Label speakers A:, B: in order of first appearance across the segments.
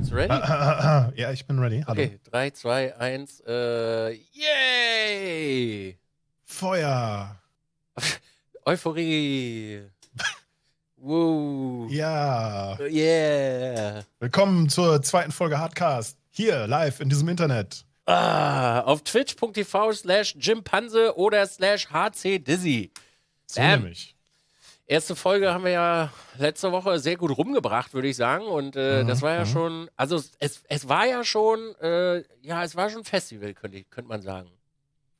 A: It's ready? Ah, ah,
B: ah, ja, ich bin ready. Hallo. Okay,
A: 3, 2, 1. Äh, yay!
B: Feuer!
A: Euphorie!
B: Woo! Ja! Yeah! Willkommen zur zweiten Folge Hardcast. Hier, live in diesem Internet.
A: Ah, auf twitch.tv slash jimpanse oder slash hcdizzy. So nämlich erste Folge haben wir ja letzte Woche sehr gut rumgebracht, würde ich sagen. Und äh, mhm, das war ja mhm. schon, also es, es war ja schon, äh, ja, es war schon ein Festival, könnte, könnte man sagen.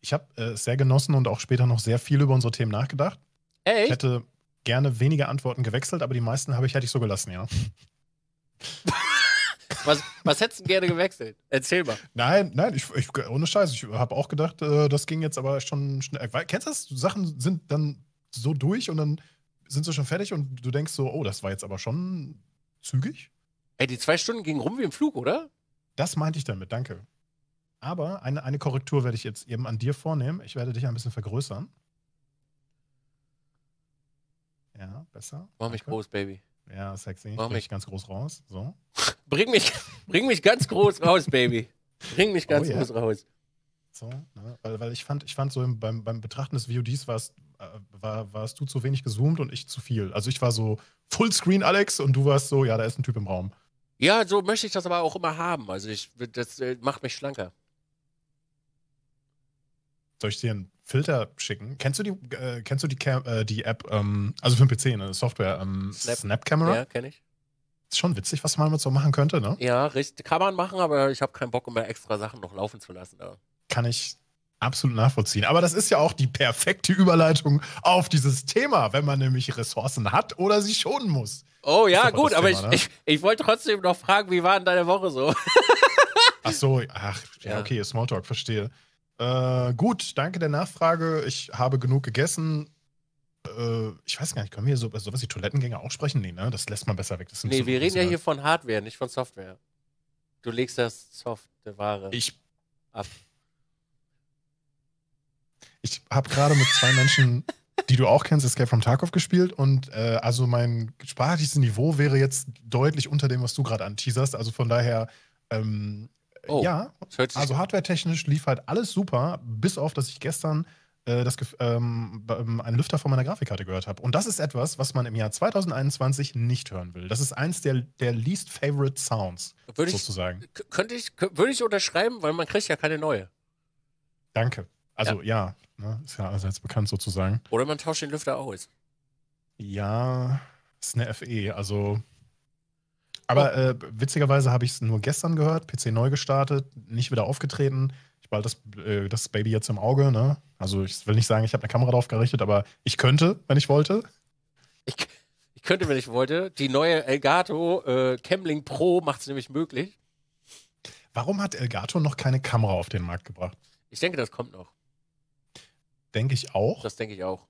B: Ich habe es äh, sehr genossen und auch später noch sehr viel über unsere Themen nachgedacht. Echt? Ich hätte gerne weniger Antworten gewechselt, aber die meisten habe ich, hätte ich so gelassen, ja.
A: was, was hättest du gerne gewechselt? Erzähl mal.
B: Nein, nein, ich, ich ohne Scheiß. Ich habe auch gedacht, äh, das ging jetzt aber schon schnell. Kennst du das? Sachen sind dann so durch und dann sind sie schon fertig und du denkst so, oh, das war jetzt aber schon zügig. Ey, die zwei Stunden gingen rum wie im Flug, oder? Das meinte ich damit, danke. Aber eine, eine Korrektur werde ich jetzt eben an dir vornehmen. Ich werde dich ein bisschen vergrößern. Ja, besser. Mach danke. mich groß, Baby. Ja, sexy. Mach bring mich ganz groß raus. So.
A: bring, mich, bring mich ganz groß raus, Baby. Bring mich oh ganz oh, yeah. groß raus.
B: So, ne? weil, weil ich fand, ich fand so im, beim, beim Betrachten des VODs warst, äh, war, warst du zu wenig gezoomt und ich zu viel. Also ich war so Fullscreen Alex und du warst so, ja, da ist ein Typ im Raum.
A: Ja, so möchte ich das aber auch immer haben. Also ich, das äh, macht mich schlanker.
B: Soll ich dir einen Filter schicken? Kennst du die, äh, kennst du die, Cam äh, die App, ähm, also für den PC, eine Software, ähm, Snap. Snap Camera? Ja, kenne ich. Ist schon witzig, was man damit so machen könnte, ne?
A: Ja, richtig. Kann man machen, aber ich habe keinen Bock, immer extra Sachen noch laufen zu lassen. Da
B: kann ich absolut nachvollziehen. Aber das ist ja auch die perfekte Überleitung auf dieses Thema, wenn man nämlich Ressourcen hat oder sie
A: schonen muss. Oh ja, gut, aber Thema, ich, ne? ich, ich wollte trotzdem noch fragen, wie war denn deine Woche so?
B: ach so, ach, ja, okay, Smalltalk, verstehe. Äh, gut, danke der Nachfrage. Ich habe genug gegessen. Äh, ich weiß gar nicht, können wir so über sowas wie Toilettengänge auch sprechen? Nee, ne? Das lässt man besser weg. Das nee,
A: wir reden ja hier von Hardware, nicht von Software. Du legst das Software Ich ab.
B: Ich habe gerade mit zwei Menschen, die du auch kennst, Escape from Tarkov gespielt und äh, also mein sprachliches Niveau wäre jetzt deutlich unter dem, was du gerade anteaserst. Also von daher, ähm, oh, ja, also hardwaretechnisch lief halt alles super, bis auf, dass ich gestern äh, das, ähm, ähm, einen Lüfter von meiner Grafikkarte gehört habe. Und das ist etwas, was man im Jahr 2021 nicht hören will. Das ist eins der, der least favorite Sounds,
A: würde sozusagen. Ich, könnte ich, würde ich unterschreiben, weil man kriegt ja keine neue.
B: Danke. Also ja, ja ne? ist ja allseits bekannt sozusagen.
A: Oder man tauscht den Lüfter aus.
B: Ja, ist eine FE, also. Aber oh. äh, witzigerweise habe ich es nur gestern gehört, PC neu gestartet, nicht wieder aufgetreten. Ich bald das, äh, das Baby jetzt im Auge, ne? Also ich will nicht sagen, ich habe eine Kamera drauf gerichtet, aber ich könnte, wenn ich wollte.
A: Ich, ich könnte, wenn ich wollte. Die neue Elgato äh, Camlink Pro macht es nämlich möglich.
B: Warum hat Elgato noch keine Kamera auf den Markt gebracht? Ich denke, das kommt noch. Denke ich auch. Das denke ich auch.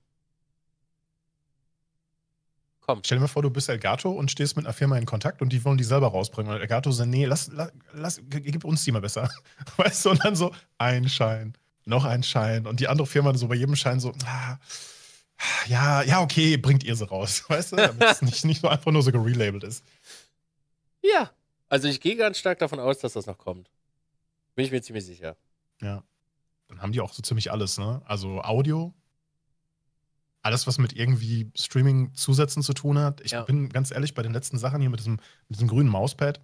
B: Komm. Stell dir mal vor, du bist Elgato und stehst mit einer Firma in Kontakt und die wollen die selber rausbringen. Und Elgato sagt, nee, lass, lass, lass gib uns die mal besser. Weißt du, und dann so, ein Schein, noch ein Schein. Und die andere Firma so bei jedem Schein so, ah, ja, ja, okay, bringt ihr sie raus. Weißt du, damit es nicht, nicht nur einfach nur so gerelabelt ist.
A: Ja, also ich gehe ganz stark davon aus, dass das noch kommt. Bin ich mir ziemlich sicher. Ja dann haben
B: die auch so ziemlich alles, ne? Also Audio, alles, was mit irgendwie Streaming-Zusätzen zu tun hat. Ich ja. bin ganz ehrlich, bei den letzten Sachen hier mit diesem, mit diesem grünen Mauspad,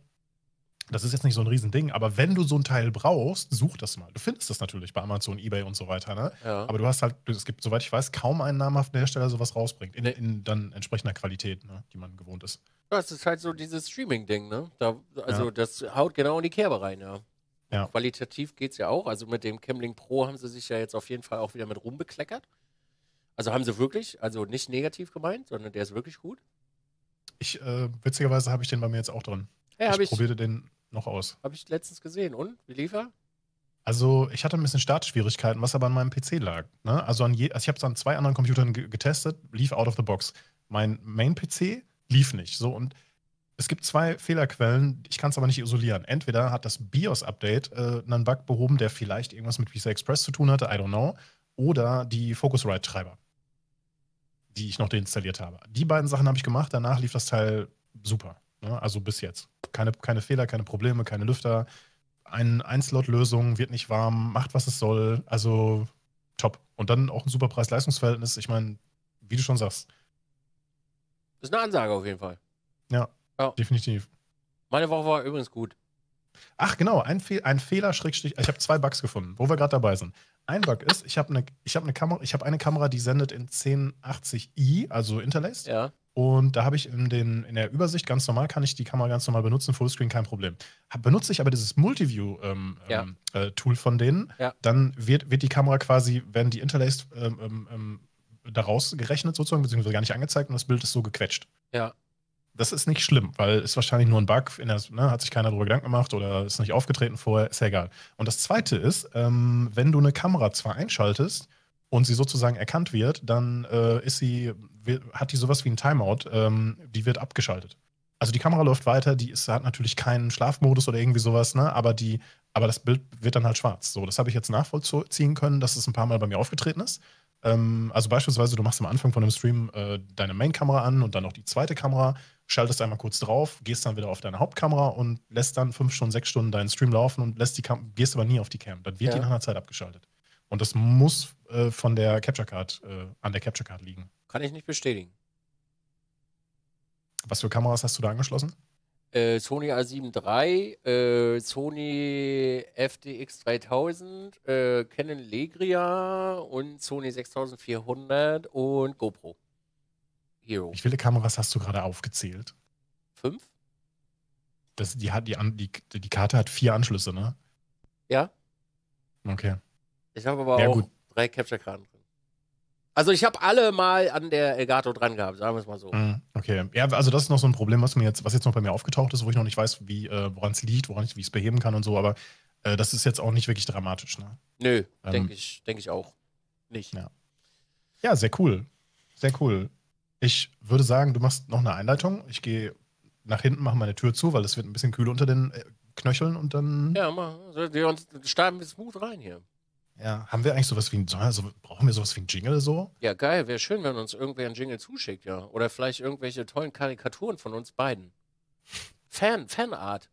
B: das ist jetzt nicht so ein Riesending, aber wenn du so ein Teil brauchst, such das mal. Du findest das natürlich bei Amazon, Ebay und so weiter, ne? Ja. Aber du hast halt, es gibt, soweit ich weiß, kaum einen namhaften Hersteller, der sowas rausbringt. In, nee. in dann entsprechender Qualität, ne? die
A: man gewohnt ist. Das ist halt so dieses Streaming-Ding, ne? Da, also ja. das haut genau in die Kerbe rein, ja. Ja. Qualitativ geht es ja auch. Also mit dem Camling Pro haben sie sich ja jetzt auf jeden Fall auch wieder mit rumbekleckert. Also haben sie wirklich, also nicht negativ gemeint, sondern der ist wirklich gut.
B: Ich, äh, witzigerweise habe ich den bei mir jetzt auch drin. Hey, ich, ich probierte den noch aus. Habe ich letztens
A: gesehen. Und? Wie lief er?
B: Also, ich hatte ein bisschen Startschwierigkeiten, was aber an meinem PC lag. Ne? Also, an je, also ich habe es an zwei anderen Computern getestet, lief out of the box. Mein Main-PC lief nicht. So, und es gibt zwei Fehlerquellen, ich kann es aber nicht isolieren. Entweder hat das BIOS-Update äh, einen Bug behoben, der vielleicht irgendwas mit Visa Express zu tun hatte, I don't know, oder die Focusrite-Treiber, die ich noch deinstalliert habe. Die beiden Sachen habe ich gemacht, danach lief das Teil super. Ne? Also bis jetzt. Keine, keine Fehler, keine Probleme, keine Lüfter. Ein Einslot-Lösung, wird nicht warm, macht, was es soll. Also top. Und dann auch ein super Preis-Leistungsverhältnis. Ich meine, wie du schon sagst.
A: Das Ist eine Ansage auf jeden Fall. Ja, ja. Definitiv. Meine Woche war übrigens gut.
B: Ach genau, ein, Fe ein Fehler, Schrägstrich, ich habe zwei Bugs gefunden, wo wir gerade dabei sind. Ein Bug ist, ich habe eine hab ne Kamera, ich habe eine Kamera, die sendet in 1080i, also Interlaced. Ja. Und da habe ich in, den, in der Übersicht ganz normal, kann ich die Kamera ganz normal benutzen, Fullscreen, kein Problem. Hab, benutze ich aber dieses Multiview-Tool ähm, ähm, ja. äh, von denen, ja. dann wird, wird die Kamera quasi, werden die Interlaced ähm, ähm, ähm, daraus gerechnet sozusagen, beziehungsweise gar nicht angezeigt und das Bild ist so gequetscht. Ja das ist nicht schlimm, weil es wahrscheinlich nur ein Bug, der, ne, hat sich keiner darüber Gedanken gemacht oder ist nicht aufgetreten vorher, ist ja egal. Und das Zweite ist, ähm, wenn du eine Kamera zwar einschaltest und sie sozusagen erkannt wird, dann äh, ist sie, hat die sowas wie ein Timeout, ähm, die wird abgeschaltet. Also die Kamera läuft weiter, die ist, hat natürlich keinen Schlafmodus oder irgendwie sowas, ne? aber, die, aber das Bild wird dann halt schwarz. So, das habe ich jetzt nachvollziehen können, dass es ein paar Mal bei mir aufgetreten ist ähm, also beispielsweise, du machst am Anfang von einem Stream äh, deine Main-Kamera an und dann noch die zweite Kamera schaltest einmal kurz drauf, gehst dann wieder auf deine Hauptkamera und lässt dann fünf Stunden, sechs Stunden deinen Stream laufen und lässt die Kam gehst aber nie auf die Cam. Dann wird ja. die nach einer Zeit abgeschaltet. Und das muss äh, von der Capture Card äh, an der Capture Card liegen.
A: Kann ich nicht bestätigen.
B: Was für Kameras hast du da angeschlossen?
A: Äh, Sony A7 III, äh, Sony FDX 3000, äh, Canon Legria und Sony 6400 und GoPro.
B: Hero. Wie viele Kameras hast du gerade aufgezählt? Fünf? Das, die, hat, die, die, die Karte hat vier Anschlüsse, ne? Ja. Okay.
A: Ich habe aber ja, auch gut. drei Capture-Karten drin. Also ich habe alle mal an der Elgato dran gehabt, sagen wir es mal so. Mhm,
B: okay. Ja, also das ist noch so ein Problem, was mir jetzt, was jetzt noch bei mir aufgetaucht ist, wo ich noch nicht weiß, wie, äh, woran es liegt, woran ich, wie ich es beheben kann und so, aber äh, das ist jetzt auch nicht wirklich dramatisch, ne?
A: Nö, ähm, denke ich, denke ich auch. Nicht. Ja.
B: ja, sehr cool. Sehr cool. Ich würde sagen, du machst noch eine Einleitung. Ich gehe nach hinten, mache meine Tür zu, weil es wird ein bisschen kühl unter den äh, Knöcheln und dann.
A: Ja, mal. Also, wir starten mit smooth rein hier.
B: Ja, haben wir eigentlich sowas wie ein, also brauchen wir sowas wie ein Jingle so?
A: Ja, geil, wäre schön, wenn uns irgendwer einen Jingle zuschickt, ja. Oder vielleicht irgendwelche tollen Karikaturen von uns beiden. Fan, Fanart.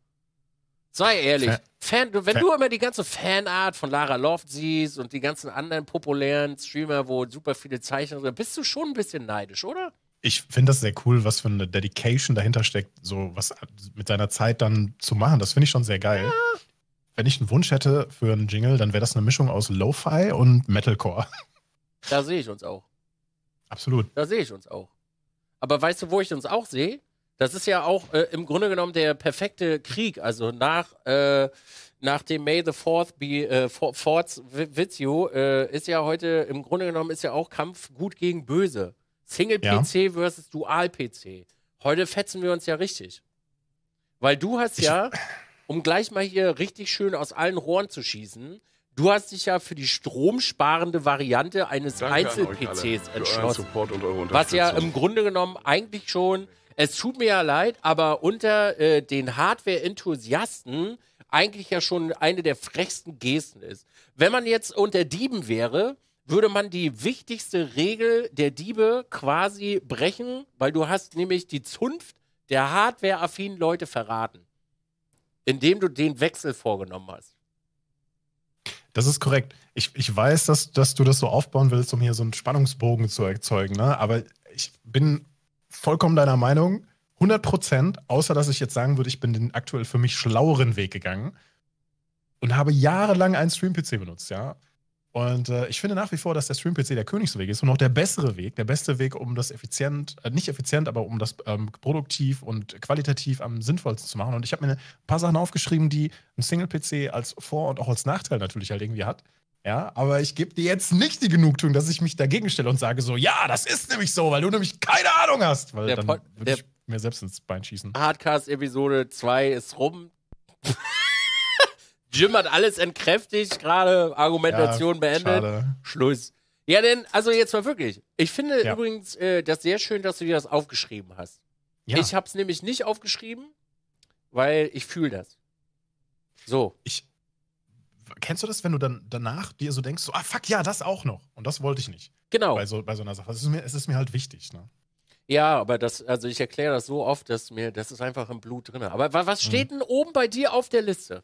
A: Sei ehrlich. Fan, Fan wenn Fan. du immer die ganze Fanart von Lara Loft siehst und die ganzen anderen populären Streamer, wo super viele Zeichen sind, bist du schon ein bisschen neidisch, oder?
B: Ich finde das sehr cool, was für eine Dedication dahinter steckt, so was mit seiner Zeit dann zu machen. Das finde ich schon sehr geil. Ja. Wenn ich einen Wunsch hätte für einen Jingle, dann wäre das eine Mischung aus Lo-Fi und Metalcore.
A: Da sehe ich uns auch. Absolut. Da sehe ich uns auch. Aber weißt du, wo ich uns auch sehe? Das ist ja auch äh, im Grunde genommen der perfekte Krieg. Also nach, äh, nach dem May the Fourth be äh, Fourth with you äh, ist ja heute im Grunde genommen ist ja auch Kampf gut gegen böse. Single PC ja. versus Dual PC. Heute fetzen wir uns ja richtig. Weil du hast ich ja, um gleich mal hier richtig schön aus allen Rohren zu schießen, Du hast dich ja für die stromsparende Variante eines Einzel-PCs entschlossen. was ja im Grunde genommen eigentlich schon es tut mir ja leid, aber unter äh, den Hardware-Enthusiasten eigentlich ja schon eine der frechsten Gesten ist. Wenn man jetzt unter Dieben wäre, würde man die wichtigste Regel der Diebe quasi brechen, weil du hast nämlich die Zunft der hardware-affinen Leute verraten, indem du den Wechsel vorgenommen hast.
B: Das ist korrekt. Ich, ich weiß, dass, dass du das so aufbauen willst, um hier so einen Spannungsbogen zu erzeugen, ne? aber ich bin vollkommen deiner Meinung. 100 Prozent, außer dass ich jetzt sagen würde, ich bin den aktuell für mich schlaueren Weg gegangen und habe jahrelang einen Stream-PC benutzt, ja. Und äh, ich finde nach wie vor, dass der Stream-PC der Königsweg ist und auch der bessere Weg, der beste Weg, um das effizient, äh, nicht effizient, aber um das ähm, produktiv und qualitativ am sinnvollsten zu machen. Und ich habe mir ein paar Sachen aufgeschrieben, die ein Single-PC als Vor- und auch als Nachteil natürlich halt irgendwie hat. Ja, aber ich gebe dir jetzt nicht die Genugtuung, dass
A: ich mich dagegen stelle und sage so, ja, das ist
B: nämlich so, weil du nämlich keine Ahnung hast. Weil der dann würde ich mir selbst ins Bein schießen.
A: Hardcast-Episode 2 ist rum. Jim hat alles entkräftigt, gerade Argumentation ja, beendet. Schade. Schluss. Ja, denn, also jetzt mal wirklich. Ich finde ja. übrigens äh, das sehr schön, dass du dir das aufgeschrieben hast. Ja. Ich habe es nämlich nicht aufgeschrieben, weil ich fühle das. So. Ich,
B: kennst du das, wenn du dann danach dir so denkst, so, ah fuck, ja, das auch noch. Und das wollte ich nicht. Genau. Bei so, bei so einer Sache. Es ist mir, es ist mir halt wichtig, ne?
A: Ja, aber das, also ich erkläre das so oft, dass mir, das ist einfach im Blut drin. Aber was mhm. steht mhm. denn oben bei dir auf der Liste?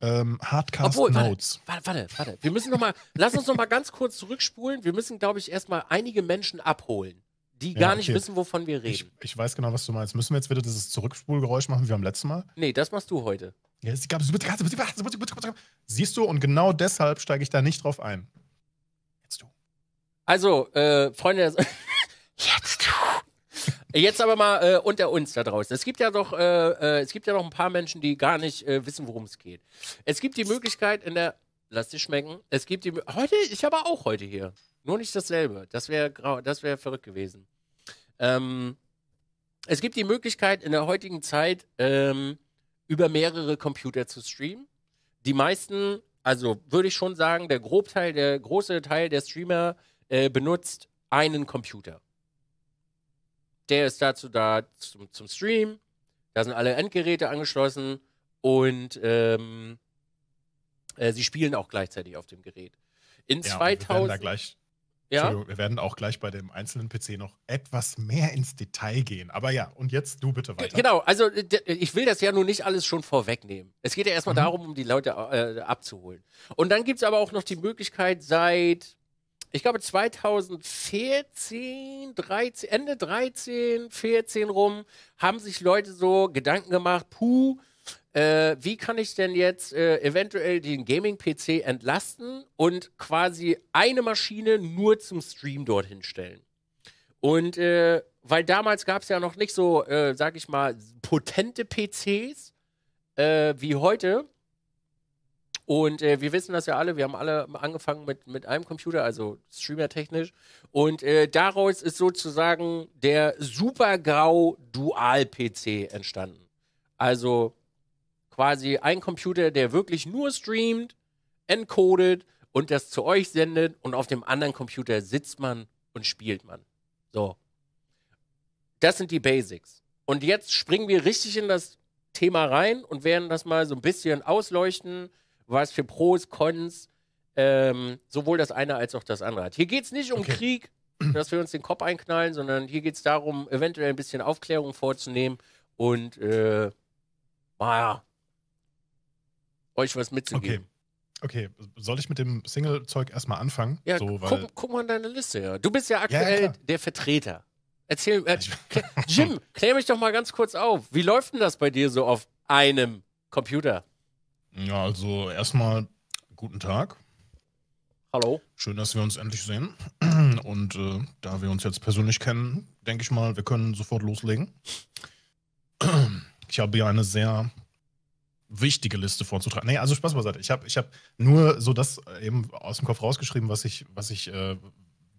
B: Ähm, Hardcast Obwohl, Notes. Warte, warte, warte.
A: Wir müssen noch lass uns nochmal ganz kurz zurückspulen. Wir müssen, glaube ich, erstmal einige Menschen abholen. Die gar ja, okay. nicht wissen, wovon wir reden. Ich,
B: ich, weiß genau, was du meinst. Müssen wir jetzt wieder dieses Zurückspulgeräusch machen wie beim letzten Mal?
A: Nee, das machst du heute. Ja,
B: Siehst du, und genau deshalb steige ich da nicht drauf ein.
A: Jetzt du. Also, äh, Freunde, jetzt du. Jetzt aber mal äh, unter uns da draußen. Es gibt ja doch, äh, äh es gibt ja noch ein paar Menschen, die gar nicht äh, wissen, worum es geht. Es gibt die Möglichkeit in der, lass dich schmecken. Es gibt die, heute, ich habe auch heute hier. Nur nicht dasselbe. Das wäre das wär verrückt gewesen. Ähm, es gibt die Möglichkeit in der heutigen Zeit ähm, über mehrere Computer zu streamen. Die meisten, also würde ich schon sagen, der Grobteil, der große Teil der Streamer äh, benutzt einen Computer. Der ist dazu da zum, zum Stream. Da sind alle Endgeräte angeschlossen und ähm, äh, sie spielen auch gleichzeitig auf dem Gerät. In ja, 2000. Wir werden da gleich ja? Wir
B: werden auch gleich bei dem einzelnen PC noch etwas mehr ins Detail gehen. Aber ja, und jetzt du bitte weiter. Genau,
A: also äh, äh, ich will das ja nun nicht alles schon vorwegnehmen. Es geht ja erstmal mhm. darum, um die Leute äh, abzuholen. Und dann gibt es aber auch noch die Möglichkeit, seit, ich glaube, 2014, 13, Ende 13, 14 rum, haben sich Leute so Gedanken gemacht, puh, äh, wie kann ich denn jetzt äh, eventuell den Gaming-PC entlasten und quasi eine Maschine nur zum Stream dorthin stellen? Und äh, weil damals gab es ja noch nicht so, äh, sag ich mal, potente PCs äh, wie heute. Und äh, wir wissen das ja alle, wir haben alle angefangen mit, mit einem Computer, also streamertechnisch. Und äh, daraus ist sozusagen der Super-GAU Dual-PC entstanden. Also quasi ein Computer, der wirklich nur streamt, encodet und das zu euch sendet und auf dem anderen Computer sitzt man und spielt man. So. Das sind die Basics. Und jetzt springen wir richtig in das Thema rein und werden das mal so ein bisschen ausleuchten, was für Pros, Cons, ähm, sowohl das eine als auch das andere hat. Hier geht es nicht um okay. Krieg, dass wir uns den Kopf einknallen, sondern hier geht es darum, eventuell ein bisschen Aufklärung vorzunehmen und äh, naja, euch was mitzugeben.
B: Okay. okay. soll ich mit dem Single-Zeug erstmal anfangen? Ja, so, guck,
A: guck, mal an deine Liste. Ja. Du bist ja aktuell ja, der Vertreter. Erzähl, äh, Jim, klär mich doch mal ganz kurz auf. Wie läuft denn das bei dir so auf einem Computer?
B: Ja, also erstmal guten Tag. Hallo. Schön, dass wir uns endlich sehen. Und äh, da wir uns jetzt persönlich kennen, denke ich mal, wir können sofort loslegen. Ich habe ja eine sehr wichtige Liste vorzutragen. Nee, also Spaß beiseite. Ich habe ich hab nur so das äh, eben aus dem Kopf rausgeschrieben, was ich, was ich äh,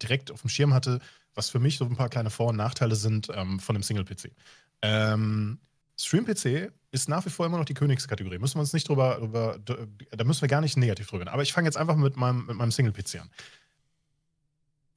B: direkt auf dem Schirm hatte, was für mich so ein paar kleine Vor- und Nachteile sind ähm, von dem Single-PC. Ähm, Stream-PC ist nach wie vor immer noch die Königskategorie. Müssen wir uns nicht drüber, drüber da müssen wir gar nicht negativ drüber gehen. Aber ich fange jetzt einfach mit meinem, mit meinem Single-PC an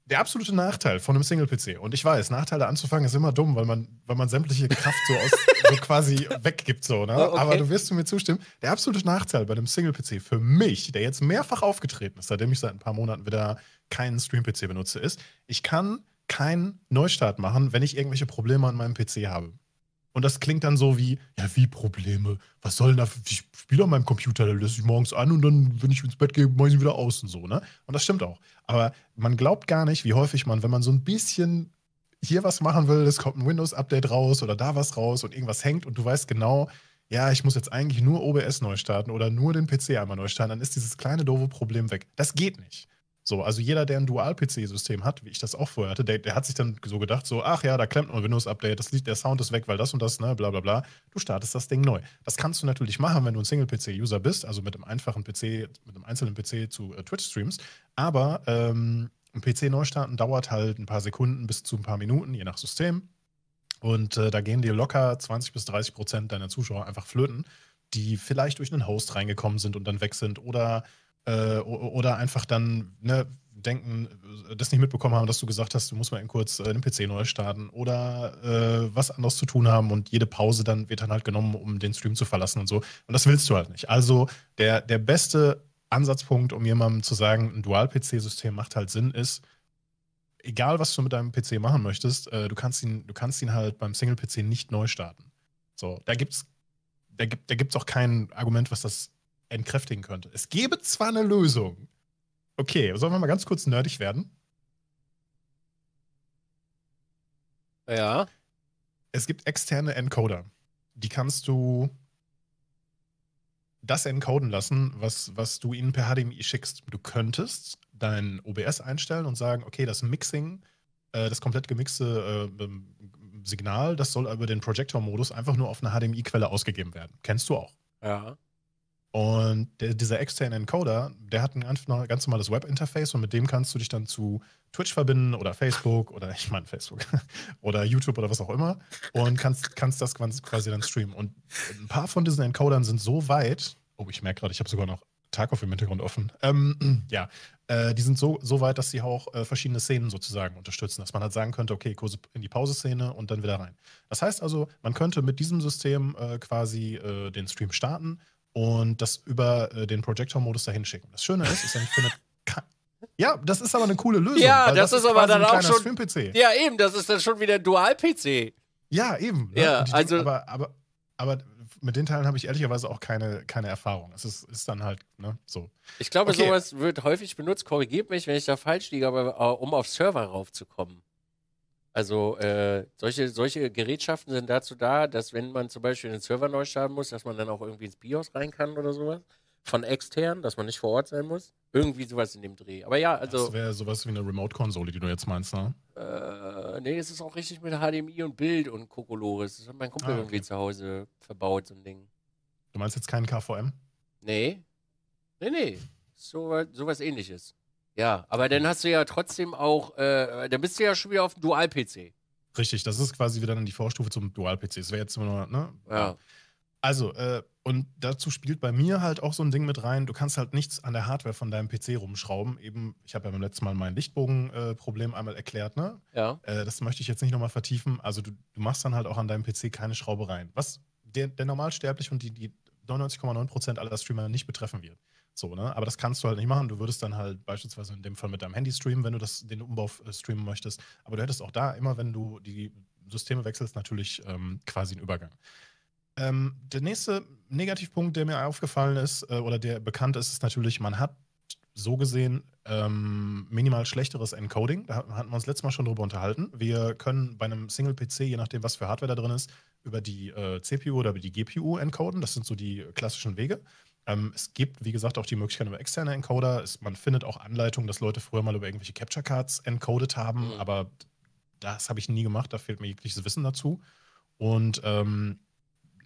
B: der absolute Nachteil von einem Single-PC, und ich weiß, Nachteile anzufangen ist immer dumm, weil man, weil man sämtliche Kraft so, aus, so quasi weggibt, so, ne? Oh, okay. Aber du wirst mir zustimmen. Der absolute Nachteil bei einem Single-PC für mich, der jetzt mehrfach aufgetreten ist, seitdem ich seit ein paar Monaten wieder keinen Stream-PC benutze, ist, ich kann keinen Neustart machen, wenn ich irgendwelche Probleme an meinem PC habe. Und das klingt dann so wie, ja, wie Probleme? Was soll denn da? Ich spiele auf meinem Computer, da löse ich morgens an und dann, wenn ich ins Bett gehe, mache ich ihn wieder aus und so, ne? Und das stimmt auch. Aber man glaubt gar nicht, wie häufig man, wenn man so ein bisschen hier was machen will, es kommt ein Windows-Update raus oder da was raus und irgendwas hängt und du weißt genau, ja, ich muss jetzt eigentlich nur OBS neu starten oder nur den PC einmal neu starten, dann ist dieses kleine doofe Problem weg. Das geht nicht. So, also jeder, der ein Dual-PC-System hat, wie ich das auch vorher hatte, der, der, hat sich dann so gedacht, so, ach ja, da klemmt ein Windows-Update, das Lied, der Sound ist weg, weil das und das, ne, bla bla bla. Du startest das Ding neu. Das kannst du natürlich machen, wenn du ein Single-PC-User bist, also mit einem einfachen PC, mit einem einzelnen PC zu äh, Twitch-Streams, aber ähm, ein PC neu starten dauert halt ein paar Sekunden bis zu ein paar Minuten, je nach System. Und äh, da gehen dir locker 20 bis 30 Prozent deiner Zuschauer einfach flöten, die vielleicht durch einen Host reingekommen sind und dann weg sind oder äh, oder einfach dann ne, denken, das nicht mitbekommen haben, dass du gesagt hast, du musst mal eben kurz äh, den PC neu starten oder äh, was anderes zu tun haben und jede Pause dann wird dann halt genommen, um den Stream zu verlassen und so. Und das willst du halt nicht. Also der, der beste Ansatzpunkt, um jemandem zu sagen, ein Dual-PC-System macht halt Sinn, ist, egal was du mit deinem PC machen möchtest, äh, du, kannst ihn, du kannst ihn halt beim Single-PC nicht neu starten. So, da gibt's, da gibt es auch kein Argument, was das entkräftigen könnte. Es gäbe zwar eine Lösung. Okay, sollen wir mal ganz kurz nerdig werden? Ja. Es gibt externe Encoder. Die kannst du das encoden lassen, was, was du ihnen per HDMI schickst. Du könntest dein OBS einstellen und sagen, okay, das Mixing, äh, das komplett gemixte äh, ähm, Signal, das soll über den Projektor-Modus einfach nur auf eine HDMI-Quelle ausgegeben werden. Kennst du auch. Ja. Und der, dieser externe Encoder, der hat ein ganz, ganz normales Webinterface und mit dem kannst du dich dann zu Twitch verbinden oder Facebook oder ich meine Facebook oder YouTube oder was auch immer und kannst, kannst das quasi dann streamen. Und ein paar von diesen Encodern sind so weit, oh, ich merke gerade, ich habe sogar noch Tarkov im Hintergrund offen. Ähm, ja, äh, die sind so, so weit, dass sie auch äh, verschiedene Szenen sozusagen unterstützen, dass man halt sagen könnte, okay, Kurse in die Pause-Szene und dann wieder rein. Das heißt also, man könnte mit diesem System äh, quasi äh, den Stream starten und das über äh, den Projektor-Modus dahin schicken. Das Schöne ist, ist dann für eine ja, das ist aber eine coole Lösung. Ja, das, das, ist, aber dann auch schon. -PC. Ja,
A: eben, das ist dann schon wieder ein Dual-PC. Ja,
B: eben. Ne? Ja, also. aber, aber, aber mit den Teilen habe ich ehrlicherweise auch keine, keine Erfahrung. Es ist, ist dann halt ne, so.
A: Ich glaube, okay. sowas wird häufig benutzt. Korrigiert mich, wenn ich da falsch liege, aber äh, um auf Server raufzukommen. Also äh, solche, solche Gerätschaften sind dazu da, dass wenn man zum Beispiel einen Server neu starten muss, dass man dann auch irgendwie ins BIOS rein kann oder sowas. Von extern, dass man nicht vor Ort sein muss. Irgendwie sowas in dem Dreh. Aber ja, also. Das wäre sowas wie eine Remote-Konsole, die du jetzt meinst, ne? Äh, nee, es ist auch richtig mit HDMI und Bild und Kokolores. Das hat mein Kumpel ah, okay. irgendwie zu Hause verbaut, so ein Ding.
B: Du meinst jetzt keinen KVM?
A: Nee. Nee, nee. So, sowas ähnliches. Ja, aber dann hast du ja trotzdem auch, äh, dann bist du ja schon wieder auf dem Dual-PC.
B: Richtig, das ist quasi wieder dann die Vorstufe zum Dual-PC. Das wäre jetzt immer nur, ne? Ja. Also, äh, und dazu spielt bei mir halt auch so ein Ding mit rein, du kannst halt nichts an der Hardware von deinem PC rumschrauben. Eben, ich habe ja beim letzten Mal mein Lichtbogenproblem äh, einmal erklärt, ne? Ja. Äh, das möchte ich jetzt nicht nochmal vertiefen. Also du, du, machst dann halt auch an deinem PC keine Schraube rein. Was der, der Normalsterbliche und die, die 99,9% aller Streamer nicht betreffen wird. So, ne? Aber das kannst du halt nicht machen. Du würdest dann halt beispielsweise in dem Fall mit deinem Handy streamen, wenn du das, den Umbau äh, streamen möchtest. Aber du hättest auch da immer, wenn du die Systeme wechselst, natürlich ähm, quasi einen Übergang. Ähm, der nächste Negativpunkt, der mir aufgefallen ist äh, oder der bekannt ist, ist natürlich, man hat so gesehen ähm, minimal schlechteres Encoding. Da hatten wir uns letztes Mal schon drüber unterhalten. Wir können bei einem Single-PC, je nachdem, was für Hardware da drin ist, über die äh, CPU oder über die GPU encoden. Das sind so die klassischen Wege. Ähm, es gibt, wie gesagt, auch die Möglichkeit über externe Encoder. Es, man findet auch Anleitungen, dass Leute früher mal über irgendwelche Capture Cards encoded haben, mhm. aber das habe ich nie gemacht. Da fehlt mir jegliches Wissen dazu. Und ähm,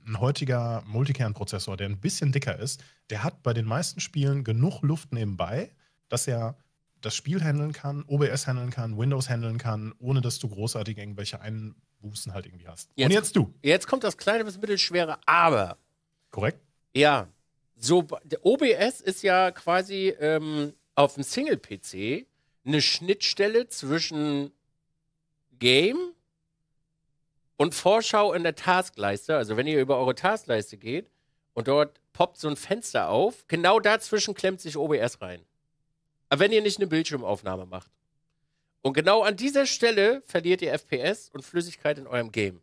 B: ein heutiger Multikernprozessor, der ein bisschen dicker ist, der hat bei den meisten Spielen genug Luft nebenbei, dass er das Spiel handeln kann, OBS handeln kann, Windows handeln kann, ohne dass du großartig irgendwelche Einbußen halt irgendwie hast.
A: Jetzt, Und jetzt du. Jetzt kommt das kleine bis mittelschwere Aber. Korrekt? Ja, so, OBS ist ja quasi ähm, auf dem Single-PC eine Schnittstelle zwischen Game und Vorschau in der Taskleiste. Also wenn ihr über eure Taskleiste geht und dort poppt so ein Fenster auf, genau dazwischen klemmt sich OBS rein. Aber wenn ihr nicht eine Bildschirmaufnahme macht. Und genau an dieser Stelle verliert ihr FPS und Flüssigkeit in eurem Game.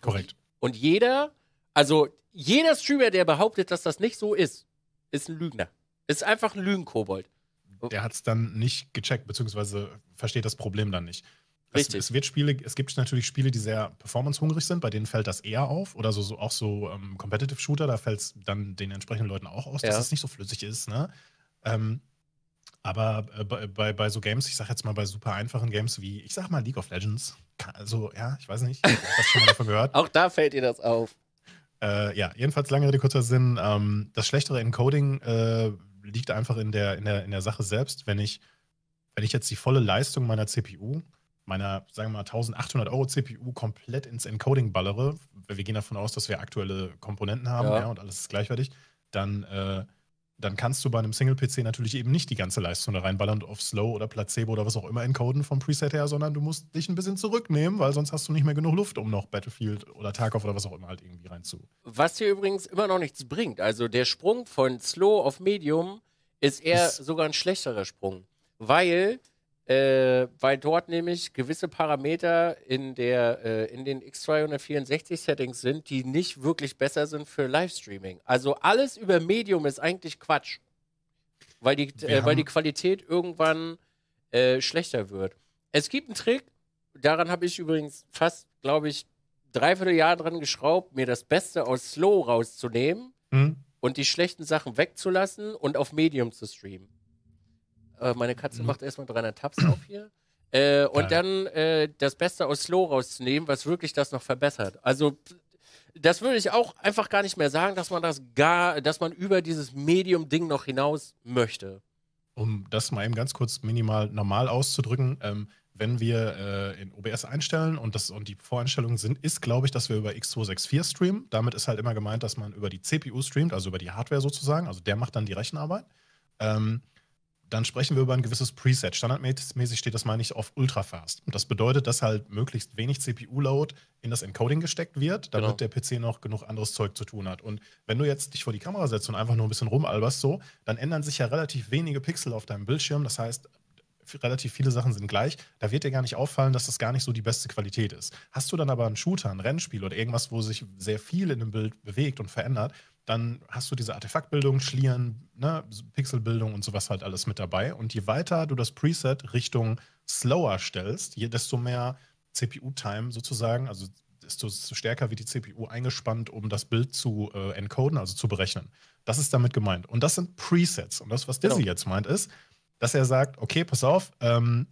A: Korrekt. Und jeder, also jeder Streamer, der behauptet, dass das nicht so ist, ist ein Lügner. Ist einfach ein Lügenkobold. Der hat es dann nicht gecheckt,
B: beziehungsweise versteht das Problem dann nicht. Richtig. Es, es, wird Spiele, es gibt natürlich Spiele, die sehr performancehungrig sind, bei denen fällt das eher auf. Oder so, so auch so ähm, Competitive Shooter, da fällt es dann den entsprechenden Leuten auch aus, ja. dass es nicht so flüssig ist, ne? Ähm, aber äh, bei, bei, so Games, ich sag jetzt mal bei super einfachen Games wie, ich sag mal League of Legends, also ja, ich weiß nicht, ich hab das schon mal davon gehört. auch da fällt dir das auf. Äh, ja, jedenfalls lange Rede, kurzer Sinn. Ähm, das schlechtere Encoding äh, liegt einfach in der, in, der, in der Sache selbst. Wenn ich, wenn ich jetzt die volle Leistung meiner CPU, meiner, sagen wir mal, 1800 Euro CPU komplett ins Encoding ballere, wir gehen davon aus, dass wir aktuelle Komponenten haben ja. Ja, und alles ist gleichwertig, dann äh, dann kannst du bei einem Single-PC natürlich eben nicht die ganze Leistung da reinballern auf Slow oder Placebo oder was auch immer encoden vom Preset her, sondern du musst dich ein bisschen zurücknehmen, weil sonst hast du nicht mehr genug Luft, um noch Battlefield oder Tarkov oder was auch immer halt irgendwie reinzu.
A: Was hier übrigens immer noch nichts bringt. Also der Sprung von Slow auf Medium ist eher das sogar ein schlechterer Sprung, weil äh, weil dort nämlich gewisse Parameter in, der, äh, in den X264-Settings sind, die nicht wirklich besser sind für Livestreaming. Also alles über Medium ist eigentlich Quatsch, weil die, äh, weil die Qualität irgendwann äh, schlechter wird. Es gibt einen Trick, daran habe ich übrigens fast, glaube ich, dreiviertel Jahre dran geschraubt, mir das Beste aus Slow rauszunehmen mhm. und die schlechten Sachen wegzulassen und auf Medium zu streamen. Äh, meine Katze mhm. macht erstmal 300 Tabs auf hier. Äh, und dann äh, das Beste aus Slow rauszunehmen, was wirklich das noch verbessert. Also das würde ich auch einfach gar nicht mehr sagen, dass man das gar, dass man über dieses Medium-Ding noch hinaus möchte.
B: Um das mal eben ganz kurz minimal normal auszudrücken, ähm, wenn wir äh, in OBS einstellen und, das, und die Voreinstellungen sind, ist, glaube ich, dass wir über X264 streamen. Damit ist halt immer gemeint, dass man über die CPU streamt, also über die Hardware sozusagen. Also der macht dann die Rechenarbeit. Ähm, dann sprechen wir über ein gewisses Preset. Standardmäßig steht das, meine ich, auf Ultrafast. Und Das bedeutet, dass halt möglichst wenig CPU-Load in das Encoding gesteckt wird, damit genau. der PC noch genug anderes Zeug zu tun hat. Und wenn du jetzt dich vor die Kamera setzt und einfach nur ein bisschen rumalberst so, dann ändern sich ja relativ wenige Pixel auf deinem Bildschirm. Das heißt, relativ viele Sachen sind gleich, da wird dir gar nicht auffallen, dass das gar nicht so die beste Qualität ist. Hast du dann aber einen Shooter, ein Rennspiel oder irgendwas, wo sich sehr viel in dem Bild bewegt und verändert, dann hast du diese Artefaktbildung, Schlieren, ne, Pixelbildung und sowas halt alles mit dabei. Und je weiter du das Preset Richtung Slower stellst, desto mehr CPU-Time sozusagen, also desto stärker wird die CPU eingespannt, um das Bild zu äh, encoden, also zu berechnen. Das ist damit gemeint. Und das sind Presets. Und das, was Dizzy genau. jetzt meint, ist, dass er sagt, okay, pass auf, ähm,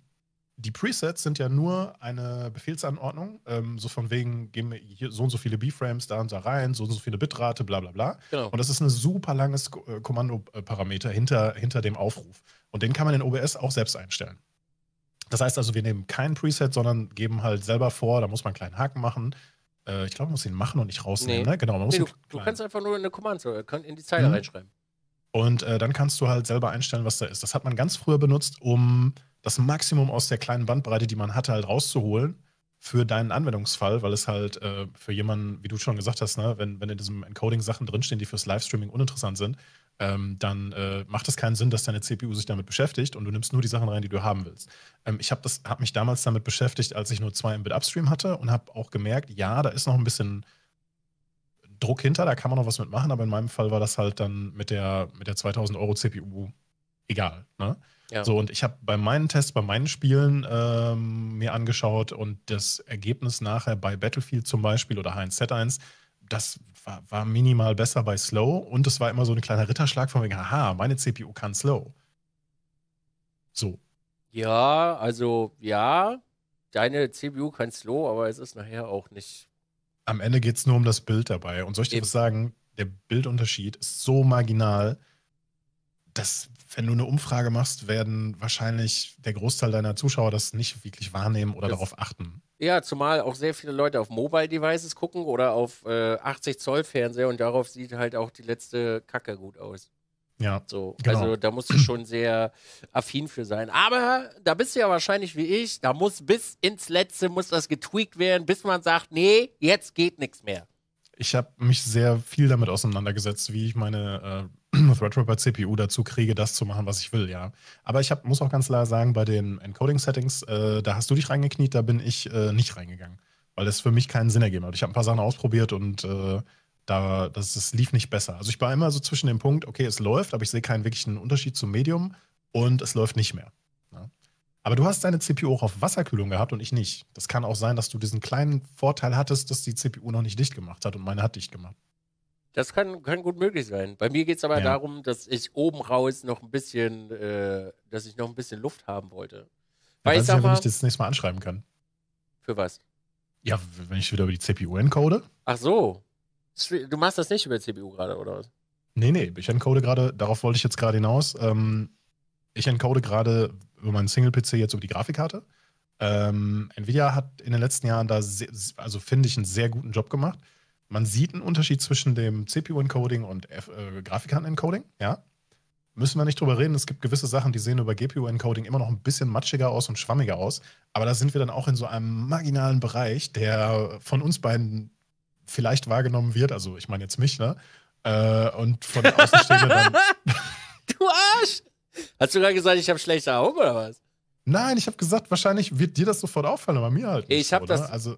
B: die Presets sind ja nur eine Befehlsanordnung, ähm, so von wegen, geben wir hier so und so viele B-Frames da und da rein, so und so viele Bitrate, bla bla bla.
A: Genau. Und das ist ein
B: super langes äh, Kommandoparameter hinter, hinter dem Aufruf. Und den kann man in OBS auch selbst einstellen. Das heißt also, wir nehmen kein Preset, sondern geben halt selber vor, da muss man einen kleinen Haken machen. Äh, ich glaube, man muss ihn machen und nicht rausnehmen, nee. ne? Genau. Man muss nee, du,
A: du, kannst einfach nur in eine Kommando, äh, in die Zeile mhm. reinschreiben.
B: Und äh, dann kannst du halt selber einstellen, was da ist. Das hat man ganz früher benutzt, um das Maximum aus der kleinen Bandbreite, die man hatte, halt rauszuholen für deinen Anwendungsfall, weil es halt äh, für jemanden, wie du schon gesagt hast, ne, wenn, wenn in diesem Encoding Sachen drinstehen, die fürs Livestreaming uninteressant sind, ähm, dann äh, macht es keinen Sinn, dass deine CPU sich damit beschäftigt und du nimmst nur die Sachen rein, die du haben willst. Ähm, ich habe hab mich damals damit beschäftigt, als ich nur 2 Mbit Upstream hatte und habe auch gemerkt, ja, da ist noch ein bisschen Druck hinter, da kann man noch was mitmachen, aber in meinem Fall war das halt dann mit der, mit der 2000 Euro CPU egal. Ne? Ja. So, und ich habe bei meinen Tests, bei meinen Spielen ähm, mir angeschaut und das Ergebnis nachher bei Battlefield zum Beispiel oder H1Z1, das war, war, minimal besser bei Slow und es war immer so ein kleiner Ritterschlag von wegen, haha, meine CPU kann Slow. So.
A: Ja, also ja, deine CPU kann Slow, aber es ist nachher auch nicht.
B: Am Ende geht es nur um das Bild dabei. Und soll ich dir was sagen? Der Bildunterschied ist so marginal, dass wenn du eine Umfrage machst, werden wahrscheinlich der Großteil deiner Zuschauer das nicht wirklich wahrnehmen oder das, darauf achten.
A: Ja, zumal auch sehr viele Leute auf Mobile Devices gucken oder auf äh, 80 Zoll Fernseher und darauf sieht halt auch die letzte Kacke gut aus. Ja. So, genau. Also da musst du schon sehr affin für sein. Aber da bist du ja wahrscheinlich wie ich, da muss bis ins Letzte muss das getweakt werden, bis man sagt, nee, jetzt geht nichts mehr.
B: Ich habe mich sehr viel damit auseinandergesetzt, wie ich meine äh, Threadripper CPU dazu kriege, das zu machen, was ich will, ja. Aber ich hab, muss auch ganz klar sagen, bei den Encoding-Settings, äh, da hast du dich reingekniet, da bin ich äh, nicht reingegangen, weil es für mich keinen Sinn ergeben hat. Ich habe ein paar Sachen ausprobiert und äh, da, das, das lief nicht besser. Also ich war immer so zwischen dem Punkt, okay, es läuft, aber ich sehe keinen wirklichen Unterschied zum Medium und es läuft nicht mehr. Ja. Ne? Aber du hast deine CPU auch auf Wasserkühlung gehabt und ich nicht. Das kann auch sein, dass du diesen kleinen Vorteil hattest, dass die CPU noch nicht dicht gemacht hat und meine hat dicht gemacht.
A: Das kann, kann gut möglich sein. Bei mir geht es aber ja. darum, dass ich oben raus noch ein bisschen, äh, dass ich noch ein bisschen Luft haben wollte. Weil ja, ich, wenn ich das
B: nächste Mal anschreiben kann. Für was? Ja, wenn ich wieder über die CPU encode.
A: Ach so. Du machst das nicht über die CPU gerade, oder was?
B: Nee, nee, ich encode gerade, darauf wollte ich jetzt gerade hinaus. Ähm, ich encode gerade über meinen Single-PC jetzt über die Grafikkarte. Ähm, Nvidia hat in den letzten Jahren da, sehr, also finde ich, einen sehr guten Job gemacht man sieht einen Unterschied zwischen dem CPU-Encoding und äh, Grafikkarten-Encoding, ja. Müssen wir nicht drüber reden. Es gibt gewisse Sachen, die sehen über GPU-Encoding immer noch ein bisschen matschiger aus und schwammiger aus. Aber da sind wir dann auch in so einem marginalen Bereich, der von uns beiden vielleicht wahrgenommen wird. Also, ich meine jetzt mich, ne? Äh, und von Außenstehenden dann.
A: du Arsch! Hast du gerade gesagt, ich habe schlechte Augen oder was? Nein,
B: ich habe gesagt, wahrscheinlich wird dir das sofort auffallen, aber mir halt. Nicht, ich habe das. Ne? Also,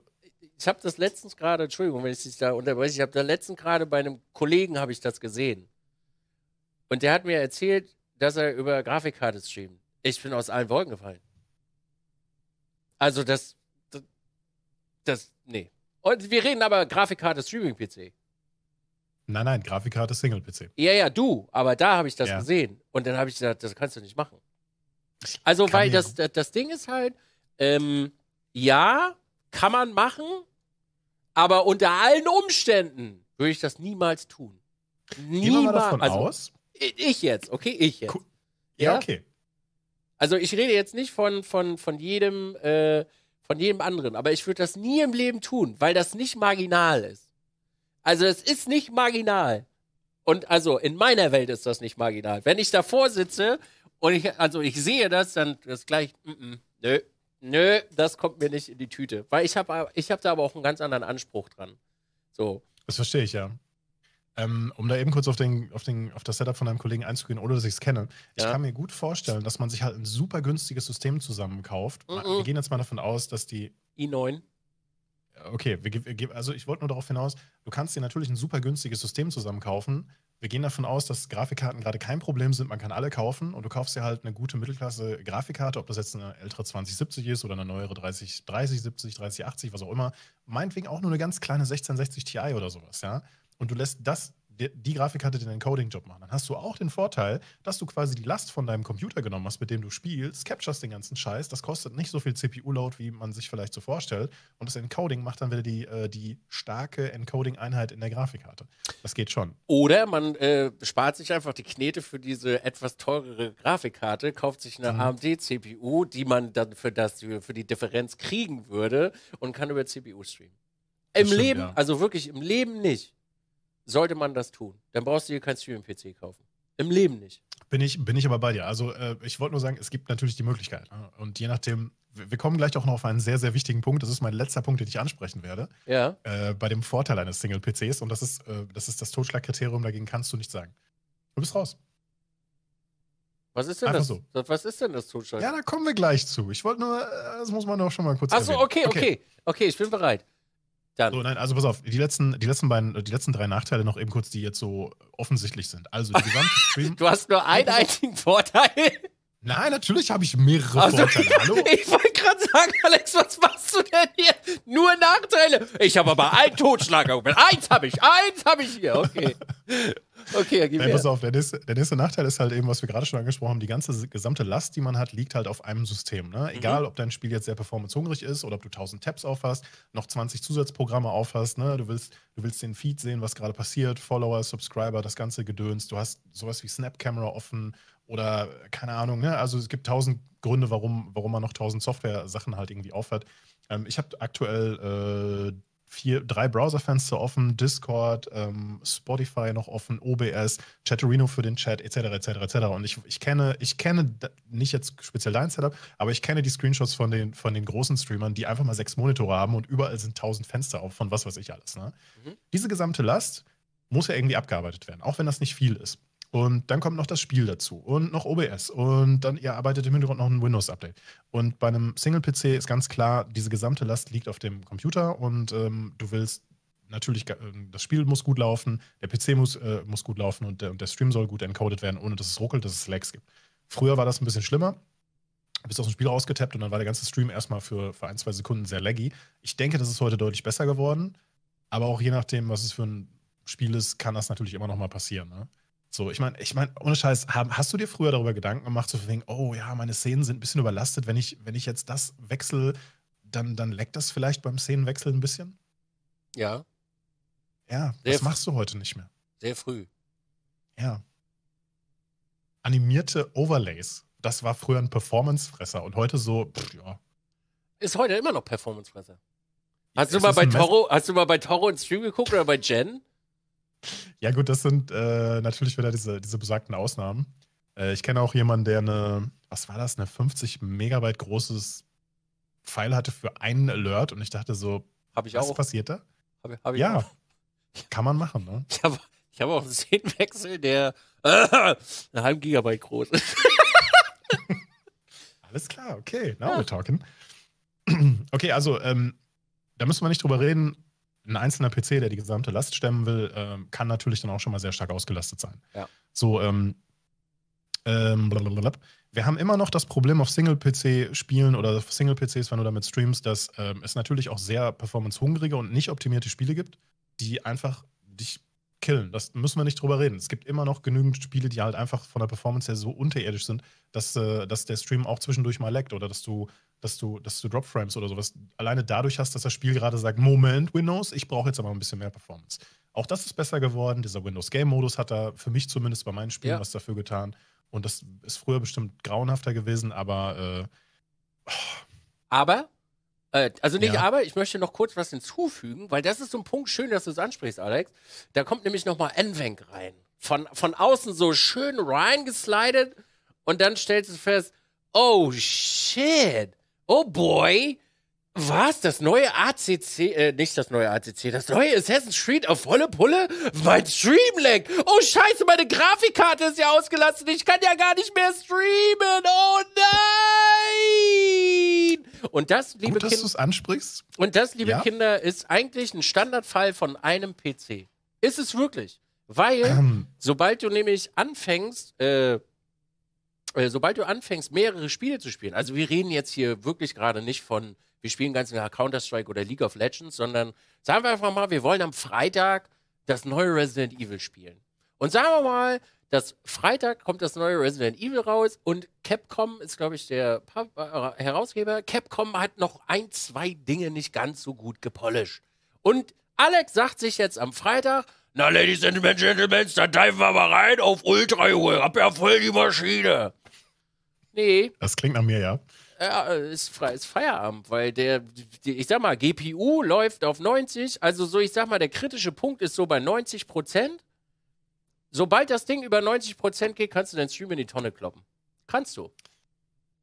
A: ich habe das letztens gerade, Entschuldigung, wenn ich dich da unterbreche, ich habe da letztens gerade bei einem Kollegen habe ich das gesehen. Und der hat mir erzählt, dass er über Grafikkarte streamt. Ich bin aus allen Wolken gefallen. Also das, das, das nee. Und wir reden aber Grafikkarte Streaming-PC.
B: Nein, nein, Grafikkarte Single-PC.
A: Ja, ja, du, aber da habe ich das ja. gesehen. Und dann habe ich gesagt, das kannst du nicht machen. Also, weil das, das, das, Ding ist halt, ähm, ja, kann man machen, aber unter allen Umständen würde ich das niemals tun. Niemals. mal davon also, aus? Ich jetzt, okay, ich jetzt. Cool. Ja, ja, okay. Also ich rede jetzt nicht von, von, von jedem, äh, von jedem anderen, aber ich würde das nie im Leben tun, weil das nicht marginal ist. Also es ist nicht marginal. Und also in meiner Welt ist das nicht marginal. Wenn ich davor sitze und ich, also ich sehe das, dann ist gleich, mm -mm, nö, nö, das kommt mir nicht in die Tüte. Weil ich habe ich hab da aber auch einen ganz anderen Anspruch dran. So.
B: Das verstehe ich, ja. Ähm, um da eben kurz auf, den, auf, den, auf das Setup von deinem Kollegen einzugehen, ohne dass ich es kenne. Ja. Ich kann mir gut vorstellen, dass man sich halt ein super günstiges System zusammenkauft. Mm -mm. Wir gehen jetzt mal davon aus, dass die. i9. Okay, wir, also ich wollte nur darauf hinaus, du kannst dir natürlich ein super günstiges System zusammenkaufen, wir gehen davon aus, dass Grafikkarten gerade kein Problem sind. Man kann alle kaufen und du kaufst dir halt eine gute Mittelklasse-Grafikkarte, ob das jetzt eine ältere 2070 ist oder eine neuere 30, 3070, 3080, was auch immer. Meinetwegen auch nur eine ganz kleine 1660 Ti oder sowas, ja. Und du lässt das die Grafikkarte den Encoding-Job machen. Dann hast du auch den Vorteil, dass du quasi die Last von deinem Computer genommen hast, mit dem du spielst, captures den ganzen Scheiß. Das kostet nicht so viel CPU-Load, wie man sich vielleicht so vorstellt. Und das Encoding macht dann wieder die, äh, die starke Encoding-Einheit in der Grafikkarte.
A: Das geht schon. Oder man äh, spart sich einfach die Knete für diese etwas teurere Grafikkarte, kauft sich eine mhm. AMD-CPU, die man dann für, das, für die Differenz kriegen würde und kann über CPU streamen. Im stimmt, Leben, ja. also wirklich im Leben nicht sollte man das tun. Dann brauchst du dir kein Streaming-PC kaufen. Im Leben nicht.
B: Bin ich, bin ich aber bei dir. Also äh, ich wollte nur sagen, es gibt natürlich die Möglichkeit. Ne? Und je nachdem, wir kommen gleich auch noch auf einen sehr, sehr wichtigen Punkt. Das ist mein letzter Punkt, den ich ansprechen werde. Ja. Äh, bei dem Vorteil eines Single-PCs. Und das ist, äh, das ist das Totschlagkriterium, dagegen kannst du nichts sagen. Du bist raus.
A: Was ist denn Einfach das? So. Was ist denn das Totschlagkriterium? Ja,
B: da kommen wir gleich zu. Ich wollte nur, äh, das muss man auch schon mal kurz sagen. Achso, okay, okay, okay.
A: Okay, ich bin bereit. Dann. So, nein, also
B: pass auf, die letzten, die letzten beiden, die letzten drei Nachteile noch eben kurz, die jetzt so offensichtlich sind. Also die gesamte
A: Stream. du hast nur einen einzigen Vorteil. Nein, natürlich habe ich mehrere also, Vorteile. Hallo? Ich wollte gerade sagen, Alex, was machst du denn hier? Nur Nachteile. Ich habe aber einen Totschlagargument. Eins habe ich, eins habe ich hier. Okay. Okay, gib Nein, pass
B: auf, der nächste, der nächste, Nachteil ist halt eben, was wir gerade schon angesprochen haben, die ganze gesamte Last, die man hat, liegt halt auf einem System. Ne? Mhm. Egal, mhm. ob dein Spiel jetzt sehr performance-hungrig ist oder ob du 1000 Tabs aufhast, noch 20 Zusatzprogramme aufhast, ne? du, willst, du willst den Feed sehen, was gerade passiert, Follower, Subscriber, das ganze Gedöns, du hast sowas wie Snap-Camera offen oder keine Ahnung, ne? also es gibt tausend Gründe, warum, warum man noch tausend Software-Sachen halt irgendwie aufhört. Ähm, ich habe aktuell äh, vier, drei Browserfenster offen, Discord, ähm, Spotify noch offen, OBS, Chatterino für den Chat, etc., etc., etc. Und ich, ich kenne, ich kenne nicht jetzt speziell dein Setup, aber ich kenne die Screenshots von den, von den großen Streamern, die einfach mal sechs Monitore haben und überall sind tausend Fenster auf von was weiß ich alles. Ne? Mhm. Diese gesamte Last muss ja irgendwie abgearbeitet werden, auch wenn das nicht viel ist. Und dann kommt noch das Spiel dazu und noch OBS und dann ihr arbeitet im Hintergrund noch ein Windows-Update. Und bei einem Single-PC ist ganz klar, diese gesamte Last liegt auf dem Computer und ähm, du willst natürlich, ähm, das Spiel muss gut laufen, der PC muss, äh, muss gut laufen und der, und der Stream soll gut encoded werden, ohne dass es ruckelt, dass es Lags gibt. Früher war das ein bisschen schlimmer. Du bist aus dem Spiel rausgetappt und dann war der ganze Stream erstmal für, für ein, zwei Sekunden sehr laggy. Ich denke, das ist heute deutlich besser geworden. Aber auch je nachdem, was es für ein Spiel ist, kann das natürlich immer noch mal passieren. Ne? So, ich meine, ich meine, ohne Scheiß, hast du dir früher darüber Gedanken gemacht, so denken, oh ja, meine Szenen sind ein bisschen überlastet, wenn ich, wenn ich jetzt das wechsle, dann, dann leckt das vielleicht beim Szenenwechsel ein bisschen? Ja. Ja, Sehr das machst du heute nicht mehr. Sehr früh. Ja. Animierte Overlays, das war früher ein Performance-Fresser und heute so, pff,
A: ja. Ist heute immer noch Performancefresser. Hast, ja, hast du mal bei Toro ins Stream geguckt oder bei Jen?
B: Ja, gut, das sind äh, natürlich wieder diese, diese besagten Ausnahmen. Äh, ich kenne auch jemanden, der eine, was war das, eine 50 Megabyte großes Pfeil hatte für einen Alert und ich dachte so, hab ich was auch. passiert da?
A: Hab, hab ich ja, auch.
B: kann man machen, ne?
A: Ich habe ich hab auch einen Szenenwechsel, der äh, einen halben Gigabyte groß ist. Alles klar, okay, now ja.
B: we're talking. okay, also, ähm, da müssen wir nicht drüber reden ein einzelner PC, der die gesamte Last stemmen will, äh, kann natürlich dann auch schon mal sehr stark ausgelastet sein. Ja. So, ähm, ähm, wir haben immer noch das Problem auf Single-PC-Spielen oder Single-PCs, wenn du damit streamst, dass ähm, es natürlich auch sehr performance-hungrige und nicht optimierte Spiele gibt, die einfach dich killen. Das müssen wir nicht drüber reden. Es gibt immer noch genügend Spiele, die halt einfach von der Performance her so unterirdisch sind, dass, äh, dass der Stream auch zwischendurch mal leckt oder dass du dass du, dass du Dropframes oder sowas alleine dadurch hast, dass das Spiel gerade sagt, Moment, Windows, ich brauche jetzt aber ein bisschen mehr Performance. Auch das ist besser geworden. Dieser Windows-Game-Modus hat da für mich zumindest bei meinen Spielen ja. was dafür getan. Und das ist früher bestimmt grauenhafter gewesen, aber äh,
A: oh. Aber, äh, also nicht ja. aber, ich möchte noch kurz was hinzufügen, weil das ist so ein Punkt, schön, dass du es ansprichst, Alex. Da kommt nämlich nochmal Envenk rein. Von, von außen so schön reingeslidet und dann stellst du fest, oh shit, oh boy, was? Das neue ACC, äh, nicht das neue ACC, das neue Assassin's Creed auf volle Pulle? Mein Streamlag! Oh scheiße, meine Grafikkarte ist ja ausgelassen, ich kann ja gar nicht mehr streamen! Oh nein! Und das, liebe Kinder... dass du es ansprichst. Und das, liebe ja. Kinder, ist eigentlich ein Standardfall von einem PC. Ist es wirklich. Weil, ähm. sobald du nämlich anfängst, äh, äh, sobald du anfängst, mehrere Spiele zu spielen, also wir reden jetzt hier wirklich gerade nicht von, wir spielen ganz klar Counter-Strike oder League of Legends, sondern sagen wir einfach mal, wir wollen am Freitag das neue Resident Evil spielen. Und sagen wir mal, dass Freitag kommt das neue Resident Evil raus und Capcom ist, glaube ich, der äh, Herausgeber. Capcom hat noch ein, zwei Dinge nicht ganz so gut gepolished. Und Alex sagt sich jetzt am Freitag, na, Ladies and Gentlemen, da diven wir mal rein auf Ultra, Junge. Hab ja voll die Maschine. Nee. Das klingt nach mir, ja. Ja, äh, ist, ist Feierabend, weil der, ich sag mal, GPU läuft auf 90, also so, ich sag mal, der kritische Punkt ist so bei 90 Prozent. Sobald das Ding über 90 Prozent geht, kannst du deinen Stream in die Tonne kloppen. Kannst du.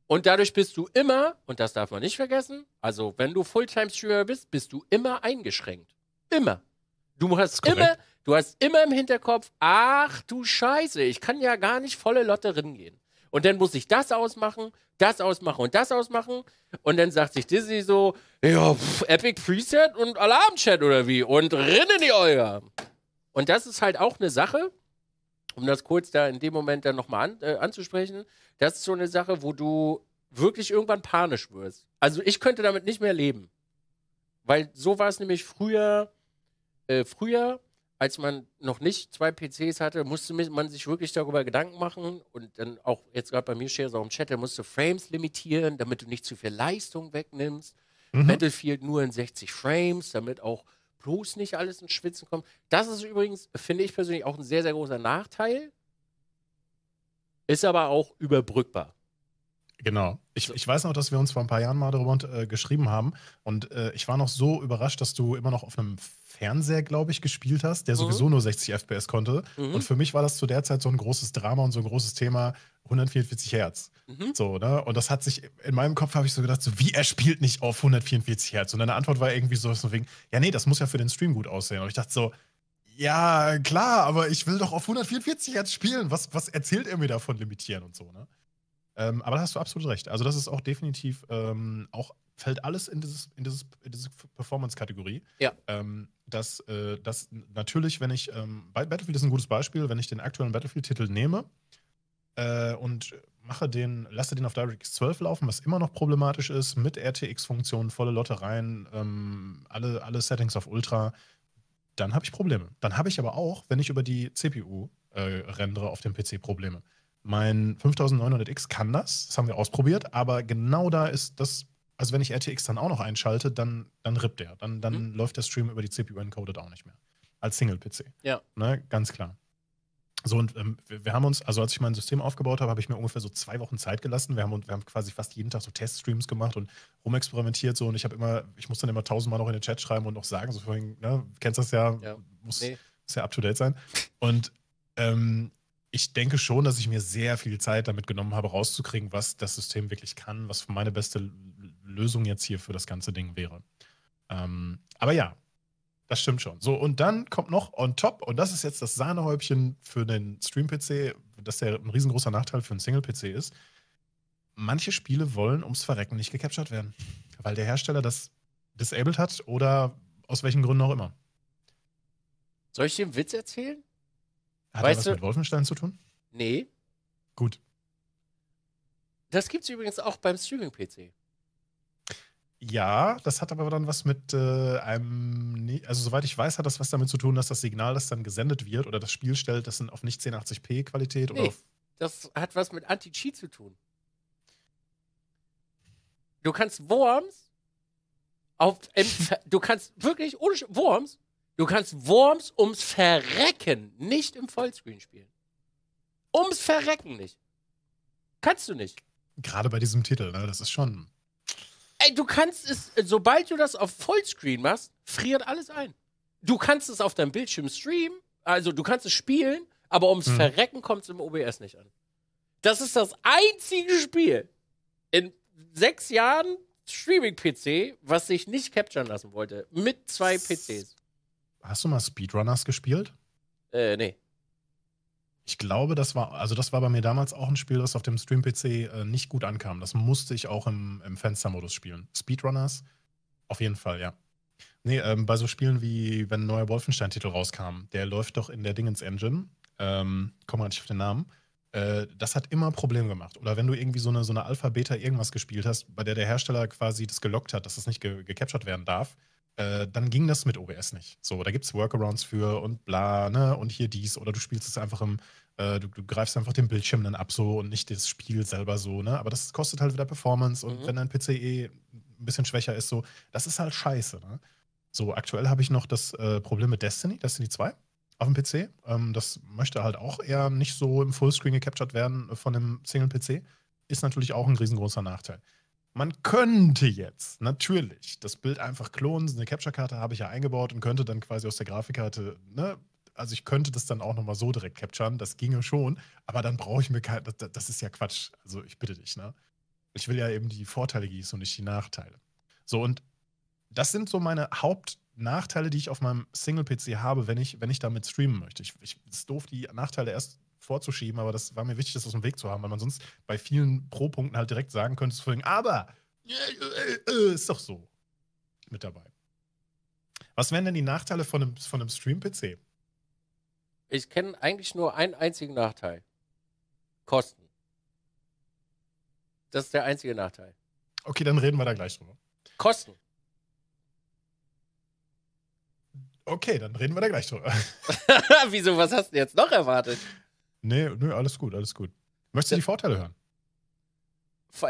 A: Und dadurch bist du immer, und das darf man nicht vergessen, also wenn du Fulltime-Streamer bist, bist du immer eingeschränkt. Immer. Du hast immer, du hast immer im Hinterkopf, ach du Scheiße, ich kann ja gar nicht volle Lotte gehen. Und dann muss ich das ausmachen, das ausmachen und das ausmachen. Und dann sagt sich Disney so, ja, pff, Epic Preset und Alarmchat oder wie. Und rinnen die Euer. Und das ist halt auch eine Sache, um das kurz da in dem Moment dann nochmal an, äh, anzusprechen, das ist so eine Sache, wo du wirklich irgendwann panisch wirst. Also ich könnte damit nicht mehr leben. Weil so war es nämlich früher, äh, früher als man noch nicht zwei PCs hatte, musste man sich wirklich darüber Gedanken machen und dann auch jetzt gerade bei mir steht es auch im Chat, da musst du Frames limitieren, damit du nicht zu viel Leistung wegnimmst. Mhm. Battlefield nur in 60 Frames, damit auch bloß nicht alles ins Schwitzen kommt. Das ist übrigens, finde ich persönlich, auch ein sehr, sehr großer Nachteil. Ist aber auch überbrückbar.
B: Genau. Ich, ich weiß noch, dass wir uns vor ein paar Jahren mal darüber äh, geschrieben haben. Und äh, ich war noch so überrascht, dass du immer noch auf einem Fernseher, glaube ich, gespielt hast, der mhm. sowieso nur 60 FPS konnte. Mhm. Und für mich war das zu der Zeit so ein großes Drama und so ein großes Thema. 144 Hertz. Mhm. So, ne? Und das hat sich, in meinem Kopf habe ich so gedacht, so, wie er spielt nicht auf 144 Hertz. Und deine Antwort war irgendwie so, so wegen, ja, nee, das muss ja für den Stream gut aussehen. Und ich dachte so, ja, klar, aber ich will doch auf 144 Hertz spielen. Was, was erzählt er mir davon limitieren und so, ne? Ähm, aber da hast du absolut recht. Also, das ist auch definitiv ähm, auch fällt alles in dieses, in dieses, in diese Performance-Kategorie. Ja. Ähm, dass, äh, dass natürlich, wenn ich, ähm, Battlefield ist ein gutes Beispiel, wenn ich den aktuellen Battlefield-Titel nehme äh, und mache den, lasse den auf DirectX 12 laufen, was immer noch problematisch ist, mit RTX-Funktionen, volle Lottereien, ähm, alle, alle Settings auf Ultra, dann habe ich Probleme. Dann habe ich aber auch, wenn ich über die CPU äh, rendere, auf dem PC Probleme. Mein 5900X kann das, das haben wir ausprobiert, aber genau da ist das, also wenn ich RTX dann auch noch einschalte, dann, dann rippt der. Dann, dann mhm. läuft der Stream über die CPU encoded auch nicht mehr. Als Single-PC. Ja. Ne, ganz klar. So, und ähm, wir, wir, haben uns, also als ich mein System aufgebaut habe, habe ich mir ungefähr so zwei Wochen Zeit gelassen. Wir haben, wir haben quasi fast jeden Tag so Teststreams gemacht und rumexperimentiert so. Und ich habe immer, ich muss dann immer tausendmal noch in den Chat schreiben und noch sagen, so vorhin, ne, kennst das ja, ja. muss nee. muss ja up to date sein. Und ähm, ich denke schon, dass ich mir sehr viel Zeit damit genommen habe, rauszukriegen, was das System wirklich kann, was meine beste Lösung jetzt hier für das ganze Ding wäre. Ähm, aber ja, das stimmt schon. So, und dann kommt noch on top, und das ist jetzt das Sahnehäubchen für den Stream-PC, dass der ein riesengroßer Nachteil für einen Single-PC ist. Manche Spiele wollen ums Verrecken nicht gecaptured werden, weil der Hersteller das disabled hat oder aus welchen Gründen auch immer.
A: Soll ich dir einen Witz erzählen? Hat weißt das du, mit
B: Wolfenstein zu tun? Nee. Gut.
A: Das gibt es übrigens auch beim Streaming-PC.
B: Ja, das hat aber dann was mit äh, einem, ne, also soweit ich weiß, hat das was damit zu tun, dass das Signal, das dann gesendet wird oder das Spiel stellt, das sind auf nicht 1080p Qualität nee, oder.
A: das hat was mit Anti-Cheat zu tun. Du kannst Worms auf, du kannst wirklich ohne Worms Du kannst Worms ums Verrecken nicht im Vollscreen spielen. Ums Verrecken nicht. Kannst du nicht.
B: Gerade bei diesem Titel, ne? Das ist schon.
A: Ey, du kannst es, sobald du das auf Vollscreen machst, friert alles ein. Du kannst es auf deinem Bildschirm streamen, also du kannst es spielen, aber ums hm. Verrecken kommt es im OBS nicht an. Das ist das einzige Spiel in sechs Jahren Streaming-PC, was sich nicht capturen lassen wollte. Mit zwei PCs.
B: Hast du mal Speedrunners gespielt? Äh, nee. Ich glaube, das war, also das war bei mir damals auch ein Spiel, das auf dem Stream-PC äh, nicht gut ankam. Das musste ich auch im, im Fenstermodus spielen. Speedrunners, auf jeden Fall, ja. Nee, ähm, bei so Spielen wie, wenn ein neuer Wolfenstein-Titel rauskam, der läuft doch in der Dingens-Engine. Ähm, komm mal nicht auf den Namen. Äh, das hat immer Probleme gemacht. Oder wenn du irgendwie so eine, so eine Alpha-Beta irgendwas gespielt hast, bei der der Hersteller quasi das gelockt hat, dass das nicht ge gecaptured werden darf, äh, dann ging das mit OBS nicht. So, da gibt es Workarounds für und bla, ne, und hier dies, oder du spielst es einfach im, äh, du, du, greifst einfach den Bildschirm dann ab so und nicht das Spiel selber so, ne, aber das kostet halt wieder Performance und mhm. wenn dein PC eh ein bisschen schwächer ist, so, das ist halt scheiße, ne. So, aktuell habe ich noch das äh, Problem mit Destiny, Destiny 2 auf dem PC. Ähm, das möchte halt auch eher nicht so im Fullscreen gecaptured werden von einem Single-PC. Ist natürlich auch ein riesengroßer Nachteil. Man könnte jetzt natürlich das Bild einfach klonen. Eine Capture-Karte habe ich ja eingebaut und könnte dann quasi aus der Grafikkarte, ne, also ich könnte das dann auch nochmal so direkt capturen. Das ginge schon, aber dann brauche ich mir kein, das, das, ist ja Quatsch. Also ich bitte dich, ne? Ich will ja eben die Vorteile gießen und nicht die Nachteile. So, und das sind so meine Hauptnachteile, die ich auf meinem Single-PC habe, wenn ich, wenn ich damit streamen möchte. Ich, ich, ist doof, die Nachteile erst vorzuschieben, aber das war mir wichtig, das aus dem Weg zu haben, weil man sonst bei vielen Pro-Punkten halt direkt sagen könnte, aber äh,
A: äh, ist doch so
B: mit dabei. Was wären denn die Nachteile von einem, von einem Stream-PC?
A: Ich kenne eigentlich nur einen einzigen Nachteil. Kosten. Das ist der einzige Nachteil.
B: Okay, dann reden wir da gleich drüber. Kosten. Okay, dann reden wir da gleich drüber.
A: Wieso, was hast du jetzt noch erwartet?
B: Nee, nö, alles gut, alles gut. Möchtest du die Vorteile hören?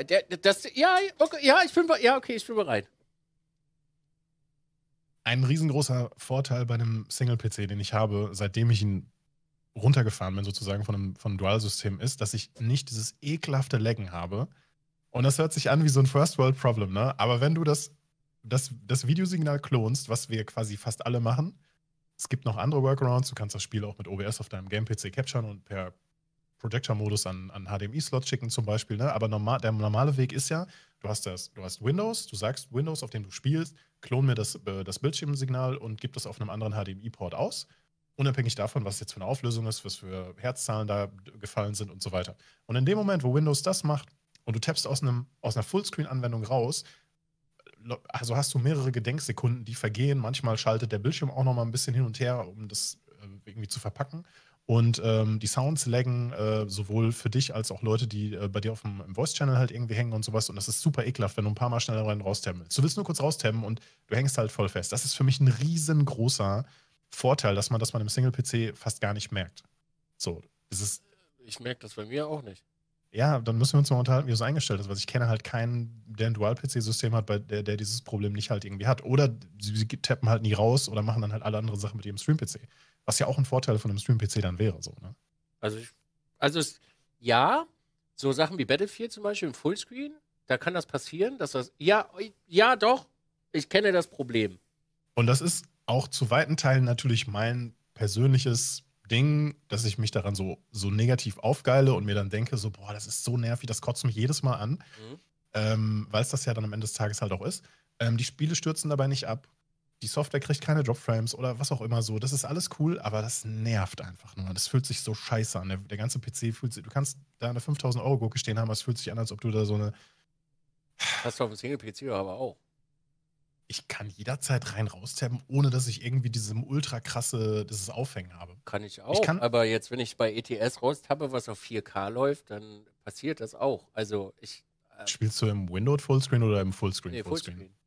A: Der, das, ja, okay, ja, ich bin, ja, okay, ich bin bereit.
B: Ein riesengroßer Vorteil bei einem Single-PC, den ich habe, seitdem ich ihn runtergefahren bin, sozusagen von einem, von einem Dual-System, ist, dass ich nicht dieses ekelhafte Laggen habe. Und das hört sich an wie so ein First-World-Problem, ne? Aber wenn du das, das, das Videosignal klonst, was wir quasi fast alle machen, es gibt noch andere Workarounds. Du kannst das Spiel auch mit OBS auf deinem Game-PC capturen und per Projector-Modus an, an HDMI-Slot schicken zum Beispiel. Ne? Aber normal, der normale Weg ist ja, du hast das, du hast Windows, du sagst Windows, auf dem du spielst, klon mir das, äh, das Bildschirmsignal und gib das auf einem anderen HDMI-Port aus. Unabhängig davon, was jetzt für eine Auflösung ist, was für Herzzahlen da gefallen sind und so weiter. Und in dem Moment, wo Windows das macht und du tappst aus, einem, aus einer Fullscreen-Anwendung raus, also hast du mehrere Gedenksekunden, die vergehen. Manchmal schaltet der Bildschirm auch noch mal ein bisschen hin und her, um das äh, irgendwie zu verpacken. Und ähm, die Sounds laggen äh, sowohl für dich als auch Leute, die äh, bei dir auf dem Voice-Channel halt irgendwie hängen und sowas. Und das ist super ekelhaft, wenn du ein paar Mal schneller rein raustemmen Du willst nur kurz raustemmen und du hängst halt voll fest. Das ist für mich ein riesengroßer Vorteil, dass man das man im Single-PC fast gar nicht merkt. So, es ist.
A: Ich merke das bei mir auch nicht.
B: Ja, dann müssen wir uns mal unterhalten, wie das eingestellt ist, weil ich kenne halt keinen, der ein Dual-PC-System hat, bei der, der dieses Problem nicht halt irgendwie hat. Oder sie, sie tappen halt nie raus oder machen dann halt alle anderen Sachen mit ihrem Stream-PC. Was ja auch ein Vorteil von einem Stream-PC dann wäre, so, ne?
A: Also, also es, ja, so Sachen wie Battlefield zum Beispiel im Fullscreen, da kann das passieren, dass das, ja, ja, doch, ich kenne das Problem.
B: Und das ist auch zu weiten Teilen natürlich mein persönliches Ding, dass ich mich daran so, so negativ aufgeile und mir dann denke, so, boah, das ist so nervig, das kotzt mich jedes Mal an, mhm. ähm, weil es das ja dann am Ende des Tages halt auch ist. Ähm, die Spiele stürzen dabei nicht ab. Die Software kriegt keine Dropframes oder was auch immer so. Das ist alles cool, aber das nervt einfach nur. Das fühlt sich so scheiße an. Der, der ganze PC fühlt sich, du kannst da eine 5000 Euro Gurke stehen haben, aber es fühlt sich an, als ob du da so eine.
A: Hast du auf dem Single-PC aber auch
B: ich kann jederzeit rein raus tappen, ohne dass ich irgendwie diesem ultra
A: krasse, dieses Aufhängen habe. Kann ich auch. Ich kann, aber jetzt, wenn ich bei ETS raus tappe, was auf 4K läuft, dann passiert das auch. Also ich. Äh,
B: Spielst du im Windowed Fullscreen oder im Fullscreen?
A: Nee, Fullscreen. Fullscreen.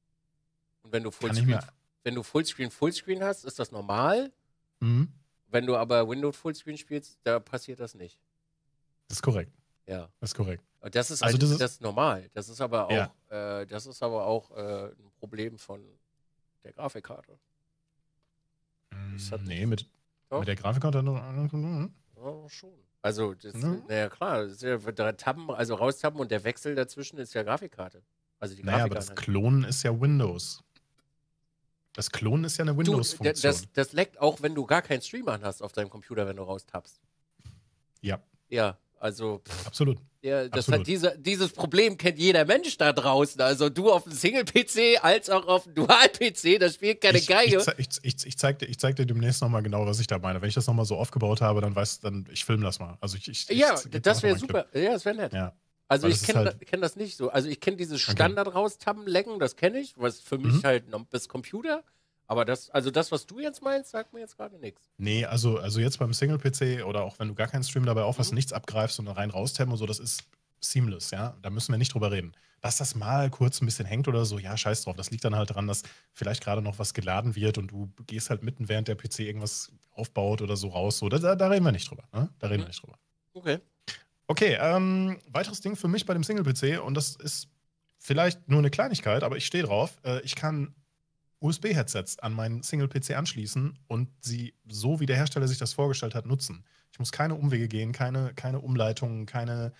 A: Und wenn du Fullscreen, wenn du Fullscreen Fullscreen hast, ist das normal. Mhm. Wenn du aber Windowed Fullscreen spielst, da passiert das nicht. Das ist korrekt. Ja. Das ist korrekt. Das ist, also halt das, ist das normal. Das ist aber auch, ja. äh, das ist aber auch äh, ein Problem von der Grafikkarte.
B: Mm, nee, mit, mit, der Grafikkarte. Ne?
A: Ja, schon. Also, das, ja. naja, klar, ja, Tabben, also raustappen und der Wechsel dazwischen ist ja Grafikkarte. Also die Naja, aber das
B: Klonen ist ja Windows. Das Klonen ist ja eine Windows-Funktion. Das,
A: das leckt auch, wenn du gar keinen Stream an hast auf deinem Computer, wenn du raustappst. Ja. Ja, also absolut. Der, das absolut. Hat diese, dieses Problem kennt jeder Mensch da draußen. Also du auf dem Single-PC als auch auf dem Dual-PC, das spielt keine ich, Geige.
B: Ich, ich, ich, zeig dir, ich zeig dir demnächst nochmal genau, was ich da meine. Wenn ich das nochmal so aufgebaut habe, dann weißt, dann, ich filme das mal. Also ich, ja,
A: das wäre super. Ja, das wäre nett. Ja. Also Weil ich kenne halt kenn das nicht so. Also ich kenne dieses Standard okay. raustabben, lecken, das kenne ich, was für mich mhm. halt bis Computer. Aber das, also das, was du jetzt meinst, sagt mir jetzt gerade nichts.
B: Nee, also, also jetzt beim Single-PC oder auch wenn du gar keinen Stream dabei aufhast, mhm. nichts abgreifst und rein raus und so, das ist seamless, ja. Da müssen wir nicht drüber reden. Dass das mal kurz ein bisschen hängt oder so, ja, scheiß drauf. Das liegt dann halt daran, dass vielleicht gerade noch was geladen wird und du gehst halt mitten, während der PC irgendwas aufbaut oder so raus. So, da, da reden wir nicht drüber. Ne? Da reden mhm. wir nicht drüber. Okay. Okay, ähm, weiteres Ding für mich bei dem Single-PC, und das ist vielleicht nur eine Kleinigkeit, aber ich stehe drauf. Äh, ich kann USB-Headsets an meinen Single-PC anschließen und sie so, wie der Hersteller sich das vorgestellt hat, nutzen. Ich muss keine Umwege gehen, keine, keine Umleitungen, keine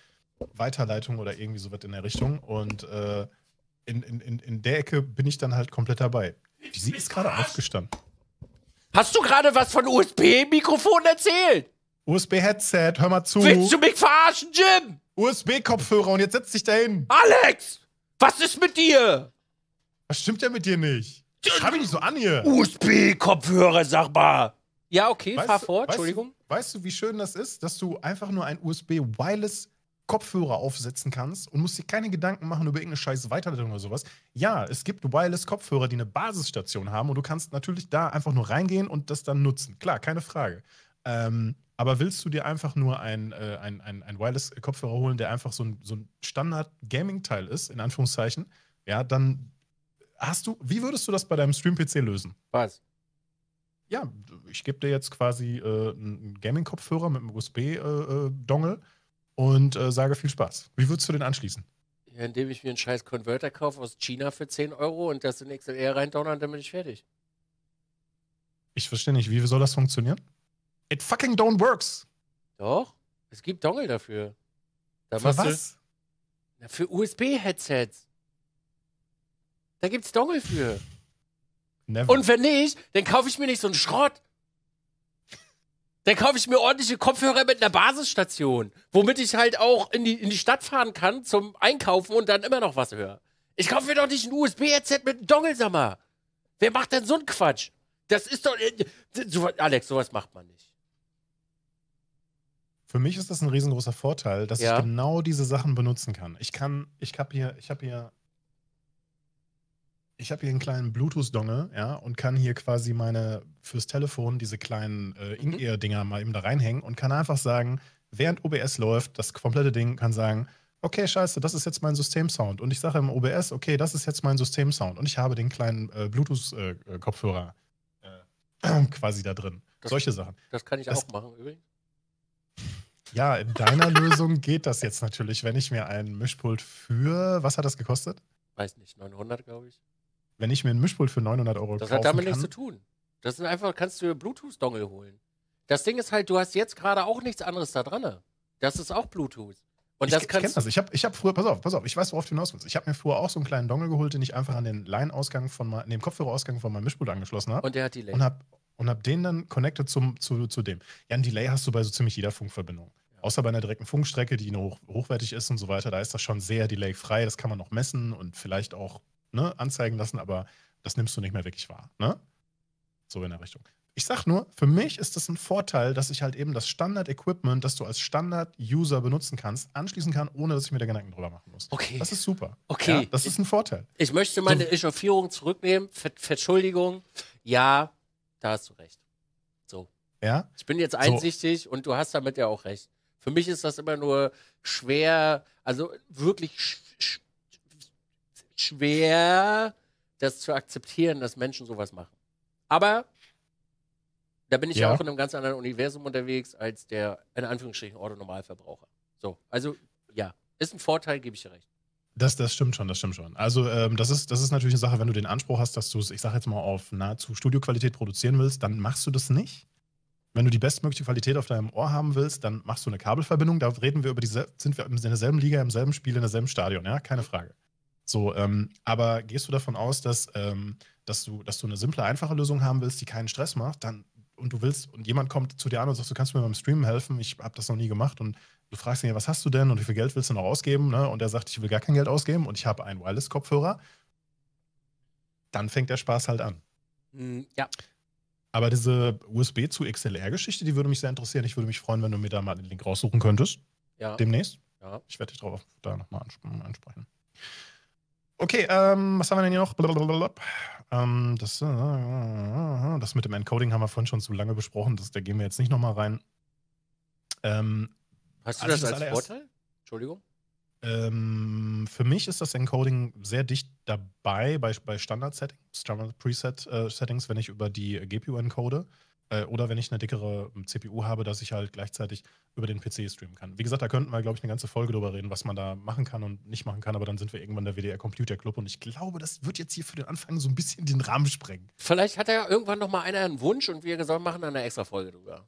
B: Weiterleitung oder irgendwie so was in der Richtung. Und äh, in, in, in der Ecke bin ich dann halt komplett dabei. Sie ist gerade aufgestanden.
A: Hast du gerade was von USB-Mikrofon erzählt?
B: USB-Headset, hör mal zu. Willst du mich verarschen, Jim? USB-Kopfhörer und jetzt setz dich dahin. Alex! Was ist mit dir? Was stimmt denn mit dir nicht? Schreib mich nicht so an hier. USB-Kopfhörer, sag
A: mal. Ja,
B: okay, weißt fahr du, fort, Entschuldigung. Weißt du, weißt du, wie schön das ist, dass du einfach nur ein USB-Wireless Kopfhörer aufsetzen kannst und musst dir keine Gedanken machen über irgendeine scheiß Weiterleitung oder sowas. Ja, es gibt Wireless-Kopfhörer, die eine Basisstation haben und du kannst natürlich da einfach nur reingehen und das dann nutzen. Klar, keine Frage. Ähm, aber willst du dir einfach nur einen äh, ein, ein, ein Wireless-Kopfhörer holen, der einfach so ein, so ein Standard-Gaming-Teil ist, in Anführungszeichen, ja, dann hast du, wie würdest du das bei deinem Stream-PC lösen? Was? Ja, ich gebe dir jetzt quasi äh, einen Gaming-Kopfhörer mit einem USB-Dongle äh, äh, und äh, sage viel Spaß. Wie würdest du den anschließen?
A: Ja, indem ich mir einen scheiß Converter kaufe aus China für 10 Euro und das in XLR reindonnern, dann bin ich fertig.
B: Ich verstehe nicht, wie soll das funktionieren?
A: It fucking don't works. Doch, es gibt Dongle dafür. Da für was? Du, na, für USB-Headsets. Da gibt's Dongle für. Never. Und wenn nicht, dann kaufe ich mir nicht so einen Schrott. Dann kaufe ich mir ordentliche Kopfhörer mit einer Basisstation, womit ich halt auch in die, in die Stadt fahren kann zum Einkaufen und dann immer noch was höre. Ich kaufe mir doch nicht ein usb rz mit einem Dongle, sag mal. Wer macht denn so einen Quatsch? Das ist doch. Äh, so, Alex, sowas macht man nicht.
B: Für mich ist das ein riesengroßer Vorteil, dass ja. ich genau diese Sachen benutzen kann. Ich kann, ich habe hier, ich habe hier ich habe hier einen kleinen Bluetooth-Dongle, ja, und kann hier quasi meine fürs Telefon diese kleinen äh, mhm. In-Ear-Dinger mal eben da reinhängen und kann einfach sagen, während OBS läuft, das komplette Ding kann sagen, okay, scheiße, das ist jetzt mein Systemsound. Und ich sage im OBS, okay, das ist jetzt mein Systemsound. Und ich habe den kleinen äh, Bluetooth-Kopfhörer äh, äh, äh quasi da drin. Das, Solche Sachen. Das kann ich das, auch machen, übrigens. Ja, in deiner Lösung geht das jetzt natürlich, wenn ich mir ein Mischpult für, was hat das gekostet?
A: Weiß nicht, 900, glaube ich
B: wenn ich mir einen Mischpult für 900 Euro das kaufen Das hat damit kann, nichts zu
A: tun. Das sind einfach, kannst du Bluetooth-Dongle holen. Das Ding ist halt, du hast jetzt gerade auch nichts anderes da dran. Das ist auch Bluetooth. Und ich, das ich, kannst ich kenne das. Ich habe
B: ich hab früher, pass auf, pass auf, ich weiß, worauf du hinaus willst. Ich habe mir früher auch so einen kleinen Dongle geholt, den ich einfach an den Line-Ausgang von meinem, dem Kopfhörerausgang von meinem Mischpult angeschlossen habe.
A: Und der hat Delay. Und habe
B: und hab den dann connected zum, zu, zu dem. Ja, ein Delay hast du bei so ziemlich jeder Funkverbindung. Ja. Außer bei einer direkten Funkstrecke, die noch hoch, hochwertig ist und so weiter, da ist das schon sehr delayfrei. Das kann man noch messen und vielleicht auch ne, anzeigen lassen, aber das nimmst du nicht mehr wirklich wahr. Ne? So in der Richtung. Ich sag nur, für mich ist das ein Vorteil, dass ich halt eben das Standard-Equipment, das du als Standard-User benutzen kannst, anschließen kann, ohne dass ich mir da Gedanken drüber machen muss. Okay. Das ist super. Okay. Ja, das
A: ist ein Vorteil. Ich möchte meine so. Echauffierung zurücknehmen. Ver Verschuldigung. Ja, da hast du recht. So. Ja? Ich bin jetzt einsichtig so. und du hast damit ja auch recht. Für mich ist das immer nur schwer, also wirklich schwer schwer, das zu akzeptieren, dass Menschen sowas machen. Aber da bin ich ja. auch in einem ganz anderen Universum unterwegs als der, in Anführungsstrichen, Ordo-Normalverbraucher. So, also ja, ist ein Vorteil, gebe ich dir recht.
B: Das, das stimmt schon, das stimmt schon. Also ähm, das, ist, das ist natürlich eine Sache, wenn du den Anspruch hast, dass du es, ich sage jetzt mal, auf nahezu Studioqualität produzieren willst, dann machst du das nicht. Wenn du die bestmögliche Qualität auf deinem Ohr haben willst, dann machst du eine Kabelverbindung. Da reden wir über die, sind wir in derselben Liga, im selben Spiel, in derselben Stadion, ja, keine Frage. So, ähm, aber gehst du davon aus, dass, ähm, dass, du, dass du eine simple, einfache Lösung haben willst, die keinen Stress macht, dann und du willst, und jemand kommt zu dir an und sagt, du kannst mir beim Streamen helfen, ich habe das noch nie gemacht und du fragst ihn was hast du denn und wie viel Geld willst du noch ausgeben? Ne? Und er sagt, ich will gar kein Geld ausgeben und ich habe einen Wireless-Kopfhörer, dann fängt der Spaß halt an. Mm, ja. Aber diese USB zu XLR-Geschichte, die würde mich sehr interessieren. Ich würde mich freuen, wenn du mir da mal den Link raussuchen könntest.
A: Ja. Demnächst.
B: Ja. Ich werde dich darauf da nochmal ansprechen. Okay, ähm, was haben wir denn hier noch? Ähm, das, äh, das mit dem Encoding haben wir vorhin schon zu lange besprochen. Das, da gehen wir jetzt nicht nochmal rein. Ähm, Hast du das als, Vorteil? Entschuldigung. Ähm, für mich ist das Encoding sehr dicht dabei bei, bei Standard-Settings, Standard-Preset-Settings, äh, wenn ich über die GPU encode. Äh, oder wenn ich eine dickere ähm, CPU habe, dass ich halt gleichzeitig über den PC streamen kann. Wie gesagt, da könnten wir, glaube ich, eine ganze Folge drüber reden, was man da machen kann und nicht machen kann, aber dann sind wir irgendwann der WDR Computer Club und ich glaube,
A: das wird jetzt hier für den Anfang so ein bisschen den Rahmen sprengen. Vielleicht hat ja irgendwann nochmal einer einen Wunsch und wir sollen machen dann eine extra Folge drüber.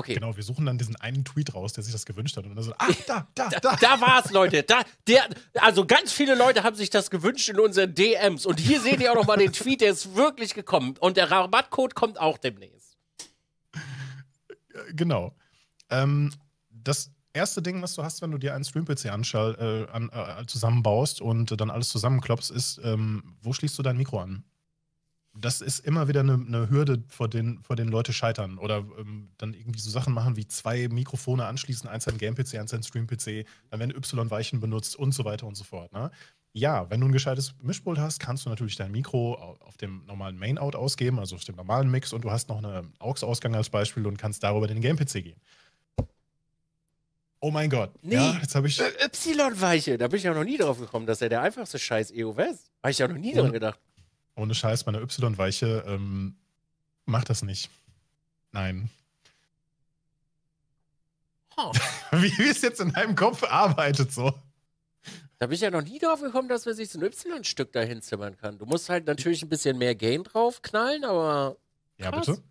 A: Okay.
B: Genau, wir suchen dann diesen einen Tweet raus, der sich das gewünscht hat. Und dann so,
A: ach, da, da, da. Da, da es, Leute. Da, der, also ganz viele Leute haben sich das gewünscht in unseren DMs. Und hier seht ihr auch nochmal den Tweet, der ist wirklich gekommen. Und der Rabattcode kommt auch demnächst.
B: Genau. Ähm, das erste Ding, was du hast, wenn du dir einen Stream-PC äh, an, äh, zusammenbaust und äh, dann alles zusammenklopfst, ist, ähm, wo schließt du dein Mikro an? das ist immer wieder eine, eine, Hürde, vor den, vor den Leute scheitern. Oder ähm, dann irgendwie so Sachen machen wie zwei Mikrofone anschließen, eins an Game-PC, eins an Stream-PC, dann werden Y-Weichen benutzt und so weiter und so fort. Ne? Ja, wenn du ein gescheites Mischpult hast, kannst du natürlich dein Mikro auf dem normalen Main-Out ausgeben, also auf dem normalen Mix, und du hast noch einen AUX-Ausgang als Beispiel und kannst darüber den Game-PC gehen. Oh mein
A: Gott. Nee, ja, jetzt habe ich. Äh, Y-Weiche, da bin ich ja noch nie drauf gekommen, dass er der einfachste Scheiß EOS. Habe ich ja noch nie dran gedacht.
B: Ohne Scheiß, meine Y-Weiche ähm, macht das nicht.
A: Nein. Huh. Wie, es jetzt in deinem Kopf arbeitet, so. Da bin ich ja noch nie drauf gekommen, dass man sich so ein Y-Stück dahin zimmern kann. Du musst halt natürlich ein bisschen mehr Gain drauf knallen, aber. Krass. Ja, bitte?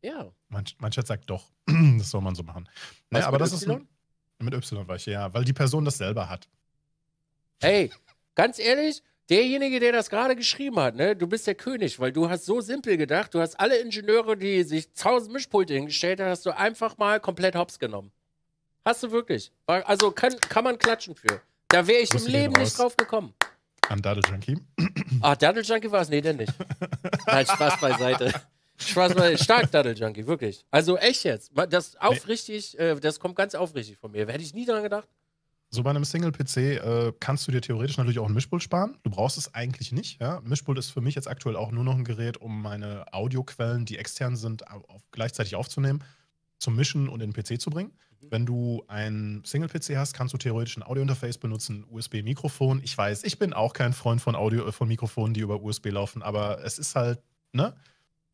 A: Ja.
B: Manch, mancher sagt doch, das soll man so machen.
A: Naja, aber das y? ist. Ein, mit Y-Weiche, ja, weil die Person das selber hat. Hey, ganz ehrlich, derjenige, der das gerade geschrieben hat, ne, du bist der König, weil du hast so simpel gedacht, du hast alle Ingenieure, die sich tausend Mischpulte hingestellt haben, hast du einfach mal komplett hops genommen. Hast du wirklich. Also kann, kann man klatschen für. Da wäre ich Grüße im Leben nicht drauf gekommen. An Daddle Junkie. Ach, Daddle Junkie war es? Nee, denn nicht. Nein, Spaß beiseite. Spaß beiseite. Stark Daddle Junkie, wirklich. Also echt jetzt. Das aufrichtig, äh, das kommt ganz aufrichtig von mir. Hätte ich nie dran gedacht
B: so bei einem Single-PC äh, kannst du dir theoretisch natürlich auch einen Mischpult sparen. Du brauchst es eigentlich nicht. Ja? Mischpult ist für mich jetzt aktuell auch nur noch ein Gerät, um meine Audioquellen, die extern sind, auf, gleichzeitig aufzunehmen, zu mischen und in den PC zu bringen. Mhm. Wenn du einen Single-PC hast, kannst du theoretisch ein Audio-Interface benutzen, USB-Mikrofon. Ich weiß, ich bin auch kein Freund von Audio, äh, von Mikrofonen, die über USB laufen, aber es ist halt, ne?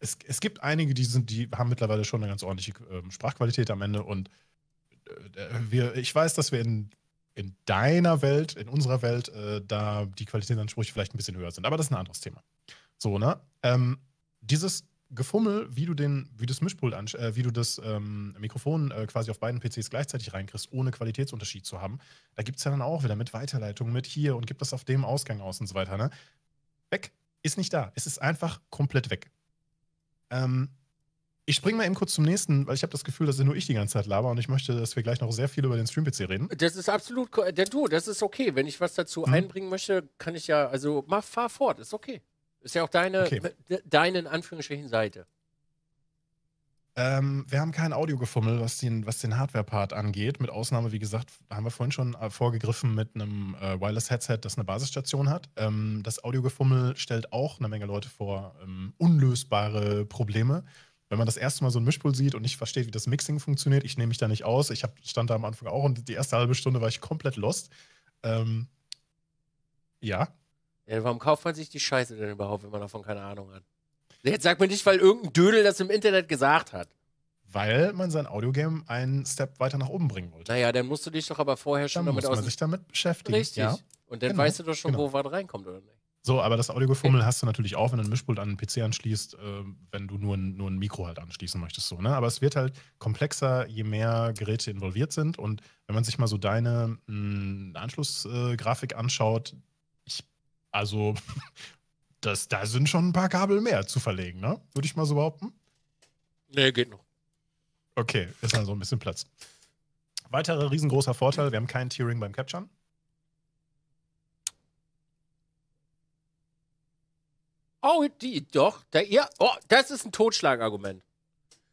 B: Es, es gibt einige, die sind, die haben mittlerweile schon eine ganz ordentliche äh, Sprachqualität am Ende und äh, wir, ich weiß, dass wir in in deiner Welt, in unserer Welt, äh, da die Qualitätsansprüche vielleicht ein bisschen höher sind. Aber das ist ein anderes Thema. So, ne? Ähm, dieses Gefummel, wie du den, wie das Mischpult, äh, wie du das ähm, Mikrofon äh, quasi auf beiden PCs gleichzeitig reinkriegst, ohne Qualitätsunterschied zu haben, da gibt es ja dann auch wieder mit Weiterleitung, mit hier und gibt das auf dem Ausgang aus und so weiter, ne? Weg. Ist nicht da. Es ist einfach komplett weg. Ähm, ich springe mal eben kurz zum nächsten, weil ich habe das Gefühl, dass nur ich die ganze Zeit laber und ich möchte, dass wir gleich noch sehr viel über den Stream-PC reden.
A: Das ist absolut, der du, das ist okay. Wenn ich was dazu hm. einbringen möchte, kann ich ja, also mach, fahr fort, ist okay. Ist ja auch deine, okay. deine in Anführungsstrichen Seite.
B: Ähm, wir haben kein Audiogefummel, was den, was den Hardware-Part angeht. Mit Ausnahme, wie gesagt, haben wir vorhin schon äh, vorgegriffen mit einem äh, Wireless-Headset, das eine Basisstation hat. Ähm, das Audiogefummel stellt auch eine Menge Leute vor ähm, unlösbare Probleme wenn man das erste Mal so ein Mischpult sieht und nicht versteht, wie das Mixing funktioniert, ich nehme mich da nicht aus. Ich hab, stand da am Anfang auch und die erste halbe Stunde war ich komplett lost. Ähm,
A: ja. ja. Warum kauft man sich die Scheiße denn überhaupt, wenn man davon keine Ahnung hat? Jetzt sag mir nicht, weil irgendein Dödel das im Internet gesagt hat.
B: Weil man sein Audiogame einen Step weiter nach oben bringen
A: wollte. Naja, dann musst du dich doch aber vorher schon dann damit muss man sich damit beschäftigen. Richtig. Ja. Und dann genau. weißt du doch schon, genau. wo was reinkommt, oder nicht?
B: So, aber das Audiogefummel okay. hast du natürlich auch, wenn du ein Mischpult an einen PC anschließt, äh, wenn du nur ein, nur ein Mikro halt anschließen möchtest. So, ne? Aber es wird halt komplexer, je mehr Geräte involviert sind. Und wenn man sich mal so deine hm, Anschlussgrafik äh, anschaut, ich, also, das, da sind schon ein paar Kabel mehr zu verlegen, ne? Würde ich mal so behaupten. Nee, geht noch. Okay, ist also ein bisschen Platz. Weiterer riesengroßer Vorteil, wir haben kein Tiering beim Capturen.
A: Oh, die, doch, da, ja, oh, das ist ein Totschlagargument.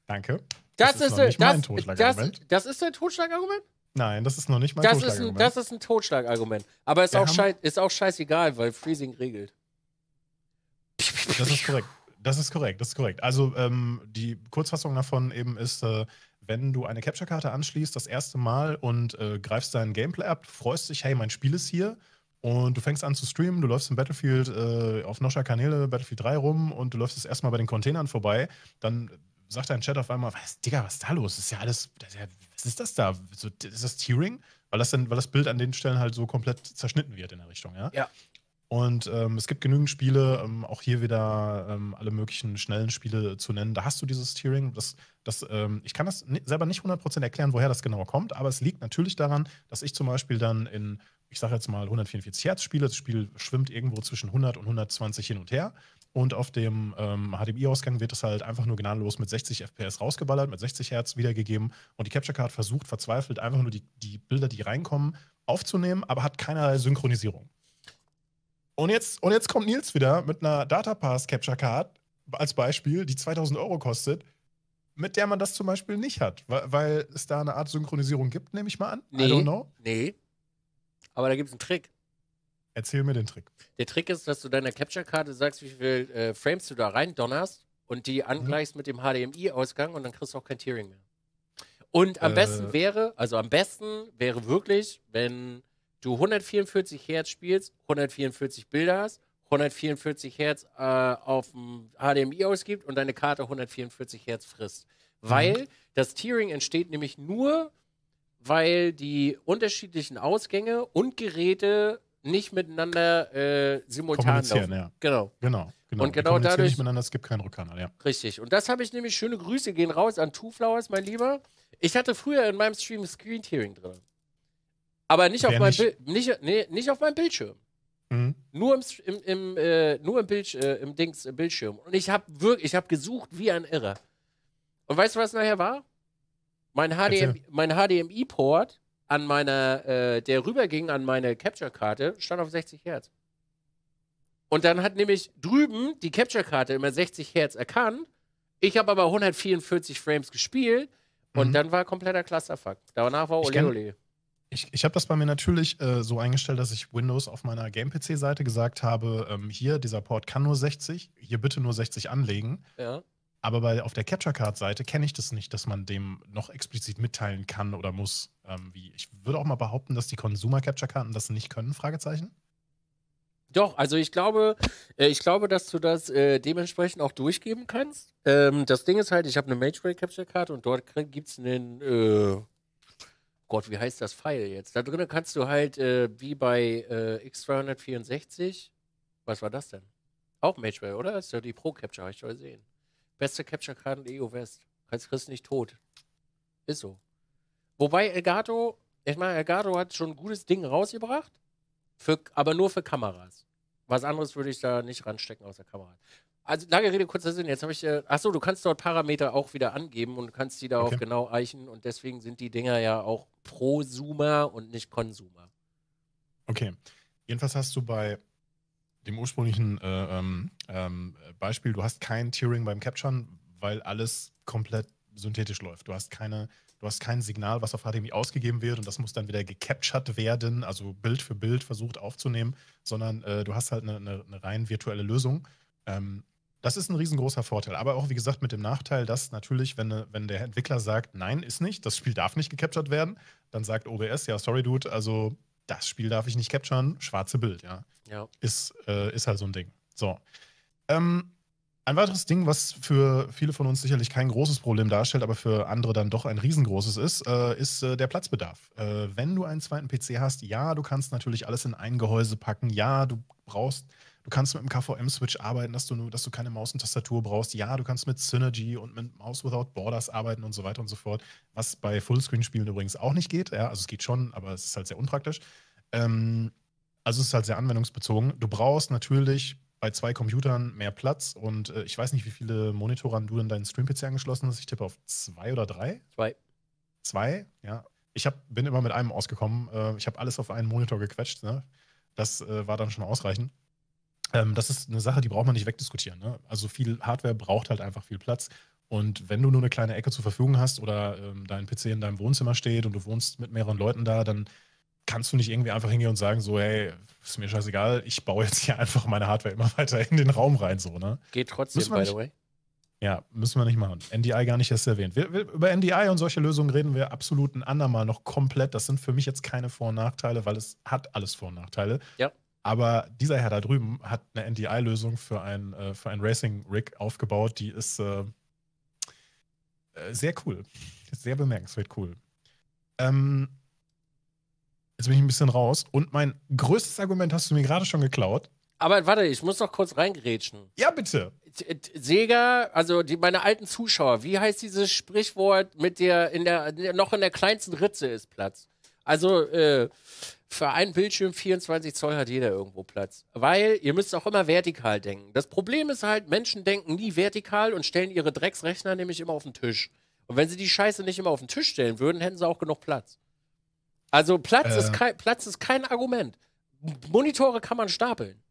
A: Danke. Das, das ist, ist, noch nicht das, mein Totschlagargument. Das, das ist ein Totschlagargument? Nein,
B: das ist noch nicht mein das Totschlagargument. Ist ein, das ist
A: ein Totschlagargument. Aber ist auch, scheiß, ist auch scheißegal, weil Freezing regelt.
B: Das ist korrekt. Das ist korrekt, das ist korrekt. Also ähm, die Kurzfassung davon eben ist, äh, wenn du eine Capture-Karte anschließt, das erste Mal und äh, greifst dein Gameplay ab, freust dich, hey, mein Spiel ist hier, und du fängst an zu streamen, du läufst im Battlefield äh, auf Noscher Kanäle, Battlefield 3 rum und du läufst es erstmal bei den Containern vorbei. Dann sagt dein Chat auf einmal, was, Digga, was ist da los? Das ist ja alles, ist ja, was ist das da? So, ist das Tearing? Weil das, dann, weil das Bild an den Stellen halt so komplett zerschnitten wird in der Richtung, ja? Ja. Und ähm, es gibt genügend Spiele, ähm, auch hier wieder ähm, alle möglichen schnellen Spiele zu nennen. Da hast du dieses Steering. Das, das, ähm, ich kann das selber nicht 100% erklären, woher das genau kommt, aber es liegt natürlich daran, dass ich zum Beispiel dann in, ich sage jetzt mal 144 Hertz spiele. Das Spiel schwimmt irgendwo zwischen 100 und 120 hin und her. Und auf dem ähm, HDMI-Ausgang wird es halt einfach nur gnadenlos mit 60 FPS rausgeballert, mit 60 Hertz wiedergegeben. Und die Capture Card versucht verzweifelt einfach nur die, die Bilder, die reinkommen, aufzunehmen, aber hat keinerlei Synchronisierung. Und jetzt, und jetzt kommt Nils wieder mit einer DataPass Capture Card als Beispiel, die 2000 Euro kostet, mit der man das zum Beispiel nicht hat, weil, weil es da eine Art Synchronisierung gibt, nehme ich mal an.
A: Nee, I don't know. Nee. Aber da gibt es einen Trick.
B: Erzähl mir den Trick.
A: Der Trick ist, dass du deiner Capture-Karte sagst, wie viele äh, Frames du da rein donnerst und die mhm. angleichst mhm. mit dem HDMI-Ausgang und dann kriegst du auch kein Tiering mehr. Und am äh, besten wäre, also am besten wäre wirklich, wenn du 144 Hertz spielst, 144 Bilder hast, 144 Hertz äh, auf dem HDMI ausgibt und deine Karte 144 Hertz frisst. Mhm. Weil das Tiering entsteht nämlich nur, weil die unterschiedlichen Ausgänge und Geräte nicht miteinander äh, simultan laufen. Ja. Genau. genau. Genau. Und genau dadurch. Nicht
B: miteinander, es gibt keinen Rückkanal, ja.
A: Richtig. Und das habe ich nämlich. Schöne Grüße gehen raus an Two Flowers, mein Lieber. Ich hatte früher in meinem Stream Screen Tearing drin. Aber nicht auf meinem Bild, nicht, nee, nicht auf meinem Bildschirm. Mhm. Nur im, im, im äh, nur im, Bild, äh, im Dings, im Bildschirm. Und ich habe wirklich, ich habe gesucht wie ein Irrer. Und weißt du, was nachher war? Mein, HDMI, mein HDMI-Port an meiner, äh, der rüberging an meine Capture-Karte, stand auf 60 Hertz. Und dann hat nämlich drüben die Capture-Karte immer 60 Hertz erkannt. Ich habe aber 144 Frames gespielt und mhm. dann war kompletter Clusterfuck. Danach war Ole Ole.
B: Ich, ich habe das bei mir natürlich äh, so eingestellt, dass ich Windows auf meiner Game-PC-Seite gesagt habe, ähm, hier, dieser Port kann nur 60, hier bitte nur 60 anlegen. Ja. Aber bei, auf der Capture-Card-Seite kenne ich das nicht, dass man dem noch explizit mitteilen kann oder muss.
A: Ähm, wie, ich
B: würde auch mal behaupten, dass die Consumer-Capture-Karten das nicht können, Fragezeichen.
A: Doch, also ich glaube, äh, ich glaube, dass du das äh, dementsprechend auch durchgeben kannst. Ähm, das Ding ist halt, ich habe eine Mage Capture Karte und dort gibt es einen äh, Gott, wie heißt das Pfeil jetzt? Da drinnen kannst du halt äh, wie bei äh, X364, was war das denn? Auch Magewell, oder? Das ist ja die Pro-Capture, habe ich schon gesehen. Beste Capture-Karten EU West. Kannst Chris nicht tot. Ist so. Wobei Elgato, ich meine, Elgato hat schon ein gutes Ding rausgebracht, für, aber nur für Kameras. Was anderes würde ich da nicht ranstecken aus der Kamera. Also lange Rede, kurzer Sinn. Jetzt habe ich, äh, ach so, du kannst dort Parameter auch wieder angeben und kannst die darauf okay. genau eichen. Und deswegen sind die Dinger ja auch Prosumer und nicht Konsumer.
B: Okay. Jedenfalls hast du bei dem ursprünglichen äh, ähm, ähm, Beispiel, du hast kein Tiering beim Capturen, weil alles komplett synthetisch läuft. Du hast keine, du hast kein Signal, was auf HDMI ausgegeben wird und das muss dann wieder gecaptured werden, also Bild für Bild versucht aufzunehmen, sondern äh, du hast halt eine, eine, eine rein virtuelle Lösung. Ähm, das ist ein riesengroßer Vorteil. Aber auch, wie gesagt, mit dem Nachteil, dass natürlich, wenn, wenn der Entwickler sagt, nein, ist nicht, das Spiel darf nicht gecaptured werden, dann sagt OBS, ja, sorry, Dude, also das Spiel darf ich nicht capturen, schwarze Bild, ja. ja. Ist, äh, ist halt so ein Ding. So. Ähm, ein weiteres Ding, was für viele von uns sicherlich kein großes Problem darstellt, aber für andere dann doch ein riesengroßes ist, äh, ist äh, der Platzbedarf. Äh, wenn du einen zweiten PC hast, ja, du kannst natürlich alles in ein Gehäuse packen, ja, du brauchst Du kannst mit einem KVM-Switch arbeiten, dass du, dass du keine Maus und Tastatur brauchst. Ja, du kannst mit Synergy und mit Mouse Without Borders arbeiten und so weiter und so fort. Was bei Fullscreen-Spielen übrigens auch nicht geht. Ja, also es geht schon, aber es ist halt sehr unpraktisch. Ähm, also es ist halt sehr anwendungsbezogen. Du brauchst natürlich bei zwei Computern mehr Platz und äh, ich weiß nicht, wie viele Monitore du in deinen Stream-PC angeschlossen hast. Ich tippe auf zwei oder drei. Zwei. Zwei, ja. Ich hab, bin immer mit einem ausgekommen. Äh, ich habe alles auf einen Monitor gequetscht. Ne? Das äh, war dann schon ausreichend. Ähm, das ist eine Sache, die braucht man nicht wegdiskutieren. Ne? Also viel Hardware braucht halt einfach viel Platz. Und wenn du nur eine kleine Ecke zur Verfügung hast oder ähm, dein PC in deinem Wohnzimmer steht und du wohnst mit mehreren Leuten da, dann kannst du nicht irgendwie einfach hingehen und sagen, so, hey, ist mir scheißegal, ich baue jetzt hier einfach meine Hardware immer weiter in den Raum rein, so, ne? Geht trotzdem, by the way. Ja, müssen wir nicht machen. NDI gar nicht erst erwähnt. Wir, wir, über NDI und solche Lösungen reden wir absolut ein andermal noch komplett. Das sind für mich jetzt keine Vor- und Nachteile, weil es hat alles Vor- und Nachteile. Ja. Aber dieser Herr da drüben hat eine NDI-Lösung für ein, äh, für ein Racing-Rig aufgebaut, die ist äh, äh, sehr cool. Sehr bemerkenswert cool. Ähm, jetzt bin ich ein bisschen raus. Und mein größtes Argument hast du mir gerade schon geklaut.
A: Aber warte, ich muss noch kurz reingrätschen. Ja, bitte. Sega, also die, meine alten Zuschauer, wie heißt dieses Sprichwort mit der, in der noch in der kleinsten Ritze ist Platz? Also, äh, für einen Bildschirm 24 Zoll hat jeder irgendwo Platz. Weil ihr müsst auch immer vertikal denken. Das Problem ist halt, Menschen denken nie vertikal und stellen ihre Drecksrechner nämlich immer auf den Tisch. Und wenn sie die Scheiße nicht immer auf den Tisch stellen würden, hätten sie auch genug Platz. Also Platz, äh, ist, kein, Platz ist kein Argument. Monitore kann man stapeln.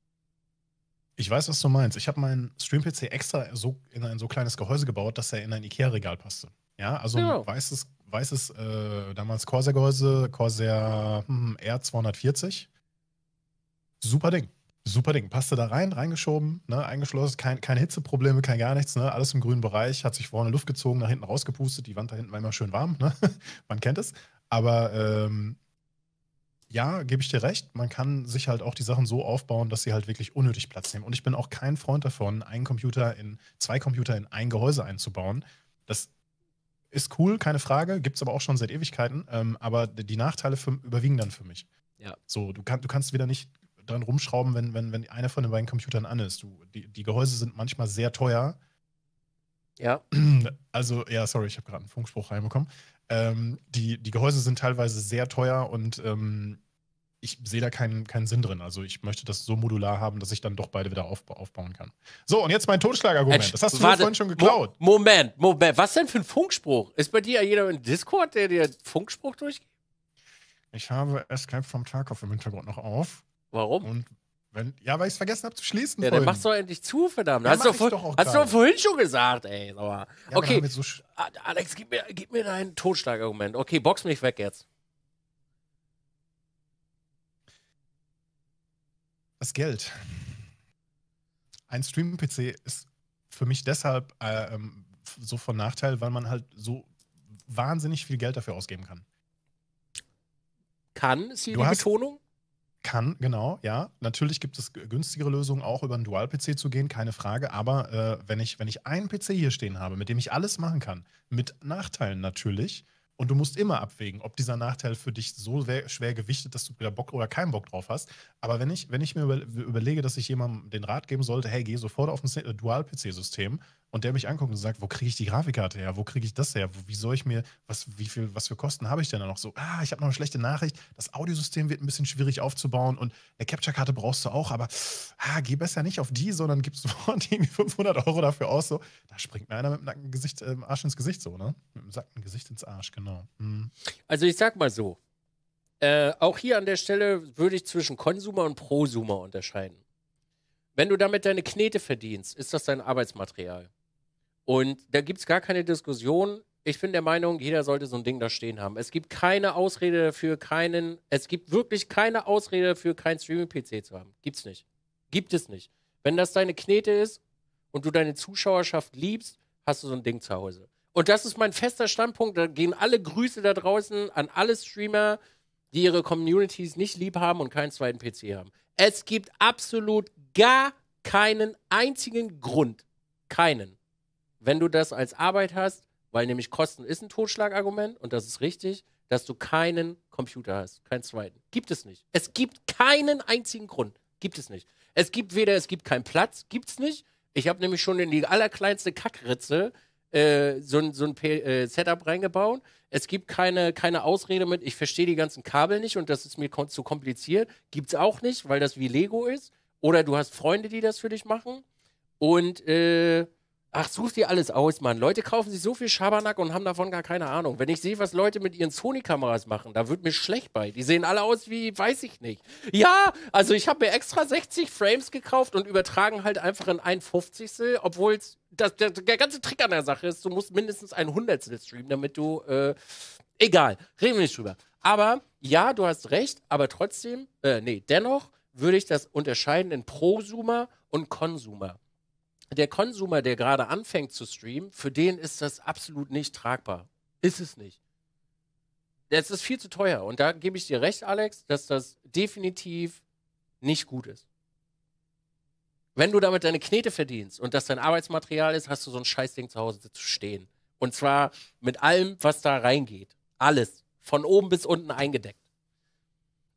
B: Ich weiß, was du meinst. Ich habe meinen Stream-PC extra so in ein so kleines Gehäuse gebaut, dass er in ein Ikea-Regal passte. Ja, also genau. ein weißes weißes, äh, damals Corsair-Gehäuse, Corsair hm, R240. Super Ding. Super Ding. Passte da rein, reingeschoben, ne, eingeschlossen, kein, keine Hitzeprobleme, kein gar nichts, ne, alles im grünen Bereich, hat sich vorne Luft gezogen, nach hinten rausgepustet, die Wand da hinten war immer schön warm, ne? man kennt es. Aber ähm, ja, gebe ich dir recht, man kann sich halt auch die Sachen so aufbauen, dass sie halt wirklich unnötig Platz nehmen. Und ich bin auch kein Freund davon, einen Computer in, zwei Computer in ein Gehäuse einzubauen. Das ist cool, keine Frage, gibt es aber auch schon seit Ewigkeiten. Ähm, aber die Nachteile für, überwiegen dann für mich. Ja. So, du, kann, du kannst wieder nicht dran rumschrauben, wenn, wenn, wenn einer von den beiden Computern an ist. Du, die, die Gehäuse sind manchmal sehr teuer. Ja. Also, ja, sorry, ich habe gerade einen Funkspruch reinbekommen. Ähm, die, die Gehäuse sind teilweise sehr teuer und ähm, ich sehe da keinen, keinen Sinn drin. Also ich möchte das so modular haben, dass ich dann
A: doch beide wieder aufba aufbauen kann. So, und jetzt mein
B: Totschlagargument. Das hast du Warte, vorhin schon geklaut.
A: Mo Moment, Moment. Was denn für ein Funkspruch? Ist bei dir jeder in Discord, der dir Funkspruch durchgeht?
B: Ich habe Escape vom Tarkov im Hintergrund noch auf.
A: Warum? Und wenn, ja, weil ich es
B: vergessen habe zu schließen. Ja, vorhin. dann machst
A: du endlich zu, verdammt. Ja, hast, du vor, doch hast du vorhin schon gesagt, ey. Aber, ja, okay. So Alex, gib mir, gib mir dein Totschlagargument. Okay, box mich weg jetzt.
B: Das Geld. Ein Stream-PC ist für mich deshalb äh, ähm, so von Nachteil, weil man halt so wahnsinnig viel Geld dafür ausgeben kann.
A: Kann, ist hier du die hast,
B: Betonung? Kann, genau, ja. Natürlich gibt es günstigere Lösungen, auch über einen Dual-PC zu gehen, keine Frage. Aber äh, wenn, ich, wenn ich einen PC hier stehen habe, mit dem ich alles machen kann, mit Nachteilen natürlich, und du musst immer abwägen, ob dieser Nachteil für dich so schwer gewichtet, dass du wieder Bock oder keinen Bock drauf hast. Aber wenn ich, wenn ich mir überlege, dass ich jemandem den Rat geben sollte, hey, geh sofort auf ein Dual-PC-System und der mich anguckt und sagt, wo kriege ich die Grafikkarte her? Wo kriege ich das her? Wie soll ich mir, was, wie viel, was für Kosten habe ich denn da noch? So, ah, ich habe noch eine schlechte Nachricht. Das Audiosystem wird ein bisschen schwierig aufzubauen und eine Capture-Karte brauchst du auch, aber ah, geh besser nicht auf die, sondern gibst du irgendwie 500 Euro dafür aus. So, da springt mir einer mit dem nackten Gesicht, äh, Arsch ins Gesicht, so, ne? Mit dem sackten Gesicht ins Arsch,
A: genau. Hm. Also ich sag mal so, äh, auch hier an der Stelle würde ich zwischen Konsumer und Prosumer unterscheiden. Wenn du damit deine Knete verdienst, ist das dein Arbeitsmaterial. Und da gibt es gar keine Diskussion. Ich bin der Meinung, jeder sollte so ein Ding da stehen haben. Es gibt keine Ausrede dafür, keinen, es gibt wirklich keine Ausrede dafür, keinen Streaming-PC zu haben. Gibt's nicht. Gibt es nicht. Wenn das deine Knete ist und du deine Zuschauerschaft liebst, hast du so ein Ding zu Hause. Und das ist mein fester Standpunkt. Da gehen alle Grüße da draußen an alle Streamer, die ihre Communities nicht lieb haben und keinen zweiten PC haben. Es gibt absolut gar keinen einzigen Grund, keinen, wenn du das als Arbeit hast, weil nämlich Kosten ist ein Totschlagargument und das ist richtig, dass du keinen Computer hast, keinen zweiten. Gibt es nicht. Es gibt keinen einzigen Grund. Gibt es nicht. Es gibt weder, es gibt keinen Platz, gibt es nicht. Ich habe nämlich schon in die allerkleinste Kackritze äh, so, ein, so ein äh, Setup reingebaut. Es gibt keine, keine Ausrede mit, ich verstehe die ganzen Kabel nicht und das ist mir kom zu kompliziert. Gibt es auch nicht, weil das wie Lego ist. Oder du hast Freunde, die das für dich machen. Und äh, Ach, such dir alles aus, Mann. Leute kaufen sich so viel Schabernack und haben davon gar keine Ahnung. Wenn ich sehe, was Leute mit ihren Sony-Kameras machen, da wird mir schlecht bei. Die sehen alle aus wie, weiß ich nicht. Ja, also ich habe mir extra 60 Frames gekauft und übertragen halt einfach in ein Fünfzigstel, Obwohl der, der, ganze Trick an der Sache ist, du musst mindestens ein Hundertstel streamen, damit du. Äh, egal, reden wir nicht drüber. Aber ja, du hast recht, aber trotzdem, äh, nee, dennoch würde ich das unterscheiden in Prosumer und Konsumer der Konsumer, der gerade anfängt zu streamen, für den ist das absolut nicht tragbar. Ist es nicht. Es ist viel zu teuer. Und da gebe ich dir recht, Alex, dass das definitiv nicht gut ist. Wenn du damit deine Knete verdienst und das dein Arbeitsmaterial ist, hast du so ein Scheißding zu Hause zu stehen. Und zwar mit allem, was da reingeht. Alles. Von oben bis unten eingedeckt.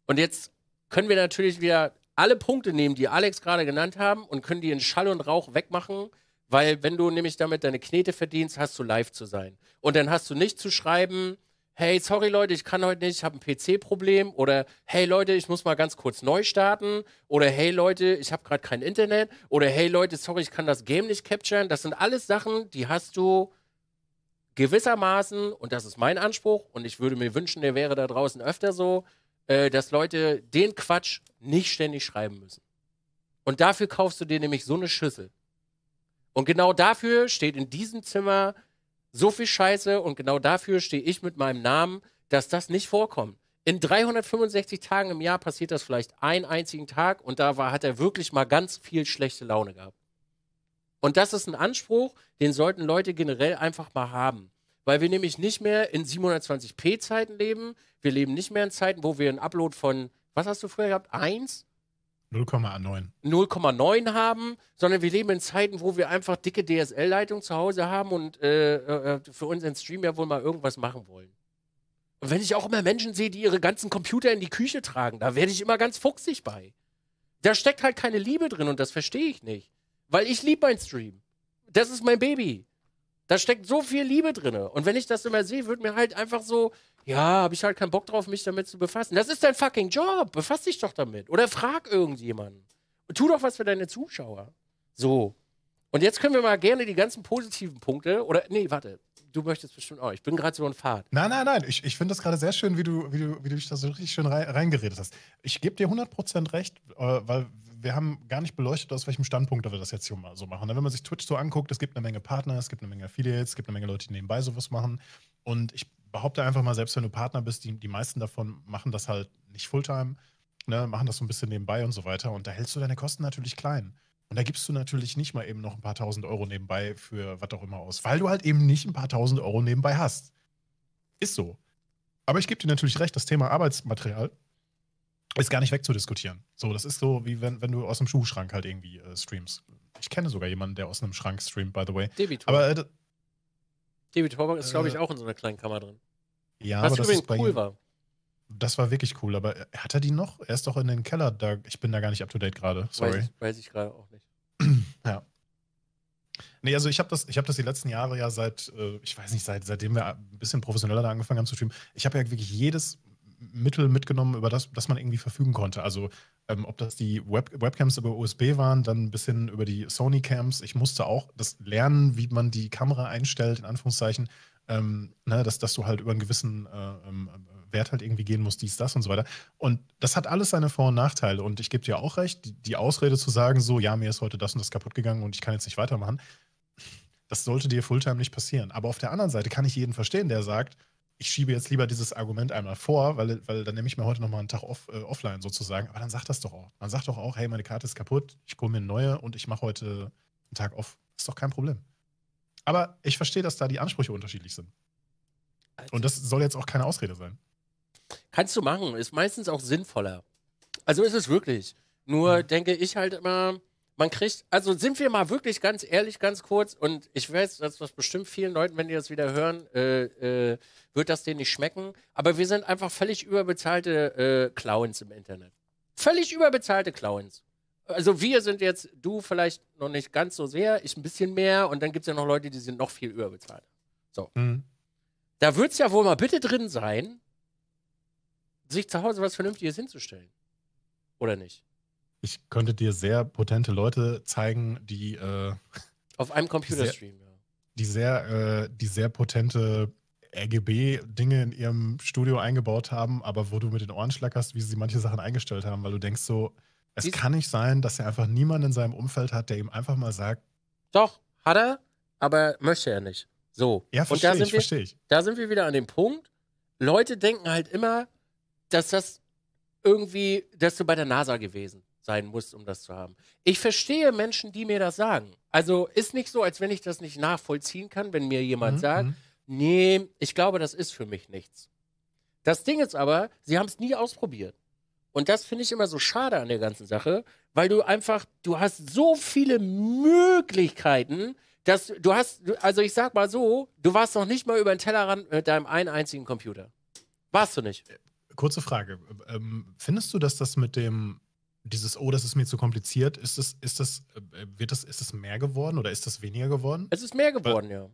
A: Und jetzt können wir natürlich wieder alle Punkte nehmen, die Alex gerade genannt haben und können die in Schall und Rauch wegmachen, weil wenn du nämlich damit deine Knete verdienst, hast du live zu sein. Und dann hast du nicht zu schreiben, hey, sorry Leute, ich kann heute nicht, ich habe ein PC-Problem oder hey Leute, ich muss mal ganz kurz neu starten oder hey Leute, ich habe gerade kein Internet oder hey Leute, sorry, ich kann das Game nicht capturen. Das sind alles Sachen, die hast du gewissermaßen, und das ist mein Anspruch, und ich würde mir wünschen, der wäre da draußen öfter so, äh, dass Leute den Quatsch nicht ständig schreiben müssen. Und dafür kaufst du dir nämlich so eine Schüssel. Und genau dafür steht in diesem Zimmer so viel Scheiße und genau dafür stehe ich mit meinem Namen, dass das nicht vorkommt. In 365 Tagen im Jahr passiert das vielleicht einen einzigen Tag und da war, hat er wirklich mal ganz viel schlechte Laune gehabt. Und das ist ein Anspruch, den sollten Leute generell einfach mal haben weil wir nämlich nicht mehr in 720p Zeiten leben. Wir leben nicht mehr in Zeiten, wo wir einen Upload von, was hast du früher gehabt? 1?
B: 0,9.
A: 0,9 haben, sondern wir leben in Zeiten, wo wir einfach dicke DSL-Leitungen zu Hause haben und äh, äh, äh für unseren Stream ja wohl mal irgendwas machen wollen. Und wenn ich auch immer Menschen sehe, die ihre ganzen Computer in die Küche tragen, da werde ich immer ganz fuchsig bei. Da steckt halt keine Liebe drin und das verstehe ich nicht. Weil ich liebe meinen Stream. Das ist mein Baby. Da steckt so viel Liebe drin. Und wenn ich das immer sehe, wird mir halt einfach so, ja, habe ich halt keinen Bock drauf, mich damit zu befassen. Das ist dein fucking Job. Befass dich doch damit. Oder frag irgendjemanden. Und tu doch was für deine Zuschauer. So. Und jetzt können wir mal gerne die ganzen positiven Punkte, oder, nee, warte, du möchtest bestimmt auch. Ich bin gerade so ein Fahrt.
B: Nein, nein, nein. Ich, ich finde das gerade sehr schön, wie du, wie, du, wie du dich da so richtig schön reingeredet hast. Ich gebe dir 100% recht, äh, weil wir haben gar nicht beleuchtet, aus welchem Standpunkt wir das jetzt hier mal so machen. Wenn man sich Twitch so anguckt, es gibt eine Menge Partner, es gibt eine Menge Affiliates, es gibt eine Menge Leute, die nebenbei sowas machen. Und ich behaupte einfach mal, selbst wenn du Partner bist, die, die meisten davon machen das halt nicht Fulltime, ne, machen das so ein bisschen nebenbei und so weiter. Und da hältst du deine Kosten natürlich klein. Und da gibst du natürlich nicht mal eben noch ein paar tausend Euro nebenbei für was auch immer aus, weil du halt eben nicht ein paar tausend Euro nebenbei hast. Ist so. Aber ich gebe dir natürlich recht, das Thema Arbeitsmaterial ist gar nicht wegzudiskutieren. So, das ist so, wie wenn, wenn du aus einem Schuhschrank halt irgendwie äh, streamst. Ich kenne sogar jemanden, der aus einem Schrank streamt, by the way. David Aber äh,
A: David Torbank ist, glaube ich, äh. auch in so einer kleinen Kammer drin. Ja, Was aber das ist cool ihm, war.
B: Das war wirklich cool, aber äh, hat er die noch? Er ist doch in den Keller. Da, ich bin da gar nicht up to date gerade. Sorry. Weiß,
A: weiß ich gerade auch nicht.
B: ja. Nee, also ich habe das, hab das die letzten Jahre ja seit, äh, ich weiß nicht, seit, seitdem wir ein bisschen professioneller da angefangen haben zu streamen, ich habe ja wirklich jedes Mittel mitgenommen, über das, das man irgendwie verfügen konnte. Also ähm, ob das die Web Webcams über USB waren, dann bis hin über die Sony Cams. Ich musste auch das lernen, wie man die Kamera einstellt, in Anführungszeichen, ähm, ne, dass, dass du halt über einen gewissen äh, ähm, Wert halt irgendwie gehen musst, dies, das und so weiter. Und das hat alles seine Vor- und Nachteile. Und ich gebe dir auch recht, die, die Ausrede zu sagen, so, ja, mir ist heute das und das kaputt gegangen und ich kann jetzt nicht weitermachen, das sollte dir Fulltime nicht passieren. Aber auf der anderen Seite kann ich jeden verstehen, der sagt, ich schiebe jetzt lieber dieses Argument einmal vor, weil, weil dann nehme ich mir heute nochmal einen Tag off, äh, offline sozusagen. Aber dann sagt das doch auch. Man sagt doch auch, hey, meine Karte ist kaputt, ich hole mir eine neue und ich mache heute einen Tag off. Ist doch kein Problem. Aber ich verstehe, dass da die Ansprüche unterschiedlich sind. Also und das soll jetzt auch keine Ausrede sein.
A: Kannst du machen, ist meistens auch sinnvoller. Also ist es wirklich. Nur hm. denke ich halt immer, man kriegt, also sind wir mal wirklich ganz ehrlich, ganz kurz, und ich weiß, dass das bestimmt vielen Leuten, wenn die das wieder hören, äh, äh, wird das denen nicht schmecken. Aber wir sind einfach völlig überbezahlte äh, Clowns im Internet. Völlig überbezahlte Clowns. Also wir sind jetzt, du vielleicht noch nicht ganz so sehr, ich ein bisschen mehr, und dann gibt es ja noch Leute, die sind noch viel überbezahlt. So. Mhm. Da wird es ja wohl mal bitte drin sein, sich zu Hause was Vernünftiges hinzustellen.
B: Oder nicht? ich könnte dir sehr potente Leute zeigen,
A: die äh, auf einem Computerstream, ja.
B: Die sehr, äh, die sehr potente RGB-Dinge in ihrem Studio eingebaut haben, aber wo du mit den Ohren schlackerst, wie sie manche Sachen eingestellt haben, weil du denkst so, es Dies kann nicht sein, dass er einfach niemanden in seinem Umfeld hat, der ihm einfach mal sagt.
A: Doch, hat er, aber möchte er nicht. So. Ja, verstehe ich, verstehe ich. Da sind wir wieder an dem Punkt, Leute denken halt immer, dass das irgendwie, dass du bei der NASA gewesen sein muss, um das zu haben. Ich verstehe Menschen, die mir das sagen. Also ist nicht so, als wenn ich das nicht nachvollziehen kann, wenn mir jemand mhm. sagt, mhm. nee, ich glaube, das ist für mich nichts. Das Ding ist aber, sie haben es nie ausprobiert. Und das finde ich immer so schade an der ganzen Sache, weil du einfach, du hast so viele Möglichkeiten, dass du hast, also ich sag mal so, du warst noch nicht mal über den Tellerrand mit deinem einen einzigen Computer. Warst du nicht? Äh,
B: kurze Frage. Ähm, findest du, dass das mit dem dieses, oh, das ist mir zu kompliziert, ist das, ist das, äh, wird das, ist das mehr geworden oder ist das weniger geworden? Es ist
A: mehr geworden, weil,
B: ja.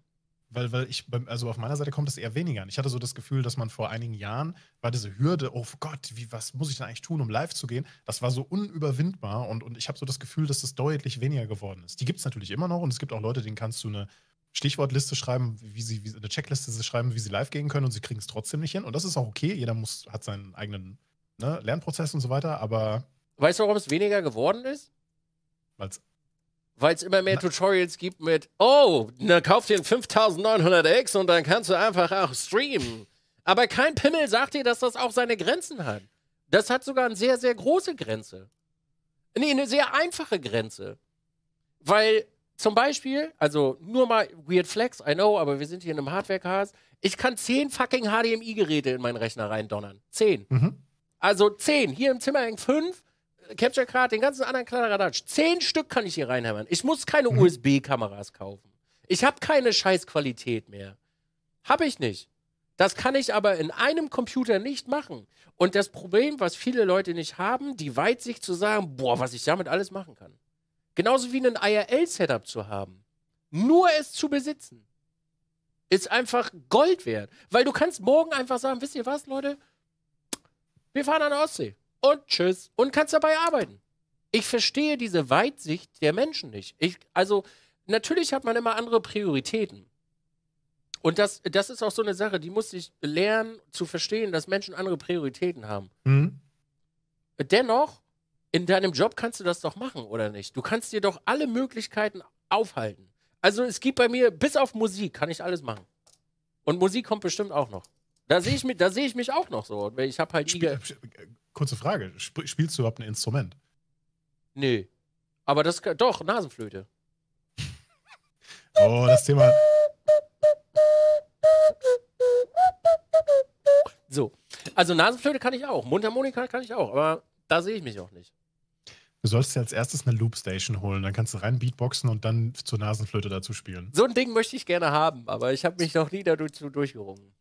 B: Weil, weil ich, also auf meiner Seite kommt es eher weniger. Ich hatte so das Gefühl, dass man vor einigen Jahren war diese Hürde, oh Gott, wie, was muss ich denn eigentlich tun, um live zu gehen? Das war so unüberwindbar und, und ich habe so das Gefühl, dass das deutlich weniger geworden ist. Die gibt es natürlich immer noch und es gibt auch Leute, denen kannst du eine Stichwortliste schreiben, wie sie, wie, eine Checkliste schreiben, wie sie live gehen können und sie kriegen es trotzdem nicht hin. Und das ist auch okay, jeder muss, hat seinen eigenen ne, Lernprozess und so weiter, aber
A: Weißt du, warum es weniger geworden ist? weil es immer mehr Tutorials gibt mit, oh, dann kauf dir ein 5900X und dann kannst du einfach auch streamen. Aber kein Pimmel sagt dir, dass das auch seine Grenzen hat. Das hat sogar eine sehr, sehr große Grenze. Nee, eine sehr einfache Grenze. Weil zum Beispiel, also nur mal Weird Flex, I know, aber wir sind hier in einem Hardware-Cast. Ich kann zehn fucking HDMI-Geräte in meinen Rechner reindonnern. Zehn. Mhm. Also zehn. Hier im Zimmer hängen fünf Capture Card, den ganzen anderen Kladderadatsch. Zehn Stück kann ich hier reinhämmern. Ich muss keine mhm. USB-Kameras kaufen. Ich habe keine Scheißqualität mehr. Habe ich nicht. Das kann ich aber in einem Computer nicht machen. Und das Problem, was viele Leute nicht haben, die Weitsicht zu sagen, boah, was ich damit alles machen kann. Genauso wie ein IRL-Setup zu haben. Nur es zu besitzen. Ist einfach Gold wert. Weil du kannst morgen einfach sagen, wisst ihr was, Leute? Wir fahren an der Ostsee und tschüss und kannst dabei arbeiten. Ich verstehe diese Weitsicht der Menschen nicht. Ich, also, natürlich hat man immer andere Prioritäten. Und das, das ist auch so eine Sache, die muss ich lernen zu verstehen, dass Menschen andere Prioritäten haben. Mhm. Dennoch, in deinem Job kannst du das doch machen, oder nicht? Du kannst dir doch alle Möglichkeiten aufhalten. Also es gibt bei mir, bis auf Musik kann ich alles machen. Und Musik kommt bestimmt auch noch. Da sehe ich, mich, seh ich mich auch noch so. Ich habe halt Sp
B: kurze Frage. Sp spielst du überhaupt ein Instrument?
A: Nö. Aber das doch, Nasenflöte.
B: oh, das Thema.
A: So. Also Nasenflöte kann ich auch, Mundharmonika kann ich auch, aber da sehe ich mich auch nicht.
B: Du sollst dir als erstes eine Loopstation holen, dann kannst du rein Beatboxen und dann zur Nasenflöte dazu spielen.
A: So ein Ding möchte ich gerne haben, aber ich habe mich noch nie dazu durchgerungen.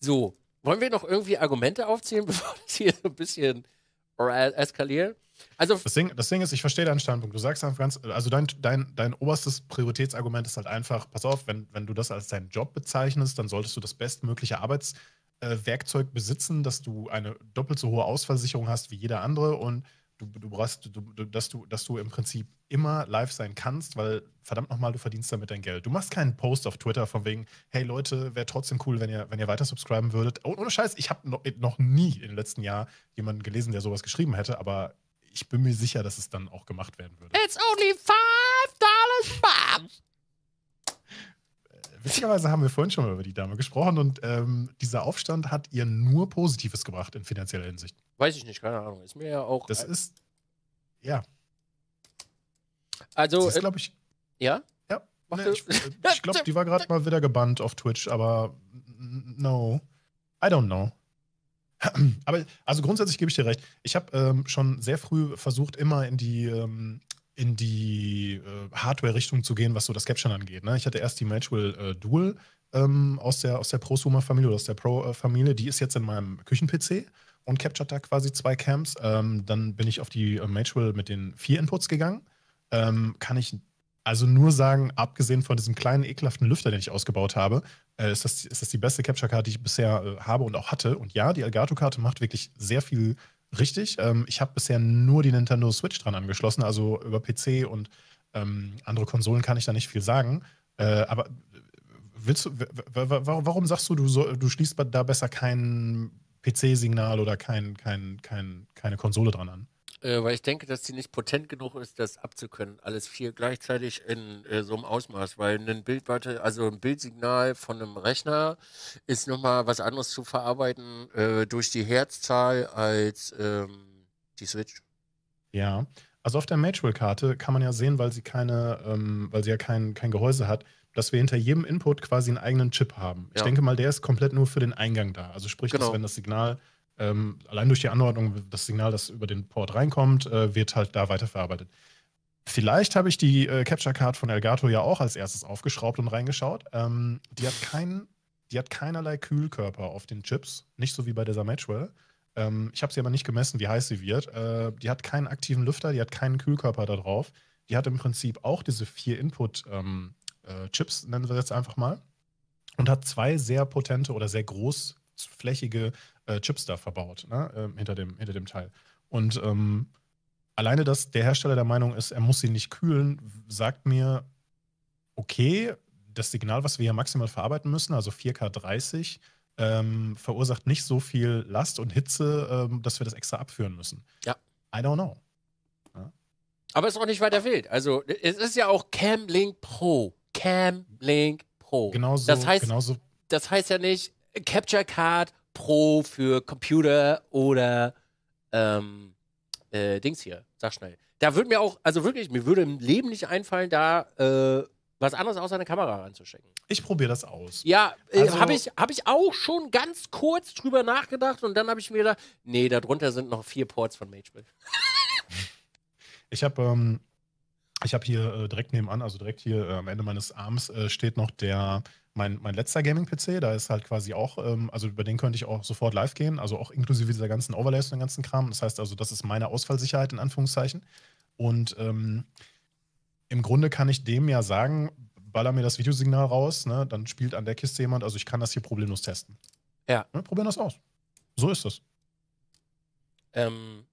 A: So, wollen wir noch irgendwie Argumente aufziehen, bevor das hier so ein bisschen eskaliert? Also das
B: Ding, das Ding ist, ich verstehe deinen Standpunkt. Du sagst einfach ganz, also dein, dein, dein oberstes Prioritätsargument ist halt einfach, pass auf, wenn, wenn du das als deinen Job bezeichnest, dann solltest du das bestmögliche Arbeitswerkzeug äh, besitzen, dass du eine doppelt so hohe Ausversicherung hast wie jeder andere und du, du brauchst, du, dass, du, dass du im Prinzip immer live sein kannst, weil verdammt nochmal, du verdienst damit dein Geld. Du machst keinen Post auf Twitter von wegen, hey Leute, wäre trotzdem cool, wenn ihr, wenn ihr weiter subscriben würdet. Und oh, ohne Scheiß, ich habe noch, noch nie im letzten Jahr jemanden gelesen, der sowas geschrieben hätte, aber ich bin mir sicher, dass es dann auch gemacht werden
A: würde. It's only five dollars
B: Witzigerweise haben wir vorhin schon mal über die Dame gesprochen und ähm, dieser Aufstand hat ihr nur Positives
A: gebracht in finanzieller Hinsicht. Weiß ich nicht, keine Ahnung. Ist mir ja auch. Das ist. Ja. Also. Das ist, äh, glaube ich. Ja?
B: Ja. Nee, ich äh, ich glaube, die war gerade mal wieder gebannt auf Twitch, aber no. I don't know. Aber also grundsätzlich gebe ich dir recht. Ich habe ähm, schon sehr früh versucht, immer in die ähm, in die äh, Hardware-Richtung zu gehen, was so das Caption angeht. Ne? Ich hatte erst die Magewell äh, Dual ähm, aus der, aus der Prosumer-Familie oder aus der Pro-Familie. Die ist jetzt in meinem Küchen-PC und captured da quasi zwei Cams. Ähm, dann bin ich auf die äh, Magewell mit den vier Inputs gegangen. Ähm, kann ich also nur sagen, abgesehen von diesem kleinen ekelhaften Lüfter, den ich ausgebaut habe, äh, ist, das, ist das die beste Capture-Karte, die ich bisher äh, habe und auch hatte. Und ja, die Elgato-Karte macht wirklich sehr viel Richtig. Ähm, ich habe bisher nur die Nintendo Switch dran angeschlossen, also über PC und ähm, andere Konsolen kann ich da nicht viel sagen. Äh, aber äh, willst du, warum sagst du, du, so, du schließt da besser kein PC-Signal oder kein, kein, kein, keine Konsole dran an?
A: äh, weil ich denke, dass sie nicht potent genug ist, das abzukönnen. Alles vier gleichzeitig in äh, so einem Ausmaß, weil ein Bildwarte, also ein Bildsignal von einem Rechner ist nochmal was anderes zu verarbeiten äh, durch die Herzzahl als ähm, die Switch. Ja,
B: also auf der Magewell-Karte kann man ja sehen, weil sie keine, ähm, weil sie ja kein, kein Gehäuse hat, dass wir hinter jedem Input quasi einen eigenen Chip haben. Ja. Ich denke mal, der ist komplett nur für den Eingang da. Also sprich, genau. dass wenn das Signal ähm, allein durch die Anordnung, das Signal, das über den Port reinkommt, äh, wird halt da weiterverarbeitet. Vielleicht habe ich die äh, Capture Card von Elgato ja auch als erstes aufgeschraubt und reingeschaut. Ähm, die, hat kein, die hat keinerlei Kühlkörper auf den Chips, nicht so wie bei dieser Matchwell. Ähm, ich habe sie aber nicht gemessen, wie heiß sie wird. Äh, die hat keinen aktiven Lüfter, die hat keinen Kühlkörper da drauf. Die hat im Prinzip auch diese vier Input-Chips, ähm, äh, nennen wir das jetzt einfach mal, und hat zwei sehr potente oder sehr groß flächige äh, Chips da verbaut, ne? äh, hinter, dem, hinter dem Teil. Und ähm, alleine, dass der Hersteller der Meinung ist, er muss sie nicht kühlen, sagt mir, okay, das Signal, was wir hier maximal verarbeiten müssen, also 4K 30, ähm, verursacht nicht so viel Last und Hitze, ähm, dass wir das extra abführen müssen. Ja. I don't know.
A: Ja. Aber ist auch nicht weiter wild. Also, es ist ja auch Cam Link Pro. Cam Link Pro. Genauso, das heißt, genauso. das heißt ja nicht, Capture Card Pro für Computer oder ähm, äh, Dings hier. Sag schnell. Da würde mir auch, also wirklich, mir würde im Leben nicht einfallen, da äh, was anderes außer eine Kamera ranzuschicken. Ich probiere das aus. Ja, äh, also, habe ich, hab ich auch schon ganz kurz drüber nachgedacht und dann habe ich mir gedacht, nee, darunter sind noch vier Ports von Magebill. ich habe
B: ähm, hab hier äh, direkt nebenan, also direkt hier äh, am Ende meines Arms, äh, steht noch der mein, mein letzter Gaming-PC, da ist halt quasi auch, ähm, also über den könnte ich auch sofort live gehen, also auch inklusive dieser ganzen Overlays und dem ganzen Kram. Das heißt also, das ist meine Ausfallsicherheit in Anführungszeichen. Und ähm, im Grunde kann ich dem ja sagen, baller mir das Videosignal raus, ne, dann spielt an der Kiste jemand, also ich kann das hier problemlos testen. Ja. Ne, probieren das aus. So ist das. Ähm.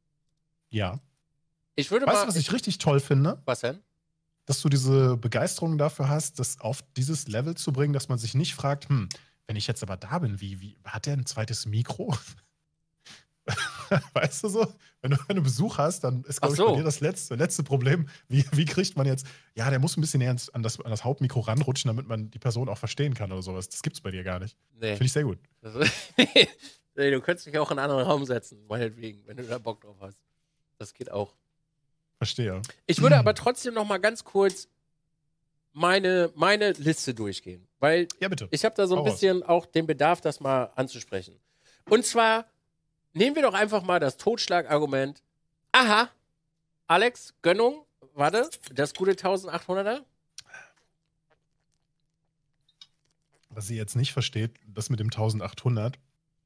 B: Ja.
A: Ich würde Weißt du, was ich, ich
B: richtig toll finde? Was denn? dass du diese Begeisterung dafür hast, das auf dieses Level zu bringen, dass man sich nicht fragt, hm, wenn ich jetzt aber da bin, wie, wie hat der ein zweites Mikro? weißt du so, wenn du einen Besuch hast, dann ist, glaube so. ich, bei dir das letzte, letzte Problem, wie, wie kriegt man jetzt, ja, der muss ein bisschen näher an das, an das Hauptmikro ranrutschen, damit man die Person auch verstehen kann oder sowas. Das gibt es bei dir gar nicht. Nee. Finde ich sehr gut.
A: nee, du könntest dich auch in einen anderen Raum setzen, meinetwegen, wenn du da Bock drauf hast. Das geht auch. Verstehe. Ich würde aber trotzdem noch mal ganz kurz meine, meine Liste durchgehen, weil ja, ich habe da so ein Hau bisschen aus. auch den Bedarf, das mal anzusprechen. Und zwar nehmen wir doch einfach mal das Totschlagargument. Aha, Alex, Gönnung, warte, das gute 1800er.
B: Was sie jetzt nicht versteht, das mit dem 1800,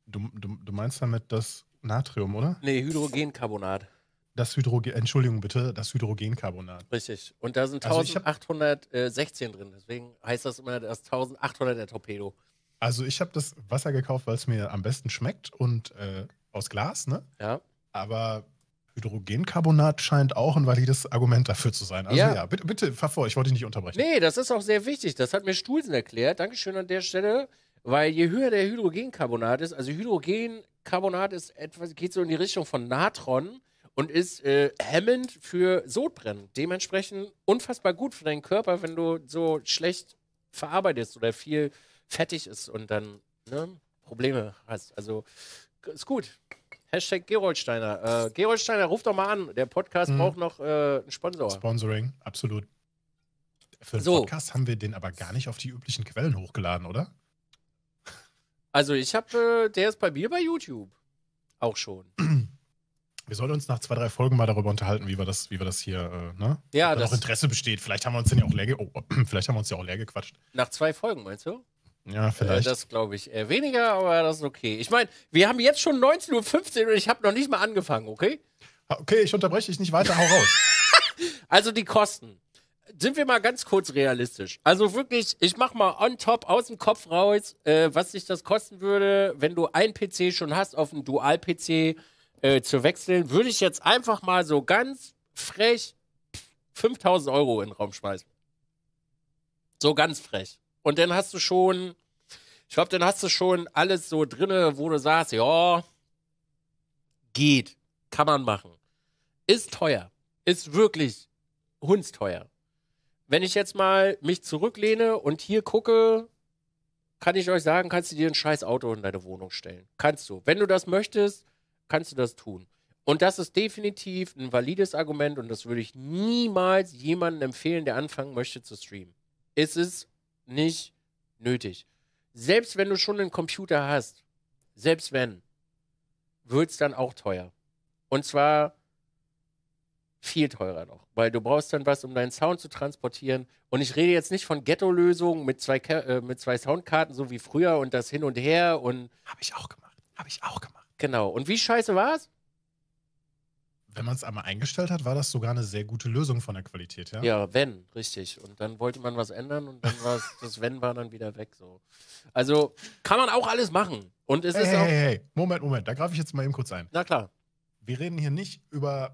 B: du, du, du meinst damit das Natrium, oder?
A: Nee, Hydrogencarbonat
B: das Hydrogen, Entschuldigung bitte, das
A: Hydrogencarbonat. Richtig. Und da sind 1816 also drin. Deswegen heißt das immer das 1800er Torpedo.
B: Also ich habe das Wasser gekauft, weil es mir am besten schmeckt und äh, aus Glas, ne? Ja. Aber Hydrogencarbonat scheint auch ein valides Argument dafür zu sein. Also ja, ja bitte, bitte fahr vor, ich wollte dich nicht unterbrechen.
A: Nee, das ist auch sehr wichtig. Das hat mir Stuhlsen erklärt. Dankeschön an der Stelle. Weil je höher der Hydrogencarbonat ist, also Hydrogencarbonat ist etwas, geht so in die Richtung von Natron und ist äh, hemmend für Sodbrennen. Dementsprechend unfassbar gut für deinen Körper, wenn du so schlecht verarbeitest oder viel fettig ist und dann ne, Probleme hast. Also ist gut. Hashtag Geroldsteiner. Äh, Geroldsteiner, ruf doch mal an. Der Podcast mhm. braucht noch äh, einen Sponsor.
B: Sponsoring, absolut. Für den so. Podcast haben wir den aber gar nicht auf die üblichen Quellen
A: hochgeladen, oder? Also ich habe, äh, der ist bei mir bei YouTube auch schon.
B: Wir sollen uns nach zwei, drei Folgen mal darüber unterhalten, wie wir das, wie wir das hier, äh, ne? Ja, dass auch Interesse besteht. Vielleicht haben wir uns denn ja auch leer, ge oh, vielleicht haben wir uns ja auch leer gequatscht.
A: Nach zwei Folgen, meinst du? Ja, äh, vielleicht. Äh, das glaube ich. eher weniger, aber das ist okay. Ich meine, wir haben jetzt schon 19.15 Uhr und ich habe noch nicht mal angefangen, okay? Okay, ich unterbreche dich nicht weiter, hau raus. also die Kosten. Sind wir mal ganz kurz realistisch. Also wirklich, ich mache mal on top aus dem Kopf raus, äh, was sich das kosten würde, wenn du ein PC schon hast auf dem Dual-PC äh, zu wechseln, würde ich jetzt einfach mal so ganz frech 5000 Euro in den Raum schmeißen. So ganz frech. Und dann hast du schon, ich glaube, dann hast du schon alles so drinne, wo du sagst, ja, geht, kann man machen. Ist teuer. Ist wirklich hundsteuer. Wenn ich jetzt mal mich zurücklehne und hier gucke, kann ich euch sagen, kannst du dir ein scheiß Auto in deine Wohnung stellen. Kannst du. Wenn du das möchtest, kannst du das tun. Und das ist definitiv ein valides Argument und das würde ich niemals jemandem empfehlen, der anfangen möchte zu streamen. Es ist nicht nötig. Selbst wenn du schon einen Computer hast, selbst wenn, wird es dann auch teuer. Und zwar viel teurer noch, weil du brauchst dann was, um deinen Sound zu transportieren. Und ich rede jetzt nicht von Ghetto-Lösungen mit, zwei, äh, mit zwei Soundkarten, so wie früher und das hin und her. Und Habe ich auch gemacht. Habe ich auch gemacht. Genau. Und wie scheiße war es?
B: Wenn man es einmal eingestellt hat, war das sogar eine sehr gute Lösung
A: von der Qualität Ja? ja, wenn, richtig. Und dann wollte man was ändern und dann war das Wenn war dann wieder weg. So. Also kann man auch alles machen. Und es hey, ist hey, auch. Hey,
B: hey, Moment, Moment, da greife ich jetzt mal eben kurz ein. Na klar. Wir reden hier nicht über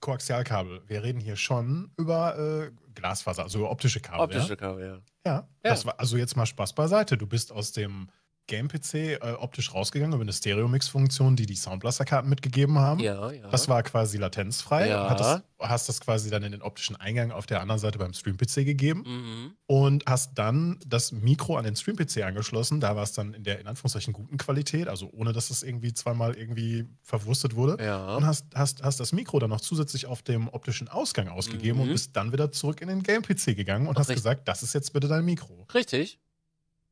B: Koaxialkabel. Wir reden hier schon über äh, Glasfaser, also über optische Kabel. Optische ja? Kabel, ja. Ja, ja. War, also jetzt mal Spaß beiseite. Du bist aus dem Game-PC äh, optisch rausgegangen über eine Stereo-Mix-Funktion, die die Soundblaster-Karten mitgegeben haben. Ja, ja. Das war quasi latenzfrei. Ja. Das, hast das quasi dann in den optischen Eingang auf der anderen Seite beim Stream-PC gegeben mhm. und hast dann das Mikro an den Stream-PC angeschlossen. Da war es dann in der in Anführungszeichen guten Qualität, also ohne, dass es das irgendwie zweimal irgendwie verwurstet wurde. Ja. Und hast, hast, hast das Mikro dann noch zusätzlich auf dem optischen Ausgang ausgegeben mhm. und bist dann wieder zurück in den Game-PC gegangen und Ach, hast richtig. gesagt, das ist jetzt bitte dein Mikro. Richtig.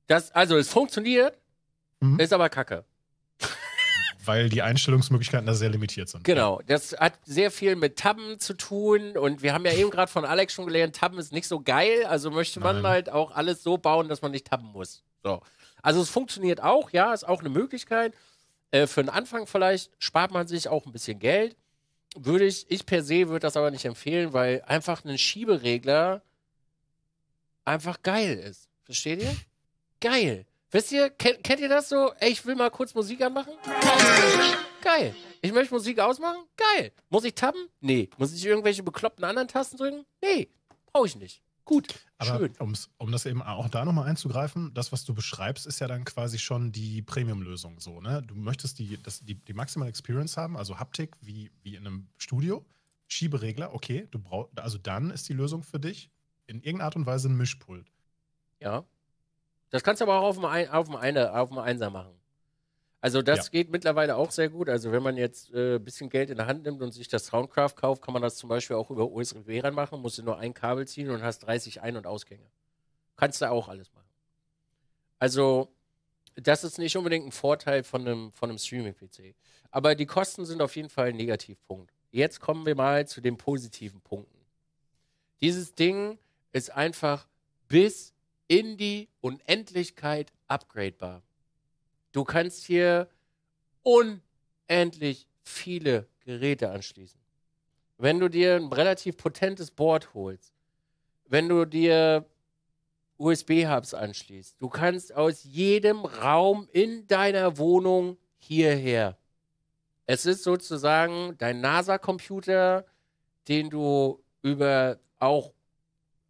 A: Das, also es funktioniert, Mhm. Ist aber kacke.
B: Weil die Einstellungsmöglichkeiten da sehr limitiert sind. Genau,
A: das hat sehr viel mit Tabben zu tun und wir haben ja eben gerade von Alex schon gelernt, Tabben ist nicht so geil, also möchte man Nein. halt auch alles so bauen, dass man nicht tabben muss. So. Also es funktioniert auch, ja, ist auch eine Möglichkeit. Äh, für den Anfang vielleicht spart man sich auch ein bisschen Geld. Würde ich, ich per se würde das aber nicht empfehlen, weil einfach ein Schieberegler einfach geil ist. Versteht ihr? Geil. Wisst ihr, kennt, kennt ihr das so? Ey, ich will mal kurz Musik anmachen? Geil. Ich möchte Musik ausmachen? Geil. Muss ich tappen? Nee. Muss ich irgendwelche bekloppten anderen Tasten drücken? Nee. Brauche ich nicht. Gut.
B: Aber schön. Um's, um das eben auch da nochmal einzugreifen, das, was du beschreibst, ist ja dann quasi schon die Premium-Lösung. So, ne? Du möchtest die, das, die, die maximale Experience haben, also Haptik wie, wie in einem Studio. Schieberegler, okay, du brauchst, also dann ist die Lösung für dich in irgendeiner Art und Weise ein Mischpult.
A: Ja. Das kannst du aber auch auf dem, ein, auf dem, eine, auf dem Einser machen. Also das ja. geht mittlerweile auch sehr gut. Also wenn man jetzt äh, ein bisschen Geld in der Hand nimmt und sich das Soundcraft kauft, kann man das zum Beispiel auch über USB ran machen. Musst du nur ein Kabel ziehen und hast 30 Ein- und Ausgänge. Kannst du auch alles machen. Also das ist nicht unbedingt ein Vorteil von einem, von einem Streaming-PC. Aber die Kosten sind auf jeden Fall ein Negativpunkt. Jetzt kommen wir mal zu den positiven Punkten. Dieses Ding ist einfach bis in die Unendlichkeit upgradebar. Du kannst hier unendlich viele Geräte anschließen. Wenn du dir ein relativ potentes Board holst, wenn du dir USB-Hubs anschließt, du kannst aus jedem Raum in deiner Wohnung hierher. Es ist sozusagen dein NASA-Computer, den du über auch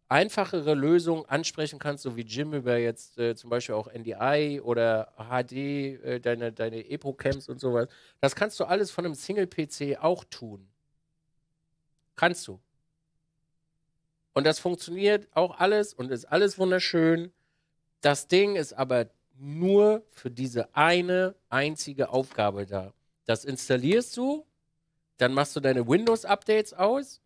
A: einfachere Lösungen ansprechen kannst, so wie Jim über jetzt äh, zum Beispiel auch NDI oder HD, äh, deine, deine Epro-Camps und sowas. Das kannst du alles von einem Single-PC auch tun. Kannst du. Und das funktioniert auch alles und ist alles wunderschön. Das Ding ist aber nur für diese eine einzige Aufgabe da. Das installierst du, dann machst du deine Windows-Updates aus.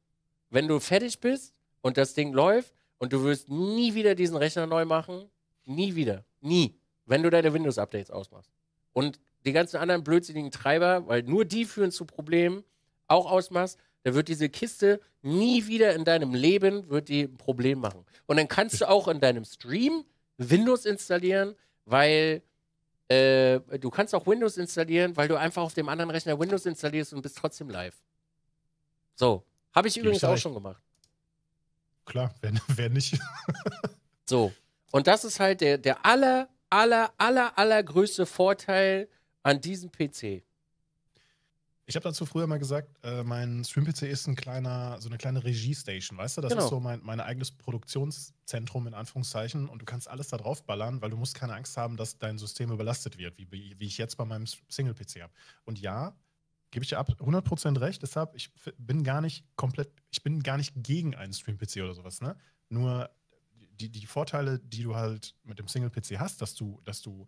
A: Wenn du fertig bist, und das Ding läuft und du wirst nie wieder diesen Rechner neu machen. Nie wieder. Nie. Wenn du deine Windows-Updates ausmachst. Und die ganzen anderen blödsinnigen Treiber, weil nur die führen zu Problemen, auch ausmachst, dann wird diese Kiste nie wieder in deinem Leben wird die ein Problem machen. Und dann kannst du auch in deinem Stream Windows installieren, weil äh, du kannst auch Windows installieren, weil du einfach auf dem anderen Rechner Windows installierst und bist trotzdem live. So. Habe ich übrigens auch schon gemacht
B: klar, wer, wer nicht.
A: so. Und das ist halt der, der aller, aller, aller, allergrößte Vorteil an diesem PC.
B: Ich habe dazu früher mal gesagt, äh, mein Stream-PC ist ein kleiner, so eine kleine Regie-Station, weißt du? Das genau. ist so mein, mein eigenes Produktionszentrum in Anführungszeichen und du kannst alles da drauf ballern, weil du musst keine Angst haben, dass dein System überlastet wird, wie, wie ich jetzt bei meinem Single-PC habe. Und ja, gebe ich dir ab 100% recht. Deshalb, ich bin gar nicht komplett, ich bin gar nicht gegen einen Stream-PC oder sowas. Ne? Nur die, die Vorteile, die du halt mit dem Single-PC hast, dass du, dass du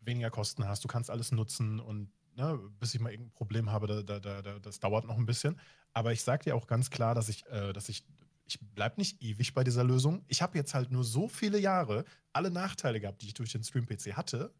B: weniger Kosten hast, du kannst alles nutzen und ne, bis ich mal irgendein Problem habe, da, da, da, da, das dauert noch ein bisschen. Aber ich sage dir auch ganz klar, dass ich, äh, dass ich, ich bleibe nicht ewig bei dieser Lösung. Ich habe jetzt halt nur so viele Jahre alle Nachteile gehabt, die ich durch den Stream-PC hatte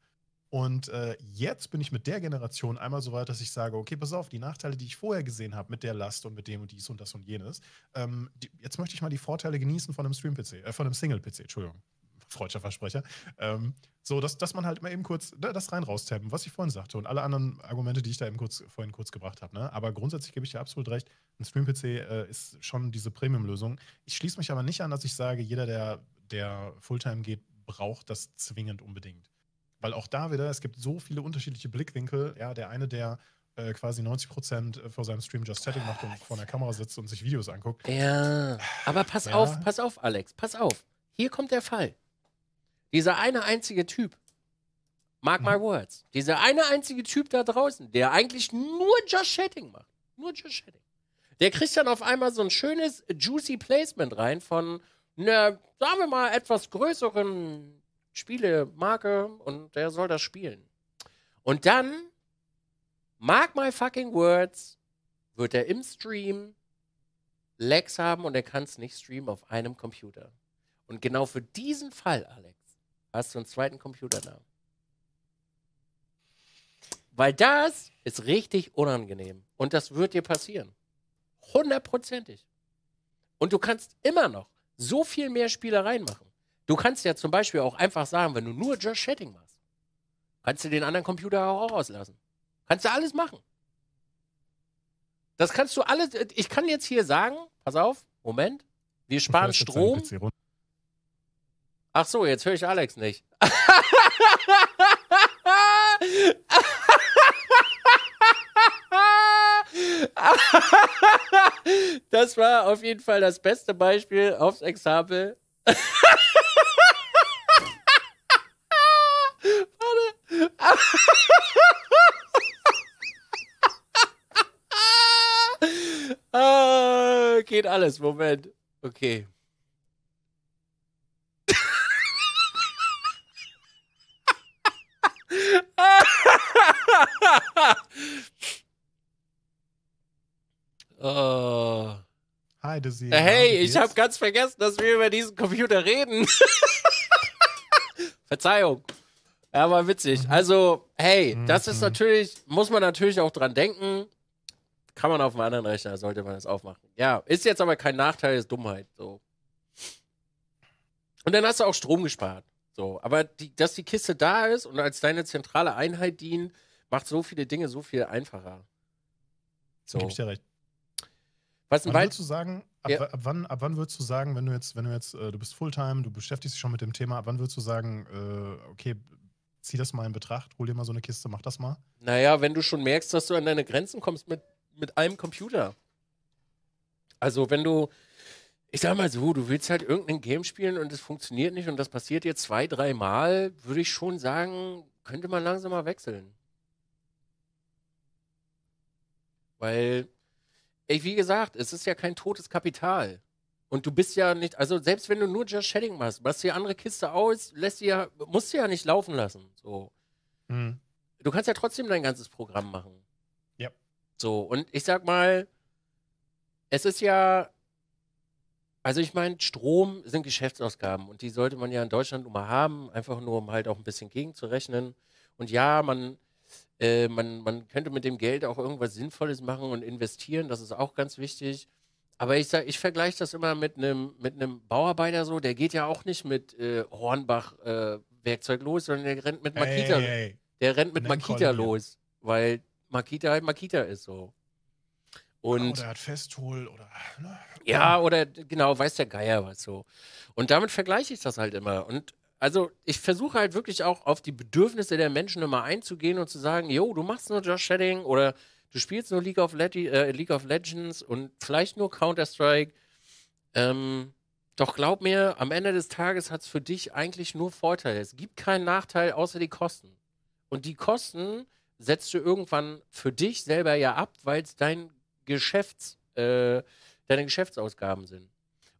B: und äh, jetzt bin ich mit der Generation einmal so weit, dass ich sage, okay, pass auf, die Nachteile, die ich vorher gesehen habe mit der Last und mit dem und dies und das und jenes, ähm, die, jetzt möchte ich mal die Vorteile genießen von einem Stream-PC, äh, von einem Single-PC, Entschuldigung, freudscher Versprecher. Ähm, so, dass, dass man halt mal eben kurz ne, das rein raustappen, was ich vorhin sagte und alle anderen Argumente, die ich da eben kurz, vorhin kurz gebracht habe. Ne? Aber grundsätzlich gebe ich dir absolut recht, ein Stream-PC äh, ist schon diese Premium-Lösung. Ich schließe mich aber nicht an, dass ich sage, jeder, der, der Fulltime geht, braucht das zwingend unbedingt. Weil auch da wieder, es gibt so viele unterschiedliche Blickwinkel. Ja, der eine, der äh, quasi 90 Prozent äh, vor seinem Stream Just Setting macht und vor der Kamera sitzt und sich Videos anguckt.
A: Ja, aber pass ja. auf, pass auf, Alex, pass auf. Hier kommt der Fall. Dieser eine einzige Typ, mark my mhm. words, dieser eine einzige Typ da draußen, der eigentlich nur Just Chatting macht, nur Just Chatting, der kriegt dann auf einmal so ein schönes juicy Placement rein von, einer, sagen wir mal, etwas größeren Spiele Spielemarke und der soll das spielen. Und dann, mark my fucking words, wird er im Stream Lags haben und er kann es nicht streamen auf einem Computer. Und genau für diesen Fall, Alex, hast du einen zweiten Computer da. Weil das ist richtig unangenehm. Und das wird dir passieren. Hundertprozentig. Und du kannst immer noch so viel mehr Spielereien machen. Du kannst ja zum Beispiel auch einfach sagen, wenn du nur Just Chatting machst, kannst du den anderen Computer auch auslassen. Kannst du alles machen. Das kannst du alles. Ich kann jetzt hier sagen, pass auf, Moment, wir sparen Strom. Ach so, jetzt höre ich Alex nicht. das war auf jeden Fall das beste Beispiel aufs Exempel. geht alles. Moment. Okay. oh. Hi, Desiree. Hey, ich habe ganz vergessen, dass wir über diesen Computer reden. Verzeihung. Ja, war witzig. Mhm. Also, hey, mhm. das ist natürlich, muss man natürlich auch dran denken kann man auf einem anderen Rechner, sollte man das aufmachen. Ja, ist jetzt aber kein Nachteil, ist Dummheit. So. Und dann hast du auch Strom gespart. So, aber die, dass die Kiste da ist und als deine zentrale Einheit dient, macht so viele Dinge so viel einfacher. So. Gib ich dir recht. Was wann würdest du sagen,
B: ab, ja. ab, wann, ab wann würdest du sagen, wenn du jetzt, wenn du jetzt, äh, du bist Fulltime, du beschäftigst dich schon mit dem Thema, ab wann würdest du sagen, äh, okay, zieh das mal in Betracht, hol dir mal so eine Kiste, mach das mal?
A: Naja, wenn du schon merkst, dass du an deine Grenzen kommst mit mit einem Computer. Also, wenn du, ich sag mal so, du willst halt irgendein Game spielen und es funktioniert nicht und das passiert jetzt zwei, dreimal, würde ich schon sagen, könnte man langsam mal wechseln. Weil, ey, wie gesagt, es ist ja kein totes Kapital. Und du bist ja nicht, also selbst wenn du nur Just Shedding machst, machst du die andere Kiste aus, lässt die ja, musst du ja nicht laufen lassen. So. Mhm. Du kannst ja trotzdem dein ganzes Programm machen. So, und ich sag mal, es ist ja, also ich meine, Strom sind Geschäftsausgaben und die sollte man ja in Deutschland nur mal haben, einfach nur um halt auch ein bisschen gegenzurechnen. Und ja, man, äh, man, man könnte mit dem Geld auch irgendwas Sinnvolles machen und investieren, das ist auch ganz wichtig. Aber ich sag, ich vergleiche das immer mit einem mit Bauarbeiter so, der geht ja auch nicht mit äh, Hornbach äh, Werkzeug los, sondern der rennt mit Makita. Hey, hey, hey. Der rennt mit Makita los, weil Makita halt Makita ist so. Und oder
B: hat Festhol oder. Ne?
A: Ja, oder genau, weiß der Geier was so. Und damit vergleiche ich das halt immer. Und also ich versuche halt wirklich auch auf die Bedürfnisse der Menschen immer einzugehen und zu sagen, yo, du machst nur Josh Shedding oder du spielst nur League of, Leg äh, League of Legends und vielleicht nur Counter-Strike. Ähm, doch glaub mir, am Ende des Tages hat es für dich eigentlich nur Vorteile. Es gibt keinen Nachteil außer die Kosten. Und die Kosten setzt du irgendwann für dich selber ja ab, weil es dein Geschäfts, äh, deine Geschäftsausgaben sind.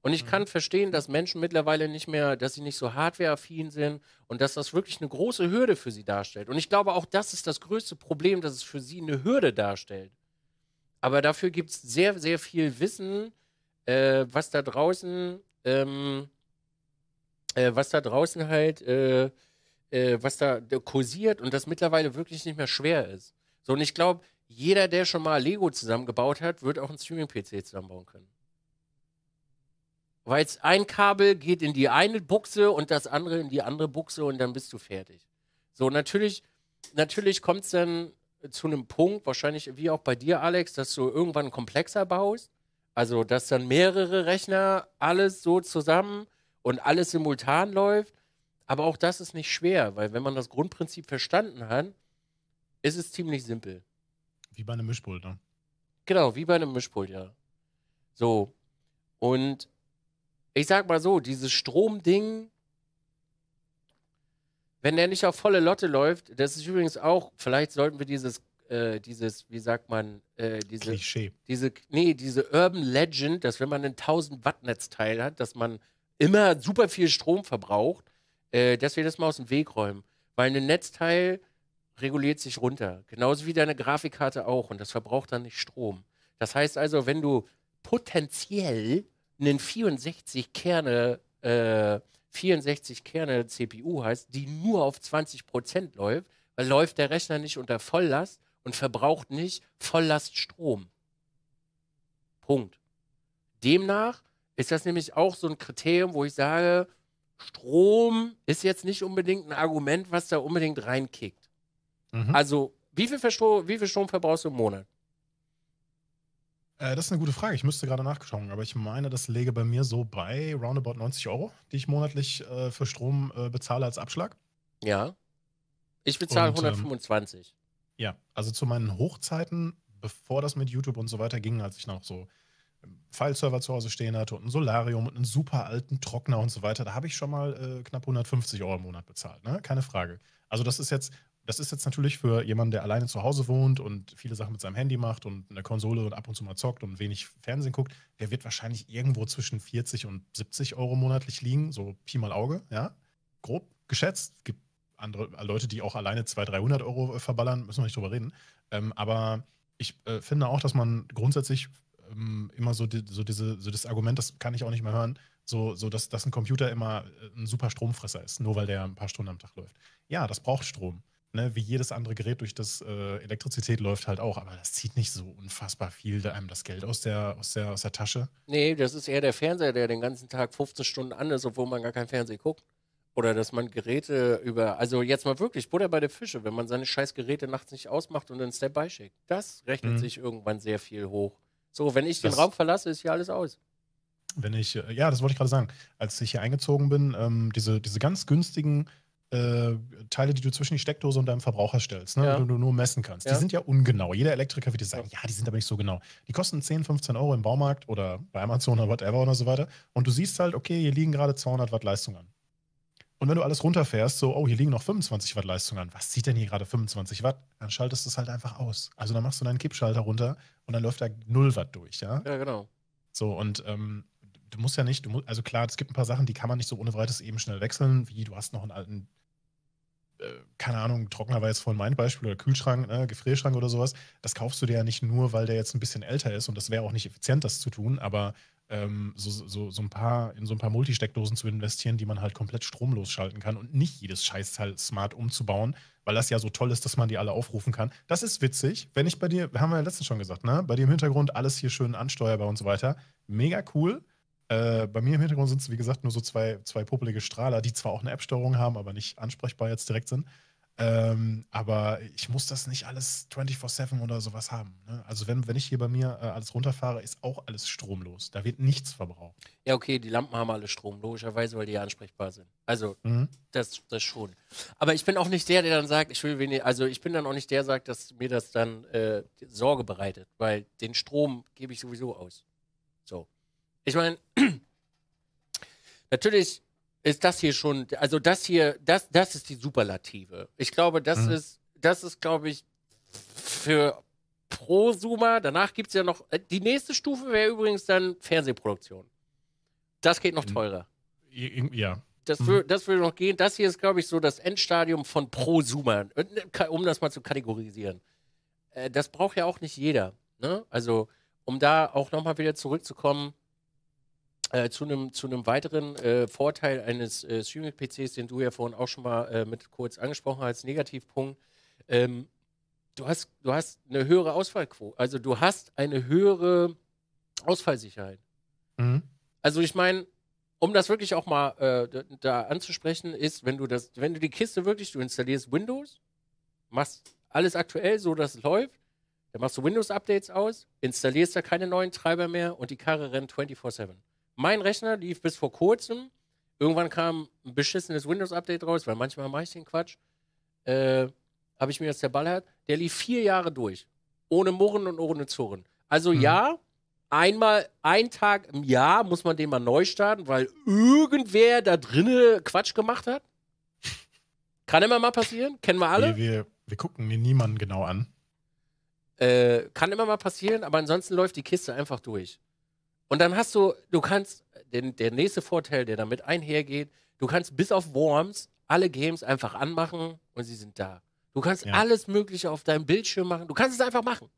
A: Und ich mhm. kann verstehen, dass Menschen mittlerweile nicht mehr, dass sie nicht so hardwareaffin sind und dass das wirklich eine große Hürde für sie darstellt. Und ich glaube, auch das ist das größte Problem, dass es für sie eine Hürde darstellt. Aber dafür gibt es sehr, sehr viel Wissen, äh, was da draußen, ähm, äh, was da draußen halt äh, äh, was da kursiert und das mittlerweile wirklich nicht mehr schwer ist. So, und ich glaube, jeder, der schon mal Lego zusammengebaut hat, wird auch einen Streaming-PC zusammenbauen können. Weil ein Kabel geht in die eine Buchse und das andere in die andere Buchse und dann bist du fertig. So, natürlich, natürlich kommt es dann zu einem Punkt, wahrscheinlich wie auch bei dir, Alex, dass du irgendwann komplexer baust. Also, dass dann mehrere Rechner alles so zusammen und alles simultan läuft. Aber auch das ist nicht schwer, weil wenn man das Grundprinzip verstanden hat, ist es ziemlich simpel. Wie bei einem Mischpult, ne? Genau, wie bei einem Mischpult, ja. So. Und ich sag mal so, dieses Stromding, wenn der nicht auf volle Lotte läuft, das ist übrigens auch, vielleicht sollten wir dieses, äh, dieses, wie sagt man, äh, diese, Klischee. diese, nee, diese Urban Legend, dass wenn man ein 1000 Watt Netzteil hat, dass man immer super viel Strom verbraucht, äh, dass wir das mal aus dem Weg räumen. Weil ein Netzteil reguliert sich runter. Genauso wie deine Grafikkarte auch. Und das verbraucht dann nicht Strom. Das heißt also, wenn du potenziell einen 64 Kerne, äh, 64 Kerne CPU hast, die nur auf 20 läuft, weil läuft der Rechner nicht unter Volllast und verbraucht nicht Volllast Strom. Punkt. Demnach ist das nämlich auch so ein Kriterium, wo ich sage, Strom ist jetzt nicht unbedingt ein Argument, was da unbedingt reinkickt. Mhm. Also, wie viel, Strom, wie viel Strom verbrauchst du im Monat?
B: Äh, das ist eine gute Frage. Ich müsste gerade nachgeschauen, aber ich meine, das läge bei mir so bei roundabout 90 Euro, die ich monatlich äh, für Strom äh, bezahle als Abschlag.
A: Ja. Ich bezahle und, 125. Ähm, ja,
B: also zu meinen Hochzeiten, bevor das mit YouTube und so weiter ging, als ich noch so File-Server zu Hause stehen hatte und ein Solarium und einen super alten Trockner und so weiter, da habe ich schon mal äh, knapp 150 Euro im Monat bezahlt, ne? Keine Frage. Also das ist jetzt, das ist jetzt natürlich für jemanden, der alleine zu Hause wohnt und viele Sachen mit seinem Handy macht und eine Konsole und ab und zu mal zockt und wenig Fernsehen guckt, der wird wahrscheinlich irgendwo zwischen 40 und 70 Euro monatlich liegen, so Pi mal Auge, ja? Grob geschätzt. Es gibt andere äh, Leute, die auch alleine 200, 300 Euro äh, verballern, müssen wir nicht drüber reden. Ähm, aber ich äh, finde auch, dass man grundsätzlich ähm, immer so, die, so, diese, so das Argument, das kann ich auch nicht mehr hören, so, so dass, dass ein Computer immer äh, ein super Stromfresser ist, nur weil der ein paar Stunden am Tag läuft. Ja, das braucht Strom. Ne? Wie jedes andere Gerät durch das äh, Elektrizität läuft halt auch, aber das zieht nicht so unfassbar viel einem das Geld aus der, aus, der, aus der Tasche.
A: Nee, das ist eher der Fernseher, der den ganzen Tag 15 Stunden an ist, obwohl man gar kein Fernsehen guckt oder dass man Geräte über, also jetzt mal wirklich, Butter bei der Fische, wenn man seine scheiß Geräte nachts nicht ausmacht und dann Step-by schickt. Das rechnet mhm. sich irgendwann sehr viel hoch. So, wenn ich das den Raum verlasse, ist hier alles aus.
B: Wenn ich, äh, ja, das wollte ich gerade sagen. Als ich hier eingezogen bin, ähm, diese, diese ganz günstigen äh, Teile, die du zwischen die Steckdose und deinem Verbraucher stellst, ne, ja. die du nur messen kannst, ja. die sind ja ungenau. Jeder Elektriker wird dir sagen, ja. ja, die sind aber nicht so genau. Die kosten 10, 15 Euro im Baumarkt oder bei Amazon oder whatever oder so weiter. Und du siehst halt, okay, hier liegen gerade 200 Watt Leistung an. Und wenn du alles runterfährst, so, oh, hier liegen noch 25 Watt Leistung an. Was sieht denn hier gerade 25 Watt? Dann schaltest du es halt einfach aus. Also dann machst du deinen Kippschalter runter und dann läuft da 0 Watt durch, ja? Ja, genau. So, und ähm, du musst ja nicht, musst, also klar, es gibt ein paar Sachen, die kann man nicht so ohne weiteres eben schnell wechseln, wie du hast noch einen alten, äh, keine Ahnung, Trockner war jetzt vorhin mein Beispiel, oder Kühlschrank, ne, Gefrierschrank oder sowas. Das kaufst du dir ja nicht nur, weil der jetzt ein bisschen älter ist und das wäre auch nicht effizient, das zu tun, aber ähm, so, so, so ein paar, in so ein paar Multisteckdosen zu investieren, die man halt komplett stromlos schalten kann und nicht jedes Scheißteil smart umzubauen, weil das ja so toll ist, dass man die alle aufrufen kann. Das ist witzig, wenn ich bei dir, haben wir ja letztens schon gesagt, ne? Bei dir im Hintergrund alles hier schön ansteuerbar und so weiter. Mega cool. Äh, bei mir im Hintergrund sind es, wie gesagt, nur so zwei, zwei puppelige Strahler, die zwar auch eine App-Steuerung haben, aber nicht ansprechbar jetzt direkt sind. Ähm, aber ich muss das nicht alles 24-7 oder sowas haben. Ne? Also wenn, wenn ich hier bei mir äh, alles runterfahre, ist auch alles stromlos. Da wird nichts verbraucht.
A: Ja, okay, die Lampen haben alle Strom, logischerweise, weil die ja ansprechbar sind. Also mhm. das, das schon. Aber ich bin auch nicht der, der dann sagt, ich will wenig, also ich bin dann auch nicht der, der sagt, dass mir das dann äh, Sorge bereitet, weil den Strom gebe ich sowieso aus. So. Ich meine, natürlich ist das hier schon, also das hier, das, das ist die Superlative. Ich glaube, das mhm. ist, das ist, glaube ich, für Prosumer. Danach gibt es ja noch, äh, die nächste Stufe wäre übrigens dann Fernsehproduktion. Das geht noch mhm. teurer.
B: Ja.
A: Das, mhm. würde, das würde noch gehen. Das hier ist, glaube ich, so das Endstadium von Prosumer, äh, um das mal zu kategorisieren. Äh, das braucht ja auch nicht jeder. Ne? Also, um da auch nochmal wieder zurückzukommen, äh, zu einem zu einem weiteren äh, Vorteil eines äh, Streaming-PCs, den du ja vorhin auch schon mal äh, mit kurz angesprochen hast, Negativpunkt. Ähm, du hast du hast eine höhere Ausfallquote, also du hast eine höhere Ausfallsicherheit. Mhm. Also ich meine, um das wirklich auch mal äh, da anzusprechen, ist, wenn du das, wenn du die Kiste wirklich, du installierst Windows, machst alles aktuell, so dass es läuft, dann machst du Windows-Updates aus, installierst da keine neuen Treiber mehr und die Karre rennt 24-7 mein Rechner lief bis vor kurzem. Irgendwann kam ein beschissenes Windows-Update raus, weil manchmal mache ich den Quatsch. Äh, Habe ich mir das zerballert. Der lief vier Jahre durch. Ohne Murren und ohne Zurren. Also mhm. ja, einmal, ein Tag im Jahr muss man den mal neu starten, weil irgendwer da drinnen Quatsch gemacht hat. Kann immer mal passieren, kennen wir alle. Wir, wir, wir gucken mir niemanden genau an. Äh, kann immer mal passieren, aber ansonsten läuft die Kiste einfach durch. Und dann hast du, du kannst, den, der nächste Vorteil, der damit einhergeht, du kannst bis auf Worms alle Games einfach anmachen und sie sind da. Du kannst ja. alles Mögliche auf deinem Bildschirm machen. Du kannst es einfach machen.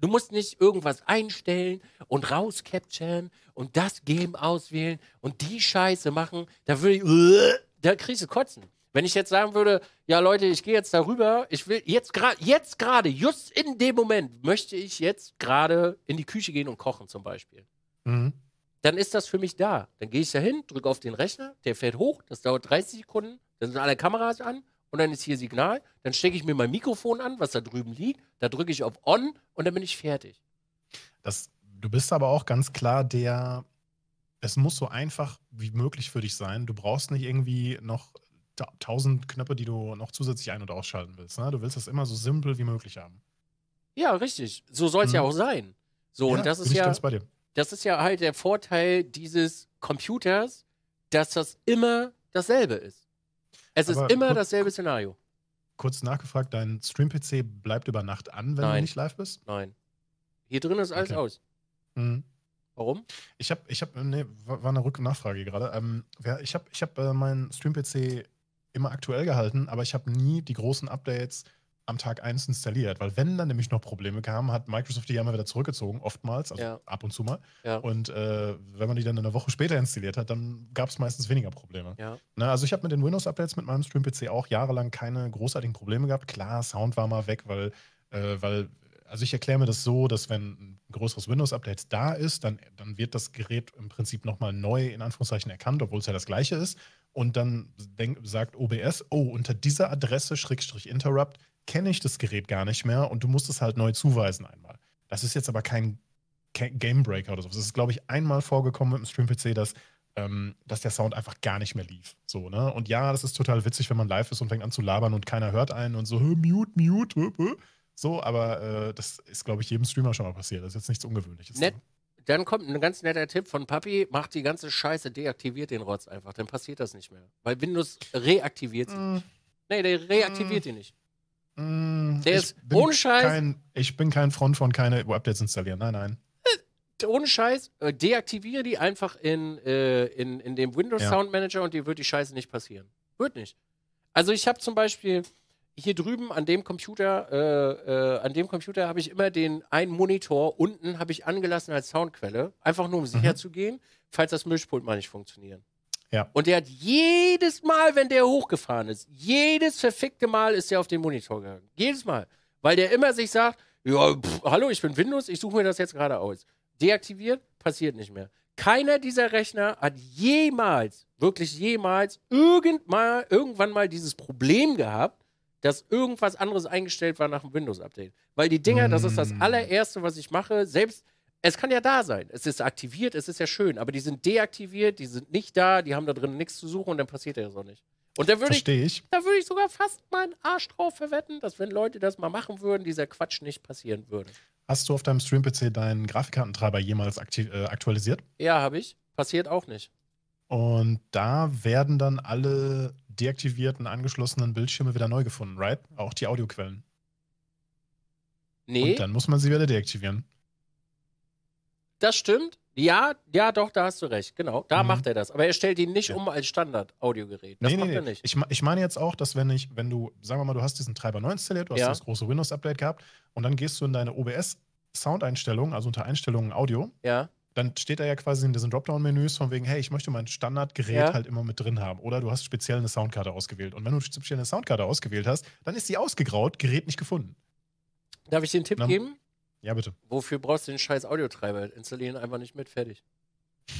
A: Du musst nicht irgendwas einstellen und rauscapturen und das Game auswählen und die Scheiße machen. Da würde ich, da kriegst du kotzen. Wenn ich jetzt sagen würde, ja Leute, ich gehe jetzt darüber, ich will jetzt gerade, jetzt gerade, just in dem Moment möchte ich jetzt gerade in die Küche gehen und kochen zum Beispiel. Mhm. Dann ist das für mich da. Dann gehe ich da hin, drücke auf den Rechner, der fährt hoch, das dauert 30 Sekunden, dann sind alle Kameras an und dann ist hier Signal. Dann stecke ich mir mein Mikrofon an, was da drüben liegt, da drücke ich auf On und dann bin ich fertig.
B: Das, du bist aber auch ganz klar der, es muss so einfach wie möglich für dich sein. Du brauchst nicht irgendwie noch tausend Knöpfe, die du noch zusätzlich ein- und ausschalten willst. Ne? Du willst das immer so simpel wie möglich haben.
A: Ja, richtig. So soll es hm. ja mhm. auch sein. So, ja, und das ist ja das ist ja halt der Vorteil dieses Computers, dass das immer dasselbe ist. Es Aber ist immer kurz, dasselbe Szenario.
B: Kurz nachgefragt, dein Stream-PC bleibt über Nacht an, wenn Nein. du nicht live bist?
A: Nein. Hier drin ist alles okay. aus. Mhm. Warum? Ich habe, ich habe, nee,
B: war eine Rück- Nachfrage gerade. Ähm, ich habe, ich habe äh, meinen Stream-PC immer aktuell gehalten, aber ich habe nie die großen Updates am Tag 1 installiert, weil wenn dann nämlich noch Probleme kamen, hat Microsoft die ja immer wieder zurückgezogen, oftmals, also ja. ab und zu mal. Ja. Und äh, wenn man die dann eine Woche später installiert hat, dann gab es meistens weniger Probleme. Ja. Na, ne, also ich habe mit den Windows-Updates mit meinem Stream-PC auch jahrelang keine großartigen Probleme gehabt. Klar, Sound war mal weg, weil, äh, weil also ich erkläre mir das so, dass wenn ein größeres Windows-Update da ist, dann, dann wird das Gerät im Prinzip nochmal neu in Anführungszeichen erkannt, obwohl es ja das gleiche ist. Und dann denk, sagt OBS, oh, unter dieser Adresse, Schrägstrich Interrupt, kenne ich das Gerät gar nicht mehr und du musst es halt neu zuweisen einmal. Das ist jetzt aber kein Game Breaker oder so. Das ist, glaube ich, einmal vorgekommen mit dem Stream-PC, dass, ähm, dass der Sound einfach gar nicht mehr lief. So, ne? Und ja, das ist total witzig, wenn man live ist und fängt an zu labern und keiner hört einen und so, mute, mute, hö, hö. so, aber äh, das ist, glaube ich, jedem Streamer schon mal passiert. Das ist jetzt nichts Ungewöhnliches.
A: Net dann kommt ein ganz netter Tipp von Papi, mach die ganze Scheiße, deaktiviert den Rotz einfach, dann passiert das nicht mehr. Weil Windows reaktiviert sie mm. nicht. Nee, der reaktiviert mm. die nicht. Mm, der ist ohne Scheiß. Kein, ich bin
B: kein Front von keine Updates installieren. Nein, nein.
A: Äh, ohne Scheiß, äh, deaktiviere die einfach in, äh, in, in dem Windows ja. Sound Manager und dir wird die Scheiße nicht passieren. Wird nicht. Also ich habe zum Beispiel hier drüben an dem Computer, äh, äh, an dem Computer habe ich immer den einen Monitor unten habe ich angelassen als Soundquelle, einfach nur um sicher mhm. zu gehen, falls das Mischpult mal nicht funktionieren. Ja. Und der hat jedes Mal, wenn der hochgefahren ist, jedes verfickte Mal ist er auf den Monitor gegangen. Jedes Mal. Weil der immer sich sagt, ja, pff, hallo, ich bin Windows, ich suche mir das jetzt gerade aus. Deaktiviert, passiert nicht mehr. Keiner dieser Rechner hat jemals, wirklich jemals, irgendmal, irgendwann mal dieses Problem gehabt, dass irgendwas anderes eingestellt war nach dem Windows-Update. Weil die Dinger, mm. das ist das mm. allererste, was ich mache, selbst es kann ja da sein. Es ist aktiviert, es ist ja schön, aber die sind deaktiviert, die sind nicht da, die haben da drin nichts zu suchen und dann passiert ja so nicht. Und da würde ich, ich, da ich sogar fast meinen Arsch drauf verwetten, dass wenn Leute das mal machen würden, dieser Quatsch nicht passieren würde.
B: Hast du auf deinem Stream-PC deinen Grafikkartentreiber jemals äh, aktualisiert?
A: Ja, habe ich. Passiert auch nicht.
B: Und da werden dann alle deaktivierten, angeschlossenen Bildschirme wieder neu gefunden, right? Auch die Audioquellen. Nee. Und dann muss man sie wieder deaktivieren.
A: Das stimmt. Ja, ja, doch, da hast du recht. Genau, da mhm. macht er das. Aber er stellt ihn nicht ja. um als Standard-Audiogerät. Das nee, macht nee, er nicht.
B: Ich, ich, meine jetzt auch, dass wenn ich, wenn du, sagen wir mal, du hast diesen Treiber neu installiert, du hast das große Windows-Update gehabt und dann gehst du in deine OBS-Soundeinstellungen, also unter Einstellungen Audio. Ja. Dann steht da ja quasi in diesen Dropdown-Menüs von wegen, hey, ich möchte mein Standardgerät ja. halt immer mit drin haben. Oder du hast speziell eine Soundkarte ausgewählt. Und wenn du speziell eine
A: Soundkarte ausgewählt hast, dann ist sie ausgegraut, Gerät nicht gefunden. Darf ich dir einen Tipp dann, geben? Ja, bitte. Wofür brauchst du den scheiß Audiotreiber? Installier ihn einfach nicht mit, fertig.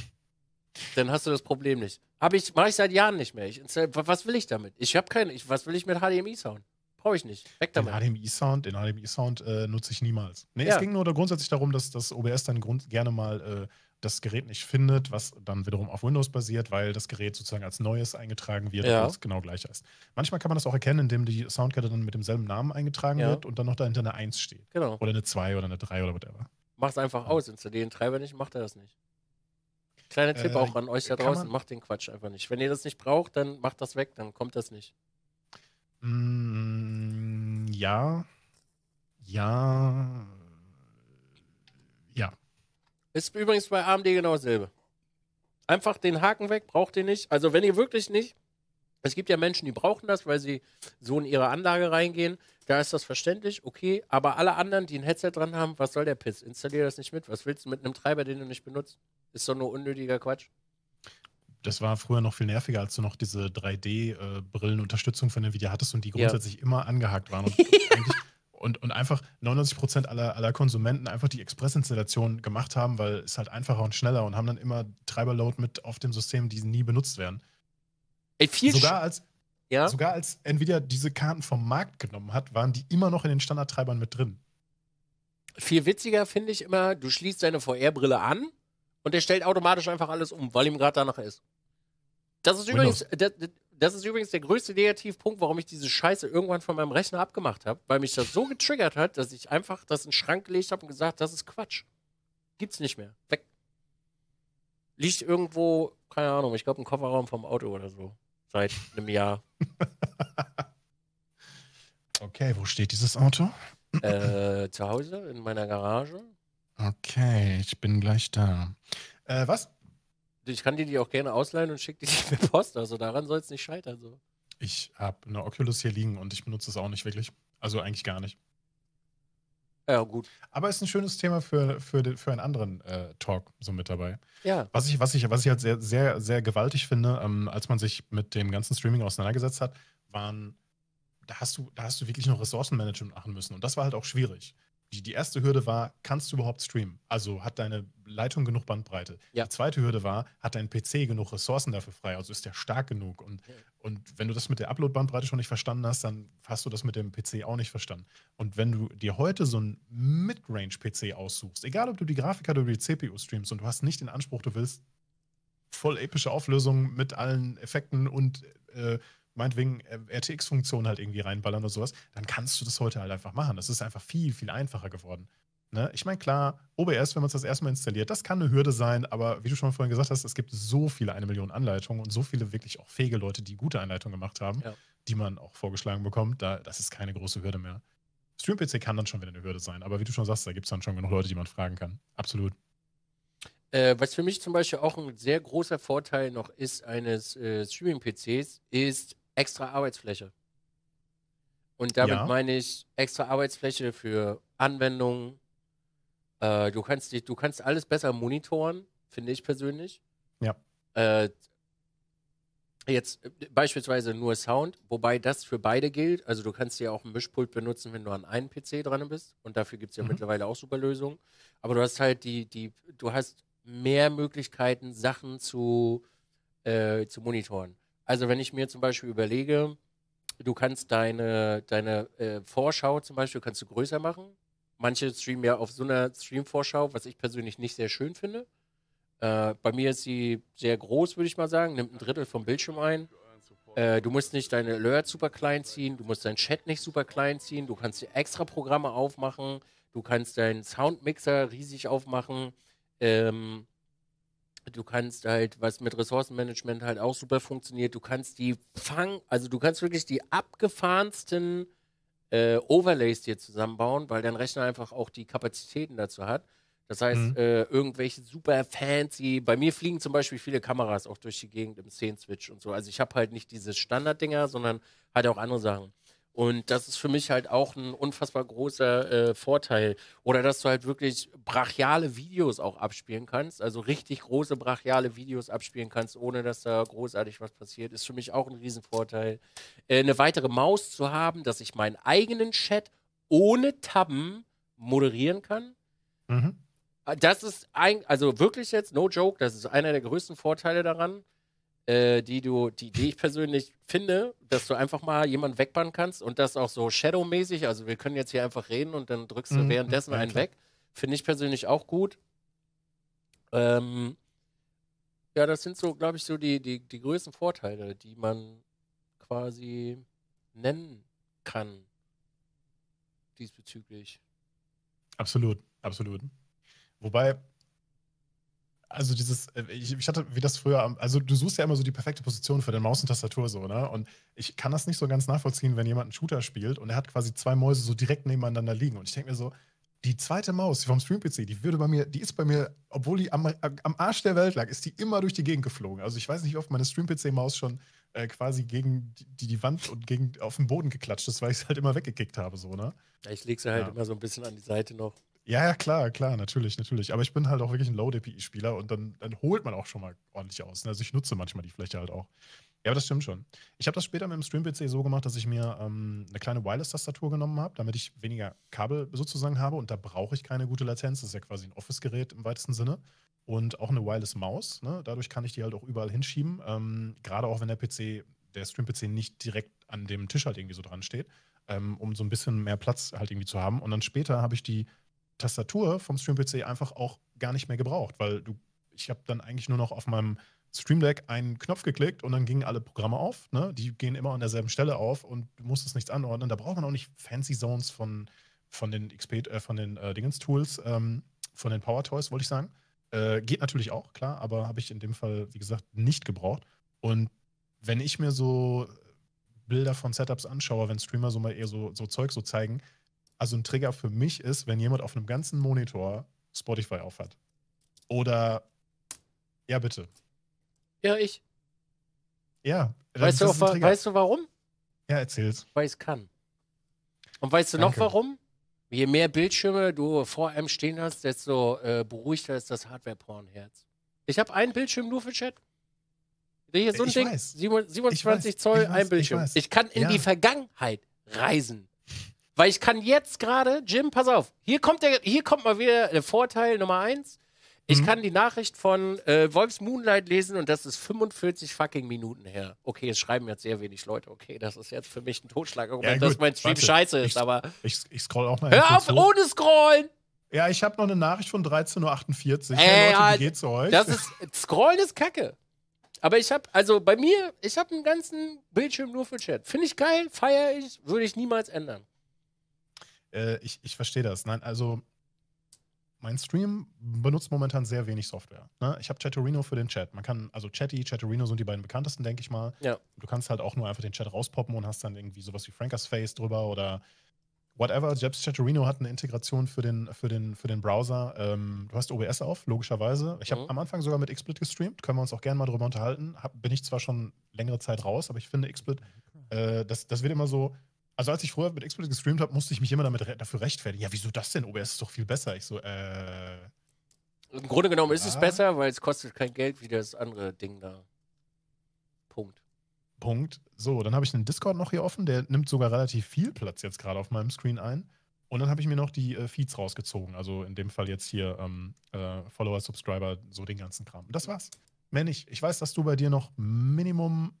A: Dann hast du das Problem nicht. Hab ich, mache ich seit Jahren nicht mehr. Ich was will ich damit? Ich habe keinen, was will ich mit HDMI-Sound? Brauche ich nicht. Weg damit. Den
B: HDMI-Sound, hdmi äh, nutze ich niemals. Nee, ja. es ging nur grundsätzlich darum, dass das OBS dann Grund gerne mal äh, das Gerät nicht findet, was dann wiederum auf Windows basiert, weil das Gerät sozusagen als neues eingetragen wird, ja. das genau gleich ist. Manchmal kann man das auch erkennen, indem die Soundkette dann mit demselben Namen eingetragen ja. wird und dann noch dahinter eine 1 steht. Genau. Oder eine 2 oder eine
A: 3 oder whatever. Mach es einfach ja. aus, installier den Treiber nicht, macht er das nicht. Kleiner Tipp äh, auch an euch da draußen, macht den Quatsch einfach nicht. Wenn ihr das nicht braucht, dann macht das weg, dann kommt das nicht. Mm, ja. Ja. Ist übrigens bei AMD genau dasselbe. Einfach den Haken weg, braucht ihr nicht. Also wenn ihr wirklich nicht, es gibt ja Menschen, die brauchen das, weil sie so in ihre Anlage reingehen. Da ist das verständlich, okay. Aber alle anderen, die ein Headset dran haben, was soll der Piss? Installier das nicht mit. Was willst du mit einem Treiber, den du nicht benutzt? Ist doch nur unnötiger Quatsch
B: das war früher noch viel nerviger, als du noch diese 3D-Brillenunterstützung äh, von Nvidia hattest und die grundsätzlich ja. immer angehakt waren. Und eigentlich und, und einfach 99 aller, aller Konsumenten einfach die Express-Installation gemacht haben, weil es halt einfacher und schneller und haben dann immer Treiberload mit auf dem System, die nie benutzt werden. Ey, sogar, als, ja? sogar als Nvidia diese Karten vom Markt genommen hat, waren die immer noch in den Standardtreibern mit drin.
A: Viel witziger finde ich immer, du schließt deine VR-Brille an und der stellt automatisch einfach alles um, weil ihm gerade danach ist. Das ist Windows. übrigens, das, das ist übrigens der größte Negativpunkt, warum ich diese Scheiße irgendwann von meinem Rechner abgemacht habe, weil mich das so getriggert hat, dass ich einfach das in den Schrank gelegt habe und gesagt, das ist Quatsch. Gibt's nicht mehr. Weg. Liegt irgendwo, keine Ahnung, ich glaube im Kofferraum vom Auto oder so. Seit einem Jahr. okay, wo steht dieses Auto? Äh, zu Hause, in meiner Garage.
B: Okay, ich bin gleich da.
A: Äh, was? ich kann dir die auch gerne ausleihen und schicke die per Post. Also daran soll es nicht scheitern. So. Ich habe eine
B: Oculus hier liegen und ich benutze es auch nicht wirklich. Also eigentlich gar nicht. Ja, gut. Aber ist ein schönes Thema für, für, den, für einen anderen äh, Talk so mit dabei. Ja. Was ich, was ich, was ich halt sehr, sehr, sehr gewaltig finde, ähm, als man sich mit dem ganzen Streaming auseinandergesetzt hat, waren, da hast du, da hast du wirklich noch Ressourcenmanagement machen müssen. Und das war halt auch schwierig die, die erste Hürde war, kannst du überhaupt streamen? Also hat deine Leitung genug Bandbreite? Ja. Die zweite Hürde war, hat dein PC genug Ressourcen dafür frei? Also ist der stark genug? Und, ja. und wenn du das mit der Upload-Bandbreite schon nicht verstanden hast, dann hast du das mit dem PC auch nicht verstanden. Und wenn du dir heute so einen Midrange-PC aussuchst, egal ob du die Grafikkarte oder die CPU streamst und du hast nicht den Anspruch, du willst voll epische Auflösungen mit allen Effekten und äh, meinetwegen äh, RTX-Funktionen halt irgendwie reinballern oder sowas, dann kannst du das heute halt einfach machen. Das ist einfach viel, viel einfacher geworden. Ne? Ich meine, klar, OBS, wenn man es das erstmal installiert, das kann eine Hürde sein, aber wie du schon vorhin gesagt hast, es gibt so viele eine Million Anleitungen und so viele wirklich auch fähige Leute, die gute Anleitungen gemacht haben, ja. die man auch vorgeschlagen bekommt. Da, das ist keine große Hürde mehr. Stream-PC kann dann schon wieder eine Hürde sein, aber wie du schon sagst, da gibt es dann schon genug Leute, die man fragen kann. Absolut.
A: Äh, was für mich zum Beispiel auch ein sehr großer Vorteil noch ist eines äh, Streaming-PCs, ist extra Arbeitsfläche. Und damit ja. meine ich extra Arbeitsfläche für Anwendungen. Äh, du, kannst dich, du kannst alles besser monitoren, finde ich persönlich. Ja. Äh, jetzt beispielsweise nur Sound, wobei das für beide gilt. Also du kannst ja auch ein Mischpult benutzen, wenn du an einem PC dran bist. Und dafür gibt es ja mhm. mittlerweile auch super Lösungen. Aber du hast halt die, die, du hast mehr Möglichkeiten, Sachen zu, äh, zu monitoren. Also wenn ich mir zum Beispiel überlege, du kannst deine, deine äh, Vorschau zum Beispiel kannst du größer machen. Manche streamen ja auf so einer Stream-Vorschau, was ich persönlich nicht sehr schön finde. Äh, bei mir ist sie sehr groß, würde ich mal sagen, nimmt ein Drittel vom Bildschirm ein. Äh, du musst nicht deine Alerts super klein ziehen, du musst deinen Chat nicht super klein ziehen, du kannst extra Programme aufmachen, du kannst deinen Soundmixer riesig aufmachen. Ähm, Du kannst halt, was mit Ressourcenmanagement halt auch super funktioniert, du kannst die Fang, also du kannst wirklich die abgefahrensten äh, Overlays dir zusammenbauen, weil dein Rechner einfach auch die Kapazitäten dazu hat. Das heißt, mhm. äh, irgendwelche super fancy, bei mir fliegen zum Beispiel viele Kameras auch durch die Gegend im szenen switch und so. Also ich habe halt nicht diese Standarddinger, sondern halt auch andere Sachen. Und das ist für mich halt auch ein unfassbar großer äh, Vorteil. Oder dass du halt wirklich brachiale Videos auch abspielen kannst, also richtig große brachiale Videos abspielen kannst, ohne dass da großartig was passiert, ist für mich auch ein Riesenvorteil. Äh, eine weitere Maus zu haben, dass ich meinen eigenen Chat ohne Tabben moderieren kann. Mhm. Äh, das ist ein, also wirklich jetzt, no joke, das ist einer der größten Vorteile daran äh, die du, die, die ich persönlich finde, dass du einfach mal jemanden wegbannen kannst und das auch so Shadow-mäßig, also wir können jetzt hier einfach reden und dann drückst du mhm, währenddessen einen weg. Finde ich persönlich auch gut. Ähm, ja, das sind so, glaube ich, so die, die, die größten Vorteile, die man quasi nennen kann diesbezüglich.
B: Absolut, absolut. Wobei, also dieses, äh, ich, ich, hatte, wie das früher, also du suchst ja immer so die perfekte Position für deine Maus und Tastatur so, ne? Und ich kann das nicht so ganz nachvollziehen, wenn jemand einen Shooter spielt und er hat quasi zwei Mäuse so direkt nebeneinander liegen. Und ich denke mir so, die zweite Maus, vom Stream-PC, die würde bei mir, die ist bei mir, obwohl die am, am, Arsch der Welt lag, ist die immer durch die Gegend geflogen. Also ich weiß nicht, wie oft meine Stream-PC-Maus schon äh, quasi gegen die, die, Wand und gegen auf den Boden geklatscht ist, weil ich es halt immer weggekickt habe, so, ne?
A: ich lege sie halt ja. immer so ein bisschen an die Seite noch. Ja,
B: ja, klar, klar, natürlich, natürlich. Aber ich bin halt auch wirklich ein Low-DPI-Spieler und dann, dann holt man auch schon mal ordentlich aus. Ne? Also ich nutze manchmal die Fläche halt auch. Ja, aber das stimmt schon. Ich habe das später mit dem Stream-PC so gemacht, dass ich mir ähm, eine kleine Wireless-Tastatur genommen habe, damit ich weniger Kabel sozusagen habe und da brauche ich keine gute Latenz. Das ist ja quasi ein Office-Gerät im weitesten Sinne. Und auch eine Wireless-Maus. Ne? Dadurch kann ich die halt auch überall hinschieben. Ähm, Gerade auch wenn der PC, der Stream-PC nicht direkt an dem Tisch halt irgendwie so dran steht, ähm, um so ein bisschen mehr Platz halt irgendwie zu haben. Und dann später habe ich die Tastatur vom Stream-PC einfach auch gar nicht mehr gebraucht, weil du, ich habe dann eigentlich nur noch auf meinem Stream Deck einen Knopf geklickt und dann gingen alle Programme auf. Ne? Die gehen immer an derselben Stelle auf und du musstest nichts anordnen. Da braucht man auch nicht fancy Zones von, von den XP, äh, von den äh, Dingens Tools, ähm, von den Power Toys, wollte ich sagen. Äh, geht natürlich auch, klar, aber habe ich in dem Fall, wie gesagt, nicht gebraucht. Und wenn ich mir so Bilder von Setups anschaue, wenn Streamer so mal eher so, so Zeug so zeigen, also ein Trigger für mich ist, wenn jemand auf einem ganzen Monitor Spotify aufhat. Oder ja, bitte.
A: Ja, ich. Ja. Weißt du, auch, weißt du warum? Ja, erzähl's. Weil es kann. Und weißt du Danke. noch warum? Je mehr Bildschirme du vor einem stehen hast, desto äh, beruhigter ist das Hardware-Porn-Herz. Ich habe einen Bildschirm nur für Chat. Hier so ein ich Ding, weiß. 27 ich Zoll, weiß. ein Bildschirm. Ich, ich kann in ja. die Vergangenheit reisen. Weil ich kann jetzt gerade, Jim, pass auf, hier kommt, der, hier kommt mal wieder der Vorteil Nummer eins. Ich mhm. kann die Nachricht von äh, Wolfs Moonlight lesen und das ist 45 fucking Minuten her. Okay, es schreiben jetzt sehr wenig Leute. Okay, das ist jetzt für mich ein Totschlagargument, ja, dass mein Stream Warte, scheiße ist, ich, aber.
B: Ich, ich, scroll auch mal. Hör auf, zu. ohne
A: scrollen!
B: Ja, ich habe noch eine Nachricht von 13.48 Uhr. Hey äh, Leute, ja, wie geht's euch? Das ist,
A: scrollen ist Kacke. Aber ich habe, also bei mir, ich habe einen ganzen Bildschirm nur für Chat. Finde ich geil, feiere ich, würde ich niemals ändern.
B: Äh, ich ich verstehe das. Nein, also mein Stream benutzt momentan sehr wenig Software. Ne? Ich habe Chatterino für den Chat. Man kann, also Chatty, Chatterino sind die beiden bekanntesten, denke ich mal. Ja. Du kannst halt auch nur einfach den Chat rauspoppen und hast dann irgendwie sowas wie Frankers Face drüber oder whatever. Jabs Chatterino hat eine Integration für den, für den, für den Browser. Ähm, du hast OBS auf, logischerweise. Ich habe mhm. am Anfang sogar mit XSplit gestreamt. Können wir uns auch gerne mal drüber unterhalten. Hab, bin ich zwar schon längere Zeit raus, aber ich finde XSplit, mhm. äh, das, das wird immer so also als ich früher mit Exploit gestreamt habe, musste ich mich immer damit, dafür rechtfertigen. Ja, wieso das denn? OBS ist doch viel besser. Ich
A: so, äh. Im Grunde genommen ja. ist es besser, weil es kostet kein Geld wie das andere Ding da. Punkt.
B: Punkt. So, dann habe ich einen Discord noch hier offen, der nimmt sogar relativ viel Platz jetzt gerade auf meinem Screen ein. Und dann habe ich mir noch die äh, Feeds rausgezogen. Also in dem Fall jetzt hier ähm, äh, Follower, Subscriber, so den ganzen Kram. Und das war's. Mehr nicht. Ich weiß, dass du bei dir noch Minimum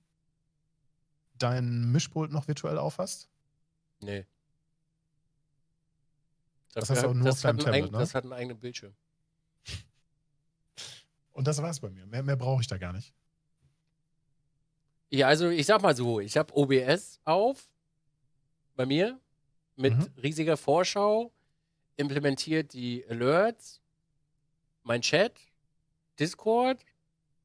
B: dein Mischpult noch virtuell aufhast.
A: Nee. Das, das, hat, das, hat Tablet, ein, ne? das, hat einen eigenen Bildschirm.
B: Und das war's bei mir. Mehr, mehr brauche ich da gar nicht.
A: Ja, also ich sag mal so, ich habe OBS auf bei mir mit mhm. riesiger Vorschau, implementiert die Alerts, mein Chat, Discord.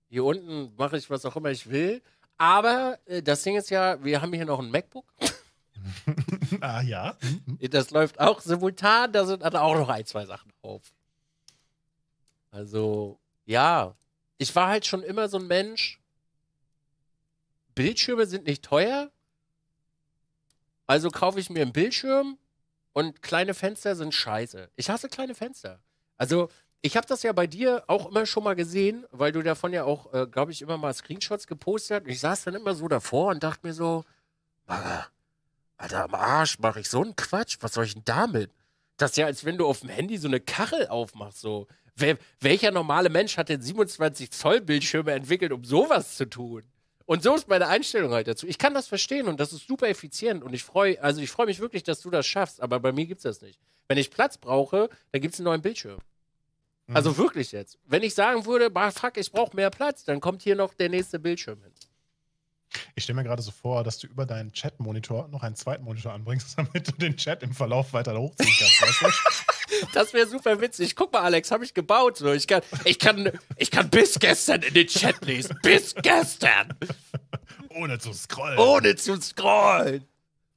A: Hier unten mache ich was auch immer ich will. Aber äh, das Ding ist ja, wir haben hier noch ein MacBook. ah ja. Mhm. Das läuft auch simultan, da sind auch noch ein, zwei Sachen drauf. Also, ja. Ich war halt schon immer so ein Mensch. Bildschirme sind nicht teuer. Also kaufe ich mir einen Bildschirm und kleine Fenster sind scheiße. Ich hasse kleine Fenster. Also, ich habe das ja bei dir auch immer schon mal gesehen, weil du davon ja auch, äh, glaube ich, immer mal Screenshots gepostet hast. Und ich saß dann immer so davor und dachte mir so, Mama, Alter, am Arsch mache ich so einen Quatsch. Was soll ich denn damit? Das ist ja, als wenn du auf dem Handy so eine Kachel aufmachst. So. Wel welcher normale Mensch hat denn 27 Zoll Bildschirme entwickelt, um sowas zu tun? Und so ist meine Einstellung halt dazu. Ich kann das verstehen und das ist super effizient und ich freue, also ich mich wirklich, dass du das schaffst, aber bei mir gibt es das nicht. Wenn ich Platz brauche, dann gibt es einen neuen Bildschirm.
B: Also mhm. Also wirklich jetzt.
A: Wenn ich sagen würde, bah, fuck, ich brauche mehr Platz, dann kommt hier noch der nächste Bildschirm hin.
B: Ich stelle mir gerade so vor, dass du über deinen Chat-Monitor noch einen zweiten Monitor anbringst, damit du den Chat im Verlauf weiter hochziehen kannst. weißt du?
A: Das wäre super witzig. Guck mal, Alex, habe ich gebaut. Ich, kann, ich, kann, ich kann bis gestern in den Chat lesen. Bis gestern.
B: Ohne zu scrollen. Ohne zu
A: scrollen.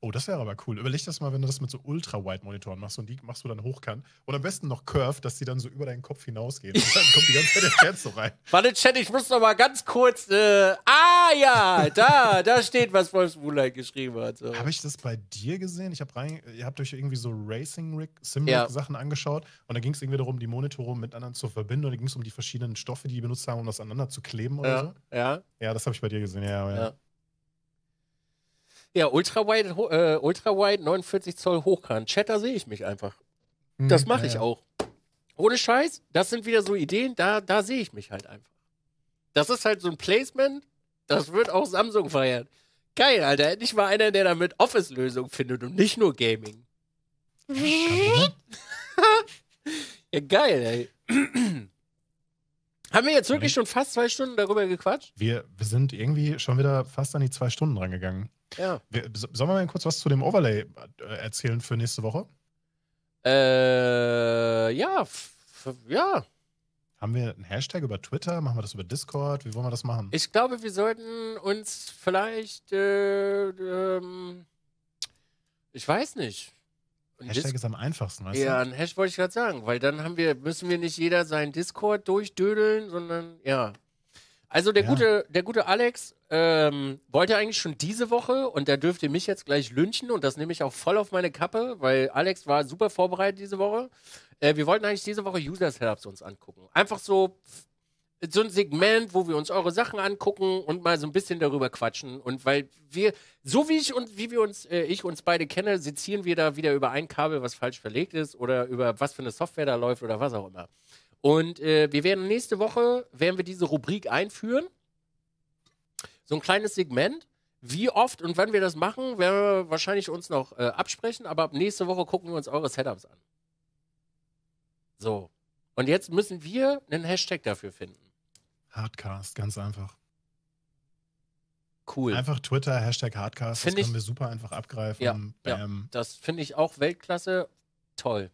B: Oh, das wäre aber cool. Überleg das mal, wenn du das mit so Ultra-Wide-Monitoren machst und die machst du dann hochkant. Und am besten noch Curve, dass die dann so über deinen Kopf hinausgehen.
A: Und dann kommt die ganze Zeit der
B: Chat so rein.
A: Warte, Chat, ich muss noch mal ganz kurz. Äh, ah ja, da, da steht, was Wolfs Moonlight geschrieben hat. So. Habe ich das
B: bei dir gesehen? Ich hab rein, ihr habt euch irgendwie so Racing Rig, Sim Rig ja. Sachen angeschaut und da ging es irgendwie darum, die Monitore miteinander zu verbinden und da ging es um die verschiedenen Stoffe, die die benutzt haben, um das aneinander zu kleben oder ja. so.
A: Ja. Ja, das habe ich bei dir gesehen. ja. ja. ja. Ja, Ultra Wide, äh, Ultra Wide 49 Zoll Hochkant. Chatter sehe ich mich einfach. Hm, das mache ich ja. auch. Ohne Scheiß, das sind wieder so Ideen, da, da sehe ich mich halt einfach. Das ist halt so ein Placement, das wird auch Samsung feiern. Geil, Alter. Endlich mal einer, der damit Office-Lösungen findet und nicht nur Gaming. ja, geil, ey. Haben wir jetzt wirklich schon fast zwei Stunden darüber gequatscht?
B: Wir, wir sind irgendwie schon wieder fast an die zwei Stunden rangegangen. Ja. Wir, sollen wir mal kurz was zu dem Overlay äh, erzählen für nächste Woche? Äh, ja, ja. Haben wir einen Hashtag über Twitter? Machen wir das über Discord? Wie wollen wir das machen?
A: Ich glaube, wir sollten uns vielleicht, äh, ähm, ich weiß nicht. Ein Hashtag Dis ist
B: am einfachsten, weißt ja, du? Ja, ein
A: Hashtag wollte ich gerade sagen, weil dann haben wir, müssen wir nicht jeder seinen Discord durchdödeln, sondern ja. Also der, ja. gute, der gute Alex ähm, wollte eigentlich schon diese Woche und der dürfte mich jetzt gleich lünchen und das nehme ich auch voll auf meine Kappe, weil Alex war super vorbereitet diese Woche. Äh, wir wollten eigentlich diese Woche User Setups uns angucken. Einfach so, so ein Segment, wo wir uns eure Sachen angucken und mal so ein bisschen darüber quatschen. Und weil wir, so wie ich und wie wir uns, äh, ich uns beide kenne, sezieren wir da wieder über ein Kabel, was falsch verlegt ist oder über was für eine Software da läuft oder was auch immer. Und äh, wir werden nächste Woche, werden wir diese Rubrik einführen. So ein kleines Segment. Wie oft und wann wir das machen, werden wir wahrscheinlich uns noch äh, absprechen, aber ab nächste Woche gucken wir uns eure Setups an. So. Und jetzt müssen wir einen Hashtag dafür finden.
B: Hardcast, ganz einfach. Cool. Einfach Twitter, Hashtag Hardcast, find das können wir super einfach abgreifen. Ja,
A: ja das finde ich auch Weltklasse. Toll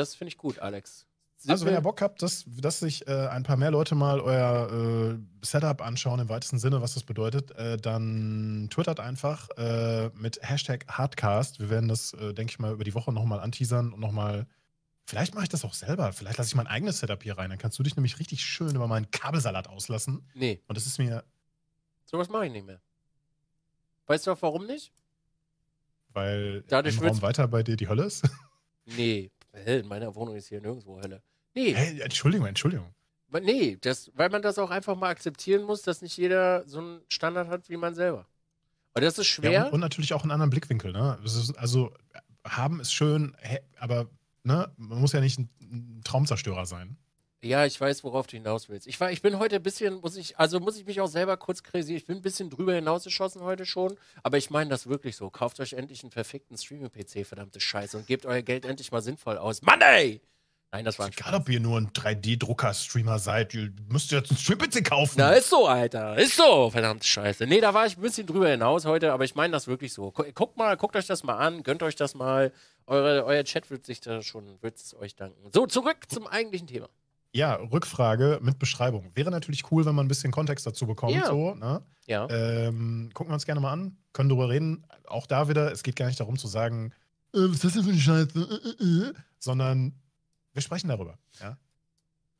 A: das finde ich gut, Alex. Sind also, wenn ihr
B: Bock habt, dass, dass sich äh, ein paar mehr Leute mal euer äh, Setup anschauen, im weitesten Sinne, was das bedeutet, äh, dann twittert einfach äh, mit Hashtag Hardcast. Wir werden das, äh, denke ich mal, über die Woche nochmal anteasern und nochmal. Vielleicht mache ich das auch selber. Vielleicht lasse ich mein eigenes Setup hier rein. Dann kannst du dich nämlich richtig schön über meinen Kabelsalat auslassen. Nee. Und das ist mir.
A: Sowas mache ich nicht mehr. Weißt du auch warum nicht? Weil Dadurch im Raum weiter
B: bei dir die Hölle ist?
A: Nee, Hell, in meiner Wohnung ist hier nirgendwo Hölle.
B: Nee. Hey, Entschuldigung,
A: Entschuldigung. Nee, das, weil man das auch einfach mal akzeptieren muss, dass nicht jeder so einen Standard hat wie man selber. Und das ist schwer. Ja, und, und,
B: natürlich auch einen anderen Blickwinkel. Ne? Also, haben ist schön, aber ne? man muss ja nicht ein Traumzerstörer sein.
A: Ja, ich weiß, worauf du hinaus willst. Ich, war, ich bin heute ein bisschen, muss ich, also muss ich mich auch selber kurz kritisieren. Ich bin ein bisschen drüber hinausgeschossen heute schon, aber ich meine das wirklich so. Kauft euch endlich einen verfickten Streaming-PC, verdammte Scheiße, und gebt euer Geld endlich mal sinnvoll aus. Money! Nein, das war ein Egal,
B: ob ihr nur ein 3D-Drucker-Streamer seid, ihr müsst jetzt einen Stream-PC kaufen. Na,
A: ist so, Alter. Ist so, verdammte Scheiße. Nee, da war ich ein bisschen drüber hinaus heute, aber ich meine das wirklich so. Guckt mal, guckt euch das mal an, gönnt euch das mal. Eure, euer Chat wird sich da schon, wird es euch danken. So, zurück zum eigentlichen Thema.
B: Ja, Rückfrage mit Beschreibung. Wäre natürlich cool, wenn man ein bisschen Kontext dazu bekommt. Ja. So, ne? ja. Ähm, gucken wir uns gerne mal an, können darüber reden. Auch da wieder, es geht gar nicht darum zu sagen, äh, was ist das denn für eine Scheiße, äh, äh, äh, sondern wir sprechen darüber. Ja?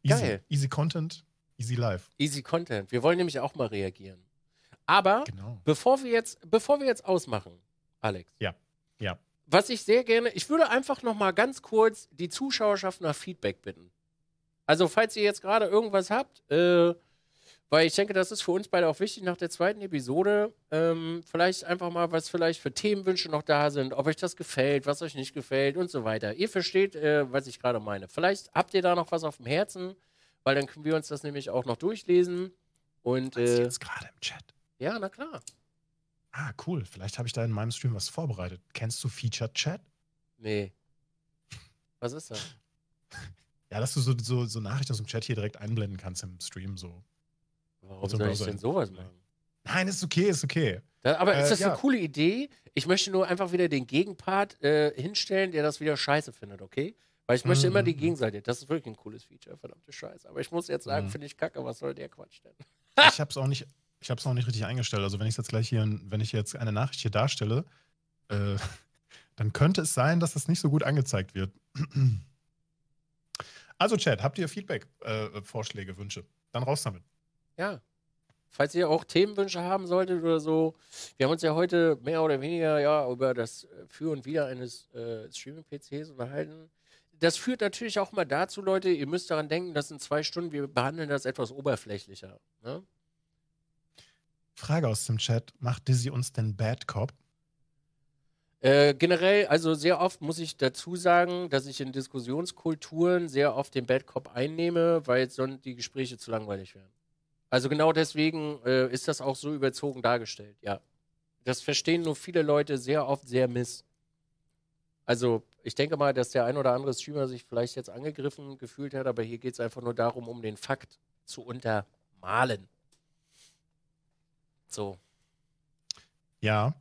B: Easy. Geil. Easy Content, easy life.
A: Easy Content. Wir wollen nämlich auch mal reagieren. Aber genau. bevor, wir jetzt, bevor wir jetzt ausmachen, Alex. Ja. Ja. Was ich sehr gerne, ich würde einfach noch mal ganz kurz die Zuschauerschaft nach Feedback bitten. Also, falls ihr jetzt gerade irgendwas habt, äh, weil ich denke, das ist für uns beide auch wichtig nach der zweiten Episode. Ähm, vielleicht einfach mal, was vielleicht für Themenwünsche noch da sind, ob euch das gefällt, was euch nicht gefällt und so weiter. Ihr versteht, äh, was ich gerade meine. Vielleicht habt ihr da noch was auf dem Herzen, weil dann können wir uns das nämlich auch noch durchlesen. Und äh, jetzt gerade im Chat. Ja, na klar.
B: Ah, cool. Vielleicht habe ich da in meinem Stream was vorbereitet. Kennst du Feature Chat?
A: Nee. Was ist das?
B: Ja, dass du so, so, so Nachrichten aus dem Chat hier direkt einblenden kannst im Stream. So.
A: Warum so soll ich denn sowas machen? Nein, ist okay, ist okay. Da, aber äh, ist das ja. eine coole Idee? Ich möchte nur einfach wieder den Gegenpart äh, hinstellen, der das wieder scheiße findet, okay? Weil ich möchte mm immer die mhm. Gegenseite. Das ist wirklich ein cooles Feature, verdammte Scheiße. Aber ich muss jetzt sagen, mm. finde ich kacke, was soll der Quatsch denn?
B: ich hab's auch nicht, ich hab's auch nicht richtig eingestellt. Also wenn ich jetzt gleich hier, wenn ich jetzt eine Nachricht hier darstelle, äh, dann könnte es sein, dass das nicht so gut angezeigt wird. Also, Chat, habt ihr Feedback, äh, Vorschläge, Wünsche? Dann raus damit.
A: Ja. Falls ihr auch Themenwünsche haben solltet oder so, wir haben uns ja heute mehr oder weniger ja über das Für und Wider eines äh, Streaming-PCs unterhalten. Das führt natürlich auch mal dazu, Leute, ihr müsst daran denken, dass in zwei Stunden wir behandeln das etwas oberflächlicher. Ne?
B: Frage aus dem Chat: Macht Dizzy uns denn Bad Cop?
A: Äh, generell, also sehr oft muss ich dazu sagen, dass ich in Diskussionskulturen sehr oft den Bad Cop einnehme, weil sonst die Gespräche zu langweilig werden. Also genau deswegen äh, ist das auch so überzogen dargestellt, ja. Das verstehen nur viele Leute sehr oft sehr miss. Also ich denke mal, dass der ein oder andere Streamer sich vielleicht jetzt angegriffen gefühlt hat, aber hier geht es einfach nur darum, um den Fakt zu untermalen. So.
B: Ja,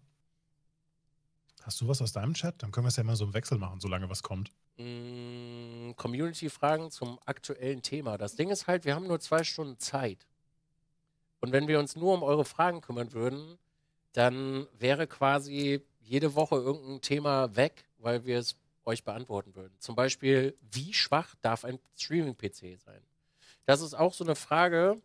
B: Hast du was aus deinem Chat? Dann können wir es ja immer so im Wechsel machen, solange was kommt.
A: Mm, Community-Fragen zum aktuellen Thema. Das Ding ist halt, wir haben nur zwei Stunden Zeit. Und wenn wir uns nur um eure Fragen kümmern würden, dann wäre quasi jede Woche irgendein Thema weg, weil wir es euch beantworten würden. Zum Beispiel, wie schwach darf ein Streaming-PC sein? Das ist auch so eine Frage,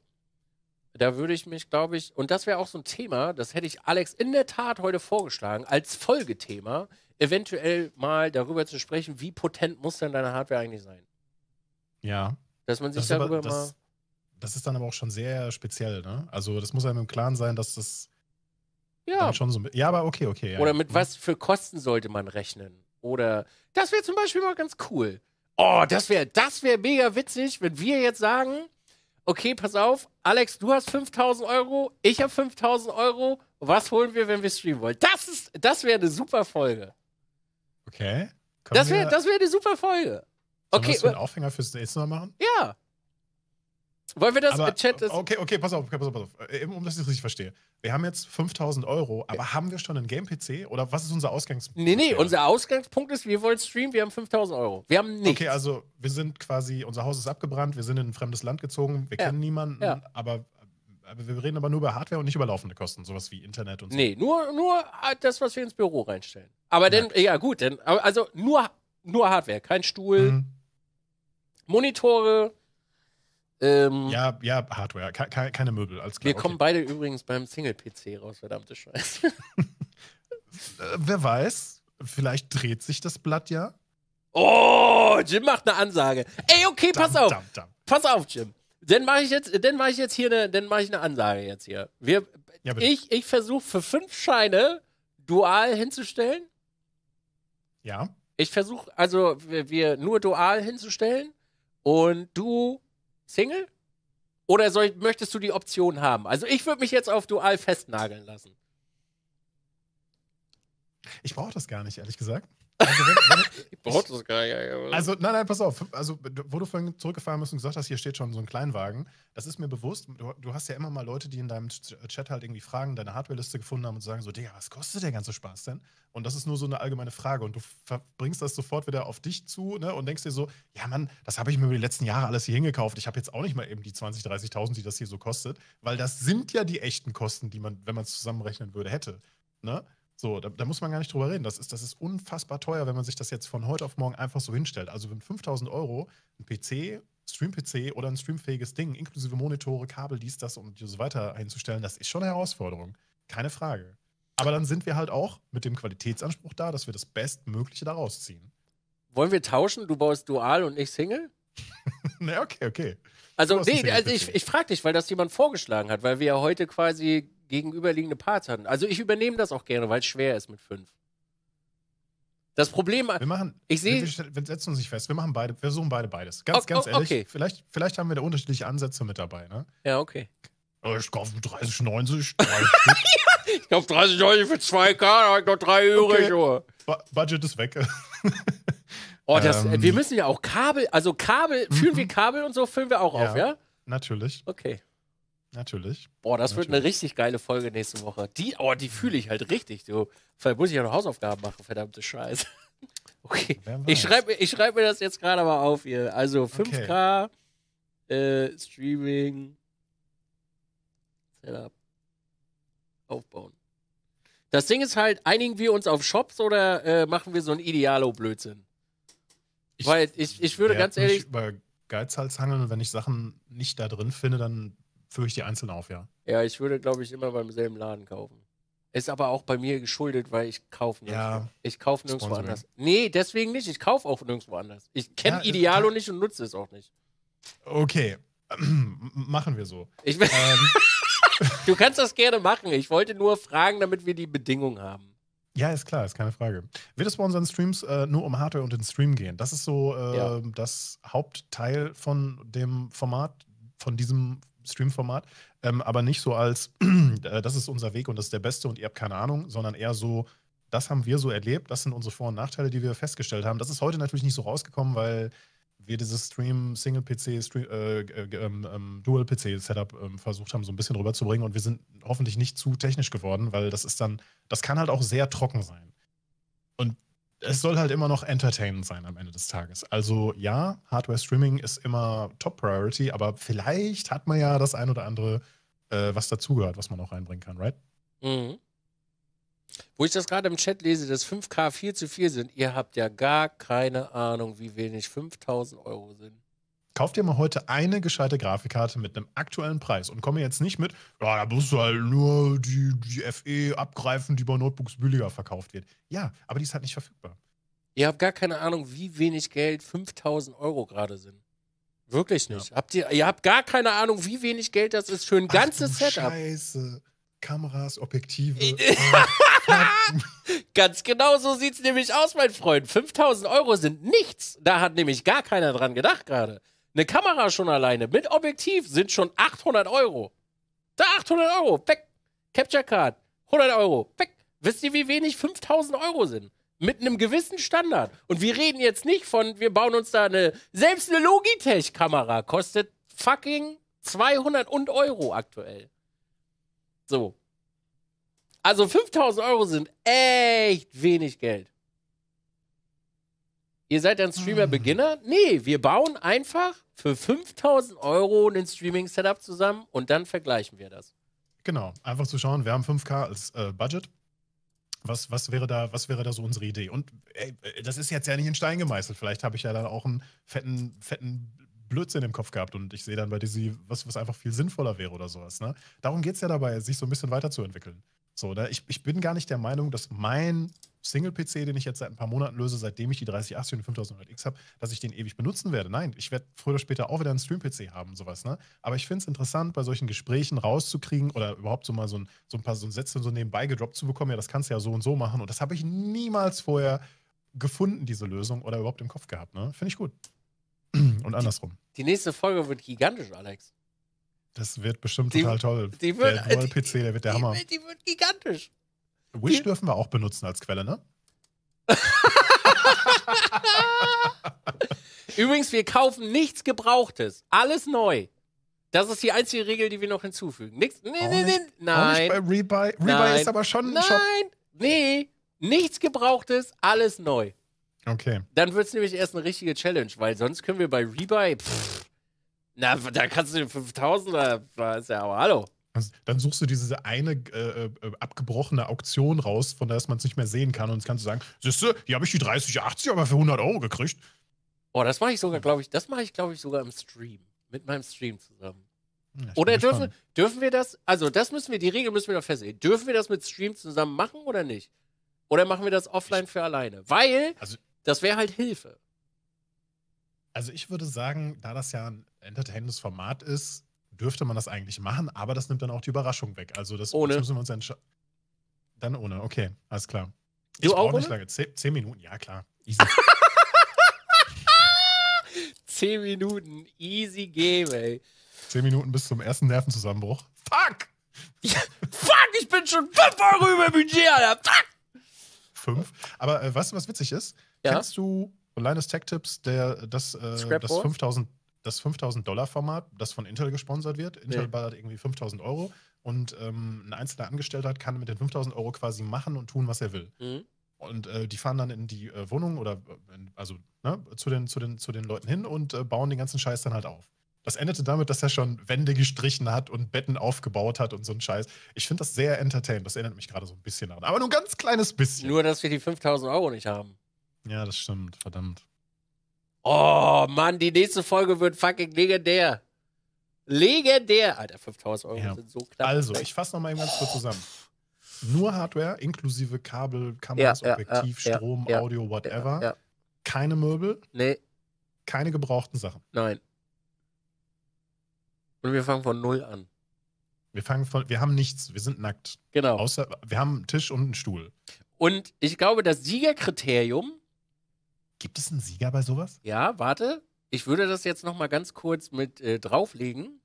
A: da würde ich mich, glaube ich, und das wäre auch so ein Thema, das hätte ich Alex in der Tat heute vorgeschlagen, als Folgethema, eventuell mal darüber zu sprechen, wie potent muss denn deine Hardware eigentlich sein? Ja. Dass man sich das darüber aber, das, mal.
B: Das ist dann aber auch schon sehr speziell, ne? Also, das muss einem im Klaren sein, dass das. Ja. Schon so, ja, aber okay,
A: okay. Ja. Oder mit mhm. was für Kosten sollte man rechnen? Oder das wäre zum Beispiel mal ganz cool. Oh, das wäre das wär mega witzig, wenn wir jetzt sagen, okay, pass auf, Alex, du hast 5000 Euro, ich habe 5000 Euro, was holen wir, wenn wir streamen wollen? Das, das wäre eine super Folge. Okay.
B: Das wäre wär
A: eine super Folge. Okay. Sollen wir einen äh,
B: Aufhänger fürs nächste Mal machen?
A: Ja. Wollen wir das aber, im Chat? Okay,
B: okay, pass auf, pass auf, pass äh, auf. Eben, um dass ich das richtig verstehe. Wir haben jetzt 5000 Euro, aber haben wir schon einen Game-PC? Oder was ist unser Ausgangspunkt? Nee, nee, ja.
A: unser Ausgangspunkt ist, wir wollen streamen, wir haben 5000 Euro. Wir haben nichts.
B: Okay, also wir sind quasi, unser Haus ist abgebrannt, wir sind in ein fremdes Land gezogen, wir ja. kennen niemanden, ja. aber, aber, wir reden aber nur über Hardware und nicht über laufende Kosten, sowas wie Internet und so. Nee,
A: nur, nur halt das, was wir ins Büro reinstellen. Aber dann, ja gut, denn, also nur, nur Hardware, kein Stuhl, mhm. Monitore ähm, ja, ja, Hardware, ke keine Möbel. Alles klar, wir okay. kommen beide übrigens beim Single-PC raus, verdammte Scheiße.
B: Äh, wer weiß, vielleicht dreht sich das Blatt ja.
A: Oh, Jim macht eine Ansage. Ey, okay, pass dam, auf. Dam, dam. Pass auf, Jim. Dann mache ich jetzt, dann mache ich jetzt hier eine, dann mache ich eine Ansage jetzt hier. Wir, ja, ich, ich versuche für fünf Scheine dual hinzustellen. Ja. Ich versuche also wir, wir nur dual hinzustellen und du Single? Oder soll, möchtest du die Option haben? Also ich würde mich jetzt auf Dual festnageln lassen.
B: Ich brauche das gar nicht, ehrlich gesagt. Also,
A: also, nein,
B: nein, pass auf. Also, wo du vorhin zurückgefahren bist und gesagt hast, hier steht schon so ein Kleinwagen, das ist mir bewusst. Du, du hast ja immer mal Leute, die in deinem äh, Chat halt irgendwie fragen, deine Hardwareliste gefunden haben und sagen so, Digga, was kostet der ganze Spaß denn? Und das ist nur so eine allgemeine Frage. Und du bringst das sofort wieder auf dich zu ne, und denkst dir so, ja, Mann, das habe ich mir über die letzten Jahre alles hier hingekauft. Ich habe jetzt auch nicht mal eben die 20.000, 30 30.000, die das hier so kostet, weil das sind ja die echten Kosten, die man, wenn man es zusammenrechnen würde, hätte. Ne? So, da, da, muss man gar nicht drüber reden. Das ist, das ist unfassbar teuer, wenn man sich das jetzt von heute auf morgen einfach so hinstellt. Also mit 5000 Euro ein PC, Stream-PC oder ein streamfähiges Ding, inklusive Monitore, Kabel, dies, das und so weiter einzustellen, das ist schon eine Herausforderung. Keine Frage. Aber dann sind wir halt auch mit dem
A: Qualitätsanspruch da, dass wir das Bestmögliche daraus ziehen. Wollen wir tauschen? Du baust Dual und ich Single? Na, okay, okay. Also, nee, also ich, ich frage dich, weil das jemand vorgeschlagen hat, weil wir ja heute quasi gegenüberliegende Parts hatten. Also ich übernehme das auch gerne, weil es schwer ist mit fünf. Das Problem, wir machen, ich sehe,
B: wir, wir, setzen uns nicht fest. Wir machen beide, wir suchen beide beides. Ganz, oh, ganz ehrlich. Okay. Vielleicht, vielleicht haben wir da unterschiedliche Ansätze mit dabei. Ne? Ja, okay. Oh, ich kaufe 30, 90. 30. ich kaufe 30, 90 für 2K, da habe
A: ich noch 3 übrig. Okay. Oh. Budget ist weg. oh, das, ähm. wir müssen ja auch Kabel, also Kabel, führen wir mhm. Kabel und so, füllen wir auch ja, auf, ja? Natürlich. Okay. Natürlich. Boah, das Natürlich. wird eine richtig geile Folge nächste Woche. Die, oh, die fühle ich halt richtig, du. Vielleicht muss ich ja noch Hausaufgaben machen, verdammte Scheiße. Okay. Ich schreibe ich schreib mir das jetzt gerade mal auf, hier. Also 5K, okay. äh, Streaming, Setup, aufbauen. Das Ding ist halt, einigen wir uns auf Shops oder äh, machen wir so ein Idealo-Blödsinn? Weil ich, ich würde ganz ehrlich. Ich über
B: Geizhals hangeln und wenn ich Sachen nicht da drin finde, dann führe ich die einzeln auf, ja.
A: Ja, ich würde, glaube ich, immer beim selben Laden kaufen. Ist aber auch bei mir geschuldet, weil ich kaufe nirgendwo. Ja, ich kaufe nirgendwo Sponsoring. Ne? anders. Nee, deswegen nicht. Ich kaufe auch nirgendwo anders. Ich kenne ja, äh, Idealo ja. nicht und nutze es auch nicht. Okay.
B: machen wir so.
A: Ich, ähm. du kannst das gerne machen. Ich wollte nur fragen, damit wir die Bedingungen haben.
B: Ja, ist klar, ist keine Frage. Wird es bei unseren Streams äh, nur um Hardware und den Stream gehen? Das ist so äh, ja. das Hauptteil von dem Format, von diesem Stream-Format, ähm, aber nicht so als, äh, das ist unser Weg und das ist der beste und ihr habt keine Ahnung, sondern eher so, das haben wir so erlebt, das sind unsere Vor- und Nachteile, die wir festgestellt haben. Das ist heute natürlich nicht so rausgekommen, weil wir dieses Stream Single PC, äh, äh, ähm, ähm Dual PC Setup äh, versucht haben, so ein bisschen rüberzubringen und wir sind hoffentlich nicht zu technisch geworden, weil das ist dann, das kann halt auch sehr trocken sein. Und es soll halt immer noch entertainend sein am Ende des Tages. Also ja, Hardware-Streaming ist immer Top-Priority, aber vielleicht hat man ja das ein oder andere, äh, was dazugehört, was man auch reinbringen kann, right?
A: Mhm. Wo ich das gerade im Chat lese, dass 5K 4 zu 4 sind, ihr habt ja gar keine Ahnung, wie wenig 5000 Euro sind.
B: Kauf dir mal heute eine gescheite Grafikkarte mit einem aktuellen Preis und komme jetzt nicht mit, ja, da musst du halt nur die, die FE abgreifen, die bei Notebooks billiger verkauft wird. Ja, aber die ist halt nicht verfügbar.
A: Ihr habt gar keine Ahnung, wie wenig Geld 5000 Euro gerade sind. Wirklich nicht. Ja. Habt ihr, ihr habt gar keine Ahnung, wie wenig Geld das ist für ein Ach ganzes Setup. Scheiße. Kameras, Objektive. Ganz genau so sieht es nämlich aus, mein Freund. 5000 Euro sind nichts. Da hat nämlich gar keiner dran gedacht gerade. Eine Kamera schon alleine mit Objektiv sind schon 800 Euro. Da 800 Euro, weg. Capture Card, 100 Euro, weg. Wisst ihr, wie wenig 5000 Euro sind? Mit einem gewissen Standard. Und wir reden jetzt nicht von, wir bauen uns da eine, selbst eine Logitech-Kamera kostet fucking 200 und Euro aktuell. So. Also 5000 Euro sind echt wenig Geld. Ihr seid ein Streamer-Beginner? Nee, wir bauen einfach für 5000 Euro ein Streaming-Setup zusammen und dann vergleichen wir das.
B: Genau, einfach zu schauen, wir haben 5K als äh, Budget. Was, was, wäre da, was wäre da so unsere Idee? Und ey, äh, das ist jetzt ja nicht in Stein gemeißelt. Vielleicht habe ich ja dann auch einen fetten, fetten Blödsinn im Kopf gehabt und ich sehe dann bei dir, was, was einfach viel sinnvoller wäre oder sowas. Ne? Darum geht es ja dabei, sich so ein bisschen weiterzuentwickeln. So, oder? Ich, ich bin gar nicht der Meinung, dass mein Single-PC, den ich jetzt seit ein paar Monaten löse, seitdem ich die 3080 und 5100 x habe, dass ich den ewig benutzen werde. Nein, ich werde früher oder später auch wieder einen Stream-PC haben, und sowas. Ne? Aber ich finde es interessant, bei solchen Gesprächen rauszukriegen oder überhaupt so mal so ein, so ein paar so ein Sätze so nebenbei gedroppt zu bekommen. Ja, das kannst du ja so und so machen. Und das habe ich niemals vorher gefunden, diese Lösung, oder überhaupt im Kopf gehabt. Ne? Finde ich gut. und andersrum.
A: Die, die nächste Folge wird gigantisch, Alex.
B: Das wird bestimmt die, total toll. Die wird, der neue PC, der wird der die, Hammer. Die
A: wird gigantisch.
B: Wish die, dürfen wir auch benutzen als Quelle, ne?
A: Übrigens, wir kaufen nichts Gebrauchtes. Alles neu. Das ist die einzige Regel, die wir noch hinzufügen. Nichts. Nee, auch nee, nicht, nee. Nein. Auch nicht bei Rebuy. Rebuy Nein. ist aber schon ein Nein. Shop. Nee. Nichts Gebrauchtes, alles neu. Okay. Dann wird es nämlich erst eine richtige Challenge, weil sonst können wir bei Rebuy. Pff, na, da kannst du den 5000er, da ist ja aber hallo.
B: Also, dann suchst du diese eine äh, äh abgebrochene Auktion raus, von der man es nicht
A: mehr sehen kann und kannst du sagen, Siehst du, hier habe ich die 3080 aber für 100 Euro gekriegt. Oh, das mache ich sogar, glaube ich, das mache ich, glaube ich, sogar im Stream. Mit meinem Stream zusammen. Ja, oder dürfen, dürfen wir das, also das müssen wir, die Regel müssen wir noch festlegen. Dürfen wir das mit Stream zusammen machen oder nicht? Oder machen wir das offline für alleine? Weil also, das wäre halt Hilfe.
B: Also ich würde sagen, da das ja ein entertainendes Format ist, dürfte man das eigentlich machen, aber das nimmt dann auch die Überraschung weg. Also das, ohne. müssen wir uns entscheiden. Dann ohne, okay, alles klar. Du ich auch nicht lange. Zehn, zehn, Minuten, ja klar. zehn Minuten, easy game, ey. Zehn Minuten bis zum ersten Nervenzusammenbruch.
A: Fuck! Ja, fuck, ich bin schon fünf Euro über Budget, Alter. Fuck!
B: Fünf. Aber äh, weißt du, was witzig ist? Ja? Kennst du Linus Tech Tips, der das, äh, das 5000 das 5000-Dollar-Format, das von Intel gesponsert wird. Intel nee. ballert irgendwie 5000 Euro und ähm, ein einzelner Angestellter kann mit den 5000 Euro quasi machen und tun, was er will. Mhm. Und äh, die fahren dann in die äh, Wohnung oder äh, in, also ne, zu, den, zu, den, zu den Leuten hin und äh, bauen den ganzen Scheiß dann halt auf. Das endete damit, dass er schon Wände gestrichen hat und Betten aufgebaut hat und so ein Scheiß. Ich finde das sehr entertainend. Das erinnert mich gerade so ein bisschen daran.
A: Aber nur ein ganz kleines bisschen. Nur, dass wir die 5000 Euro nicht haben. Ja, das stimmt. Verdammt. Oh Mann, die nächste Folge wird fucking legendär. Legendär. Alter, 5000 Euro ja. sind so knapp. Also, ich fasse nochmal
B: eben ganz kurz zusammen. Nur Hardware, inklusive Kabel, Kameras, ja, Objektiv, ja, Strom, Audio, whatever. Keine Möbel. Nee. Keine gebrauchten Sachen.
A: Nein. Und wir fangen von null an.
B: Wir fangen von, wir haben nichts, wir sind nackt. Genau. Außer, wir haben einen Tisch und einen Stuhl.
A: Und ich glaube, das Siegerkriterium Gibt es einen Sieger bei sowas? Ja, warte. Ich würde das jetzt noch mal ganz kurz mit äh, drauflegen.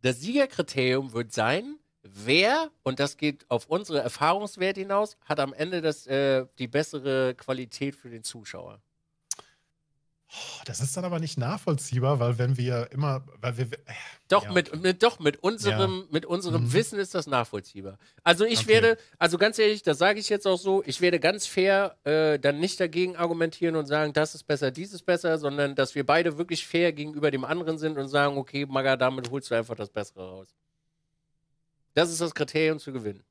A: Das Siegerkriterium wird sein, wer, und das geht auf unsere Erfahrungswert hinaus, hat am Ende das, äh, die bessere Qualität für den Zuschauer. Oh, das
B: ist dann aber nicht nachvollziehbar, weil wenn wir immer, weil wir äh, doch ja. mit, mit doch mit unserem ja. mit unserem mhm. Wissen ist das
A: nachvollziehbar. Also ich okay. werde, also ganz ehrlich, das sage ich jetzt auch so, ich werde ganz fair äh, dann nicht dagegen argumentieren und sagen, das ist besser, dies ist besser, sondern dass wir beide wirklich fair gegenüber dem anderen sind und sagen, okay, Maga, damit holst du einfach das Bessere raus. Das ist das Kriterium zu gewinnen.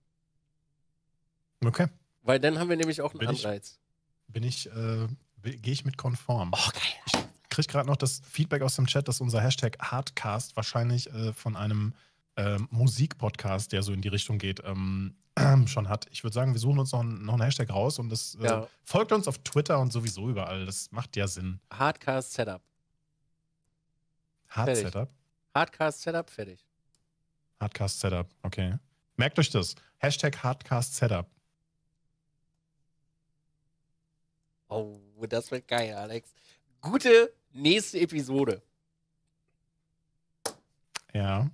A: Okay. Weil dann haben wir nämlich auch einen bin Anreiz.
B: Ich, bin ich äh, Gehe ich mit konform. Oh, geil. Ich kriege gerade noch das Feedback aus dem Chat, dass unser Hashtag Hardcast wahrscheinlich äh, von einem äh, Musikpodcast, der so in die Richtung geht, ähm, schon hat. Ich würde sagen, wir suchen uns noch, ein, noch einen Hashtag raus und das äh, folgt uns auf Twitter und sowieso überall. Das macht ja Sinn.
A: Hardcast Setup. Hard Setup? Hardcast Setup, fertig.
B: Hardcast Setup, okay. Merkt euch das. Hashtag Hardcast Setup.
A: Oh. Und das wird geil, Alex. Gute nächste Episode.
B: Ja.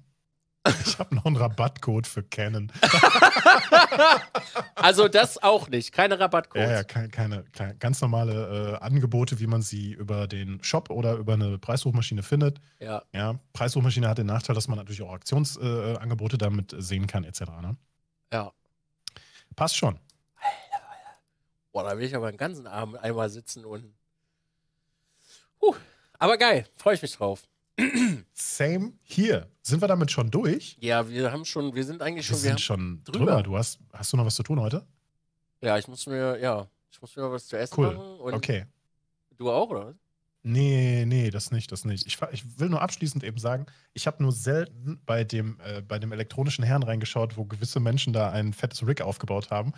B: Ich habe noch einen Rabattcode für Canon.
A: also das auch nicht, keine Rabattcodes. Ja, ja
B: keine, keine, keine, ganz normale äh, Angebote, wie man sie über den Shop oder über eine Preissuchmaschine findet. Ja. ja Preissuchmaschine hat den Nachteil, dass man natürlich auch Aktionsangebote äh, damit sehen kann etc. Ne?
A: Ja. Passt schon. Boah, da will ich aber den ganzen Abend einmal sitzen und. Puh, aber geil, freue ich mich drauf. Same
B: hier. Sind wir damit schon durch?
A: Ja, wir haben schon, wir sind eigentlich schon. Wir, sind schon drüber. drüber.
B: Du hast, hast du noch was zu tun heute?
A: Ja, ich muss mir, ja, ich muss mir was zu essen cool. machen. okay. Du auch, oder?
B: Nee, nee, das nicht, das nicht. Ich, ich will nur abschließend eben sagen, ich habe nur selten bei dem, äh, bei dem elektronischen Herrn reingeschaut, wo gewisse Menschen da ein fettes Rig aufgebaut haben.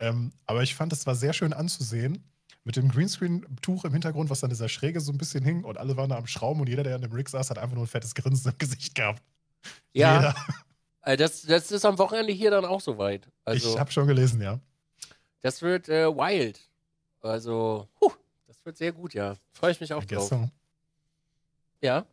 B: Ähm, aber ich fand, es war sehr schön anzusehen. Mit dem Greenscreen-Tuch im Hintergrund, was dann dieser Schräge so ein bisschen hing und alle waren da am Schrauben und jeder, der an dem Rig saß, hat einfach nur ein fettes Grinsen im Gesicht
A: gehabt. Ja. Äh, das, das, ist am Wochenende hier dann auch soweit. Also, ich habe schon gelesen, ja. Das wird äh, wild. Also, huh, das wird sehr gut, ja. Freue ich mich auch drauf. Ja.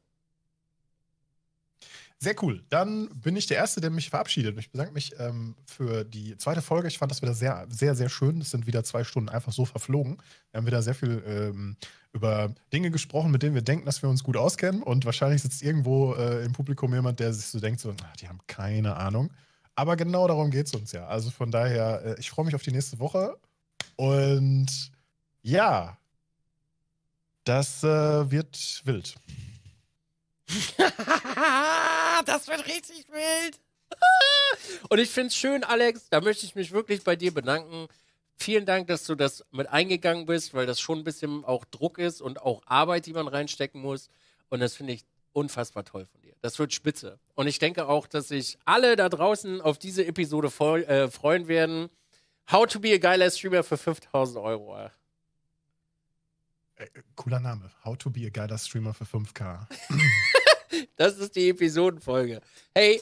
B: Sehr cool. Dann bin ich der Erste, der mich verabschiedet. Ich bedanke mich ähm, für die zweite Folge. Ich fand das wieder sehr, sehr, sehr schön. Es sind wieder zwei Stunden einfach so verflogen. Wir haben wieder sehr viel ähm, über Dinge gesprochen, mit denen wir denken, dass wir uns gut auskennen. Und wahrscheinlich sitzt irgendwo äh, im Publikum jemand, der sich so denkt, so, ach, die haben keine Ahnung. Aber genau darum geht es uns ja. Also von daher, äh, ich freue mich auf die nächste Woche. Und ja, das äh, wird
A: wild. das wird richtig wild. Und ich finde es schön, Alex, da möchte ich mich wirklich bei dir bedanken. Vielen Dank, dass du das mit eingegangen bist, weil das schon ein bisschen auch Druck ist und auch Arbeit, die man reinstecken muss. Und das finde ich unfassbar toll von dir. Das wird spitze. Und ich denke auch, dass sich alle da draußen auf diese Episode voll, äh, freuen werden. How to be a geiler Streamer für 5000 Euro.
B: Äh, cooler Name. How to be a geiler Streamer für 5K.
A: Das ist die Episodenfolge. Hey,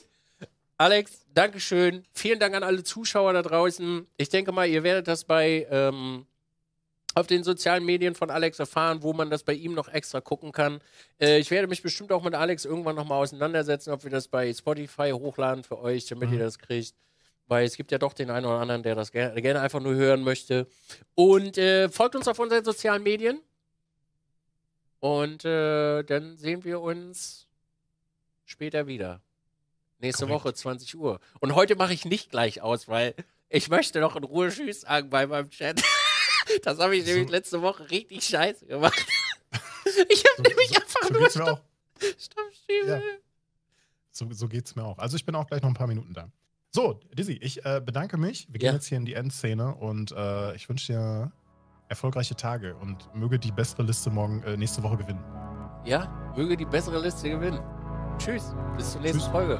A: Alex, Dankeschön. Vielen Dank an alle Zuschauer da draußen. Ich denke mal, ihr werdet das bei ähm, auf den sozialen Medien von Alex erfahren, wo man das bei ihm noch extra gucken kann. Äh, ich werde mich bestimmt auch mit Alex irgendwann nochmal auseinandersetzen, ob wir das bei Spotify hochladen für euch, damit mhm. ihr das kriegt. Weil es gibt ja doch den einen oder anderen, der das gerne, gerne einfach nur hören möchte. Und äh, folgt uns auf unseren sozialen Medien. Und äh, dann sehen wir uns später wieder. Nächste Korrekt. Woche, 20 Uhr. Und heute mache ich nicht gleich aus, weil ich möchte noch in Ruhe Tschüss sagen bei meinem Chat. Das habe ich so. nämlich letzte Woche richtig scheiße gemacht. Ich habe so, nämlich so, einfach so nur Stopp, Stopp ja.
B: So, so geht es mir auch. Also ich bin auch gleich noch ein paar Minuten da. So, Dizzy, ich äh, bedanke mich. Wir ja. gehen jetzt hier in die Endszene und äh, ich wünsche dir erfolgreiche Tage und möge die bessere Liste morgen äh, nächste Woche gewinnen.
A: Ja, möge die bessere Liste gewinnen. Tschüss, bis zur nächsten Tschüss. Folge.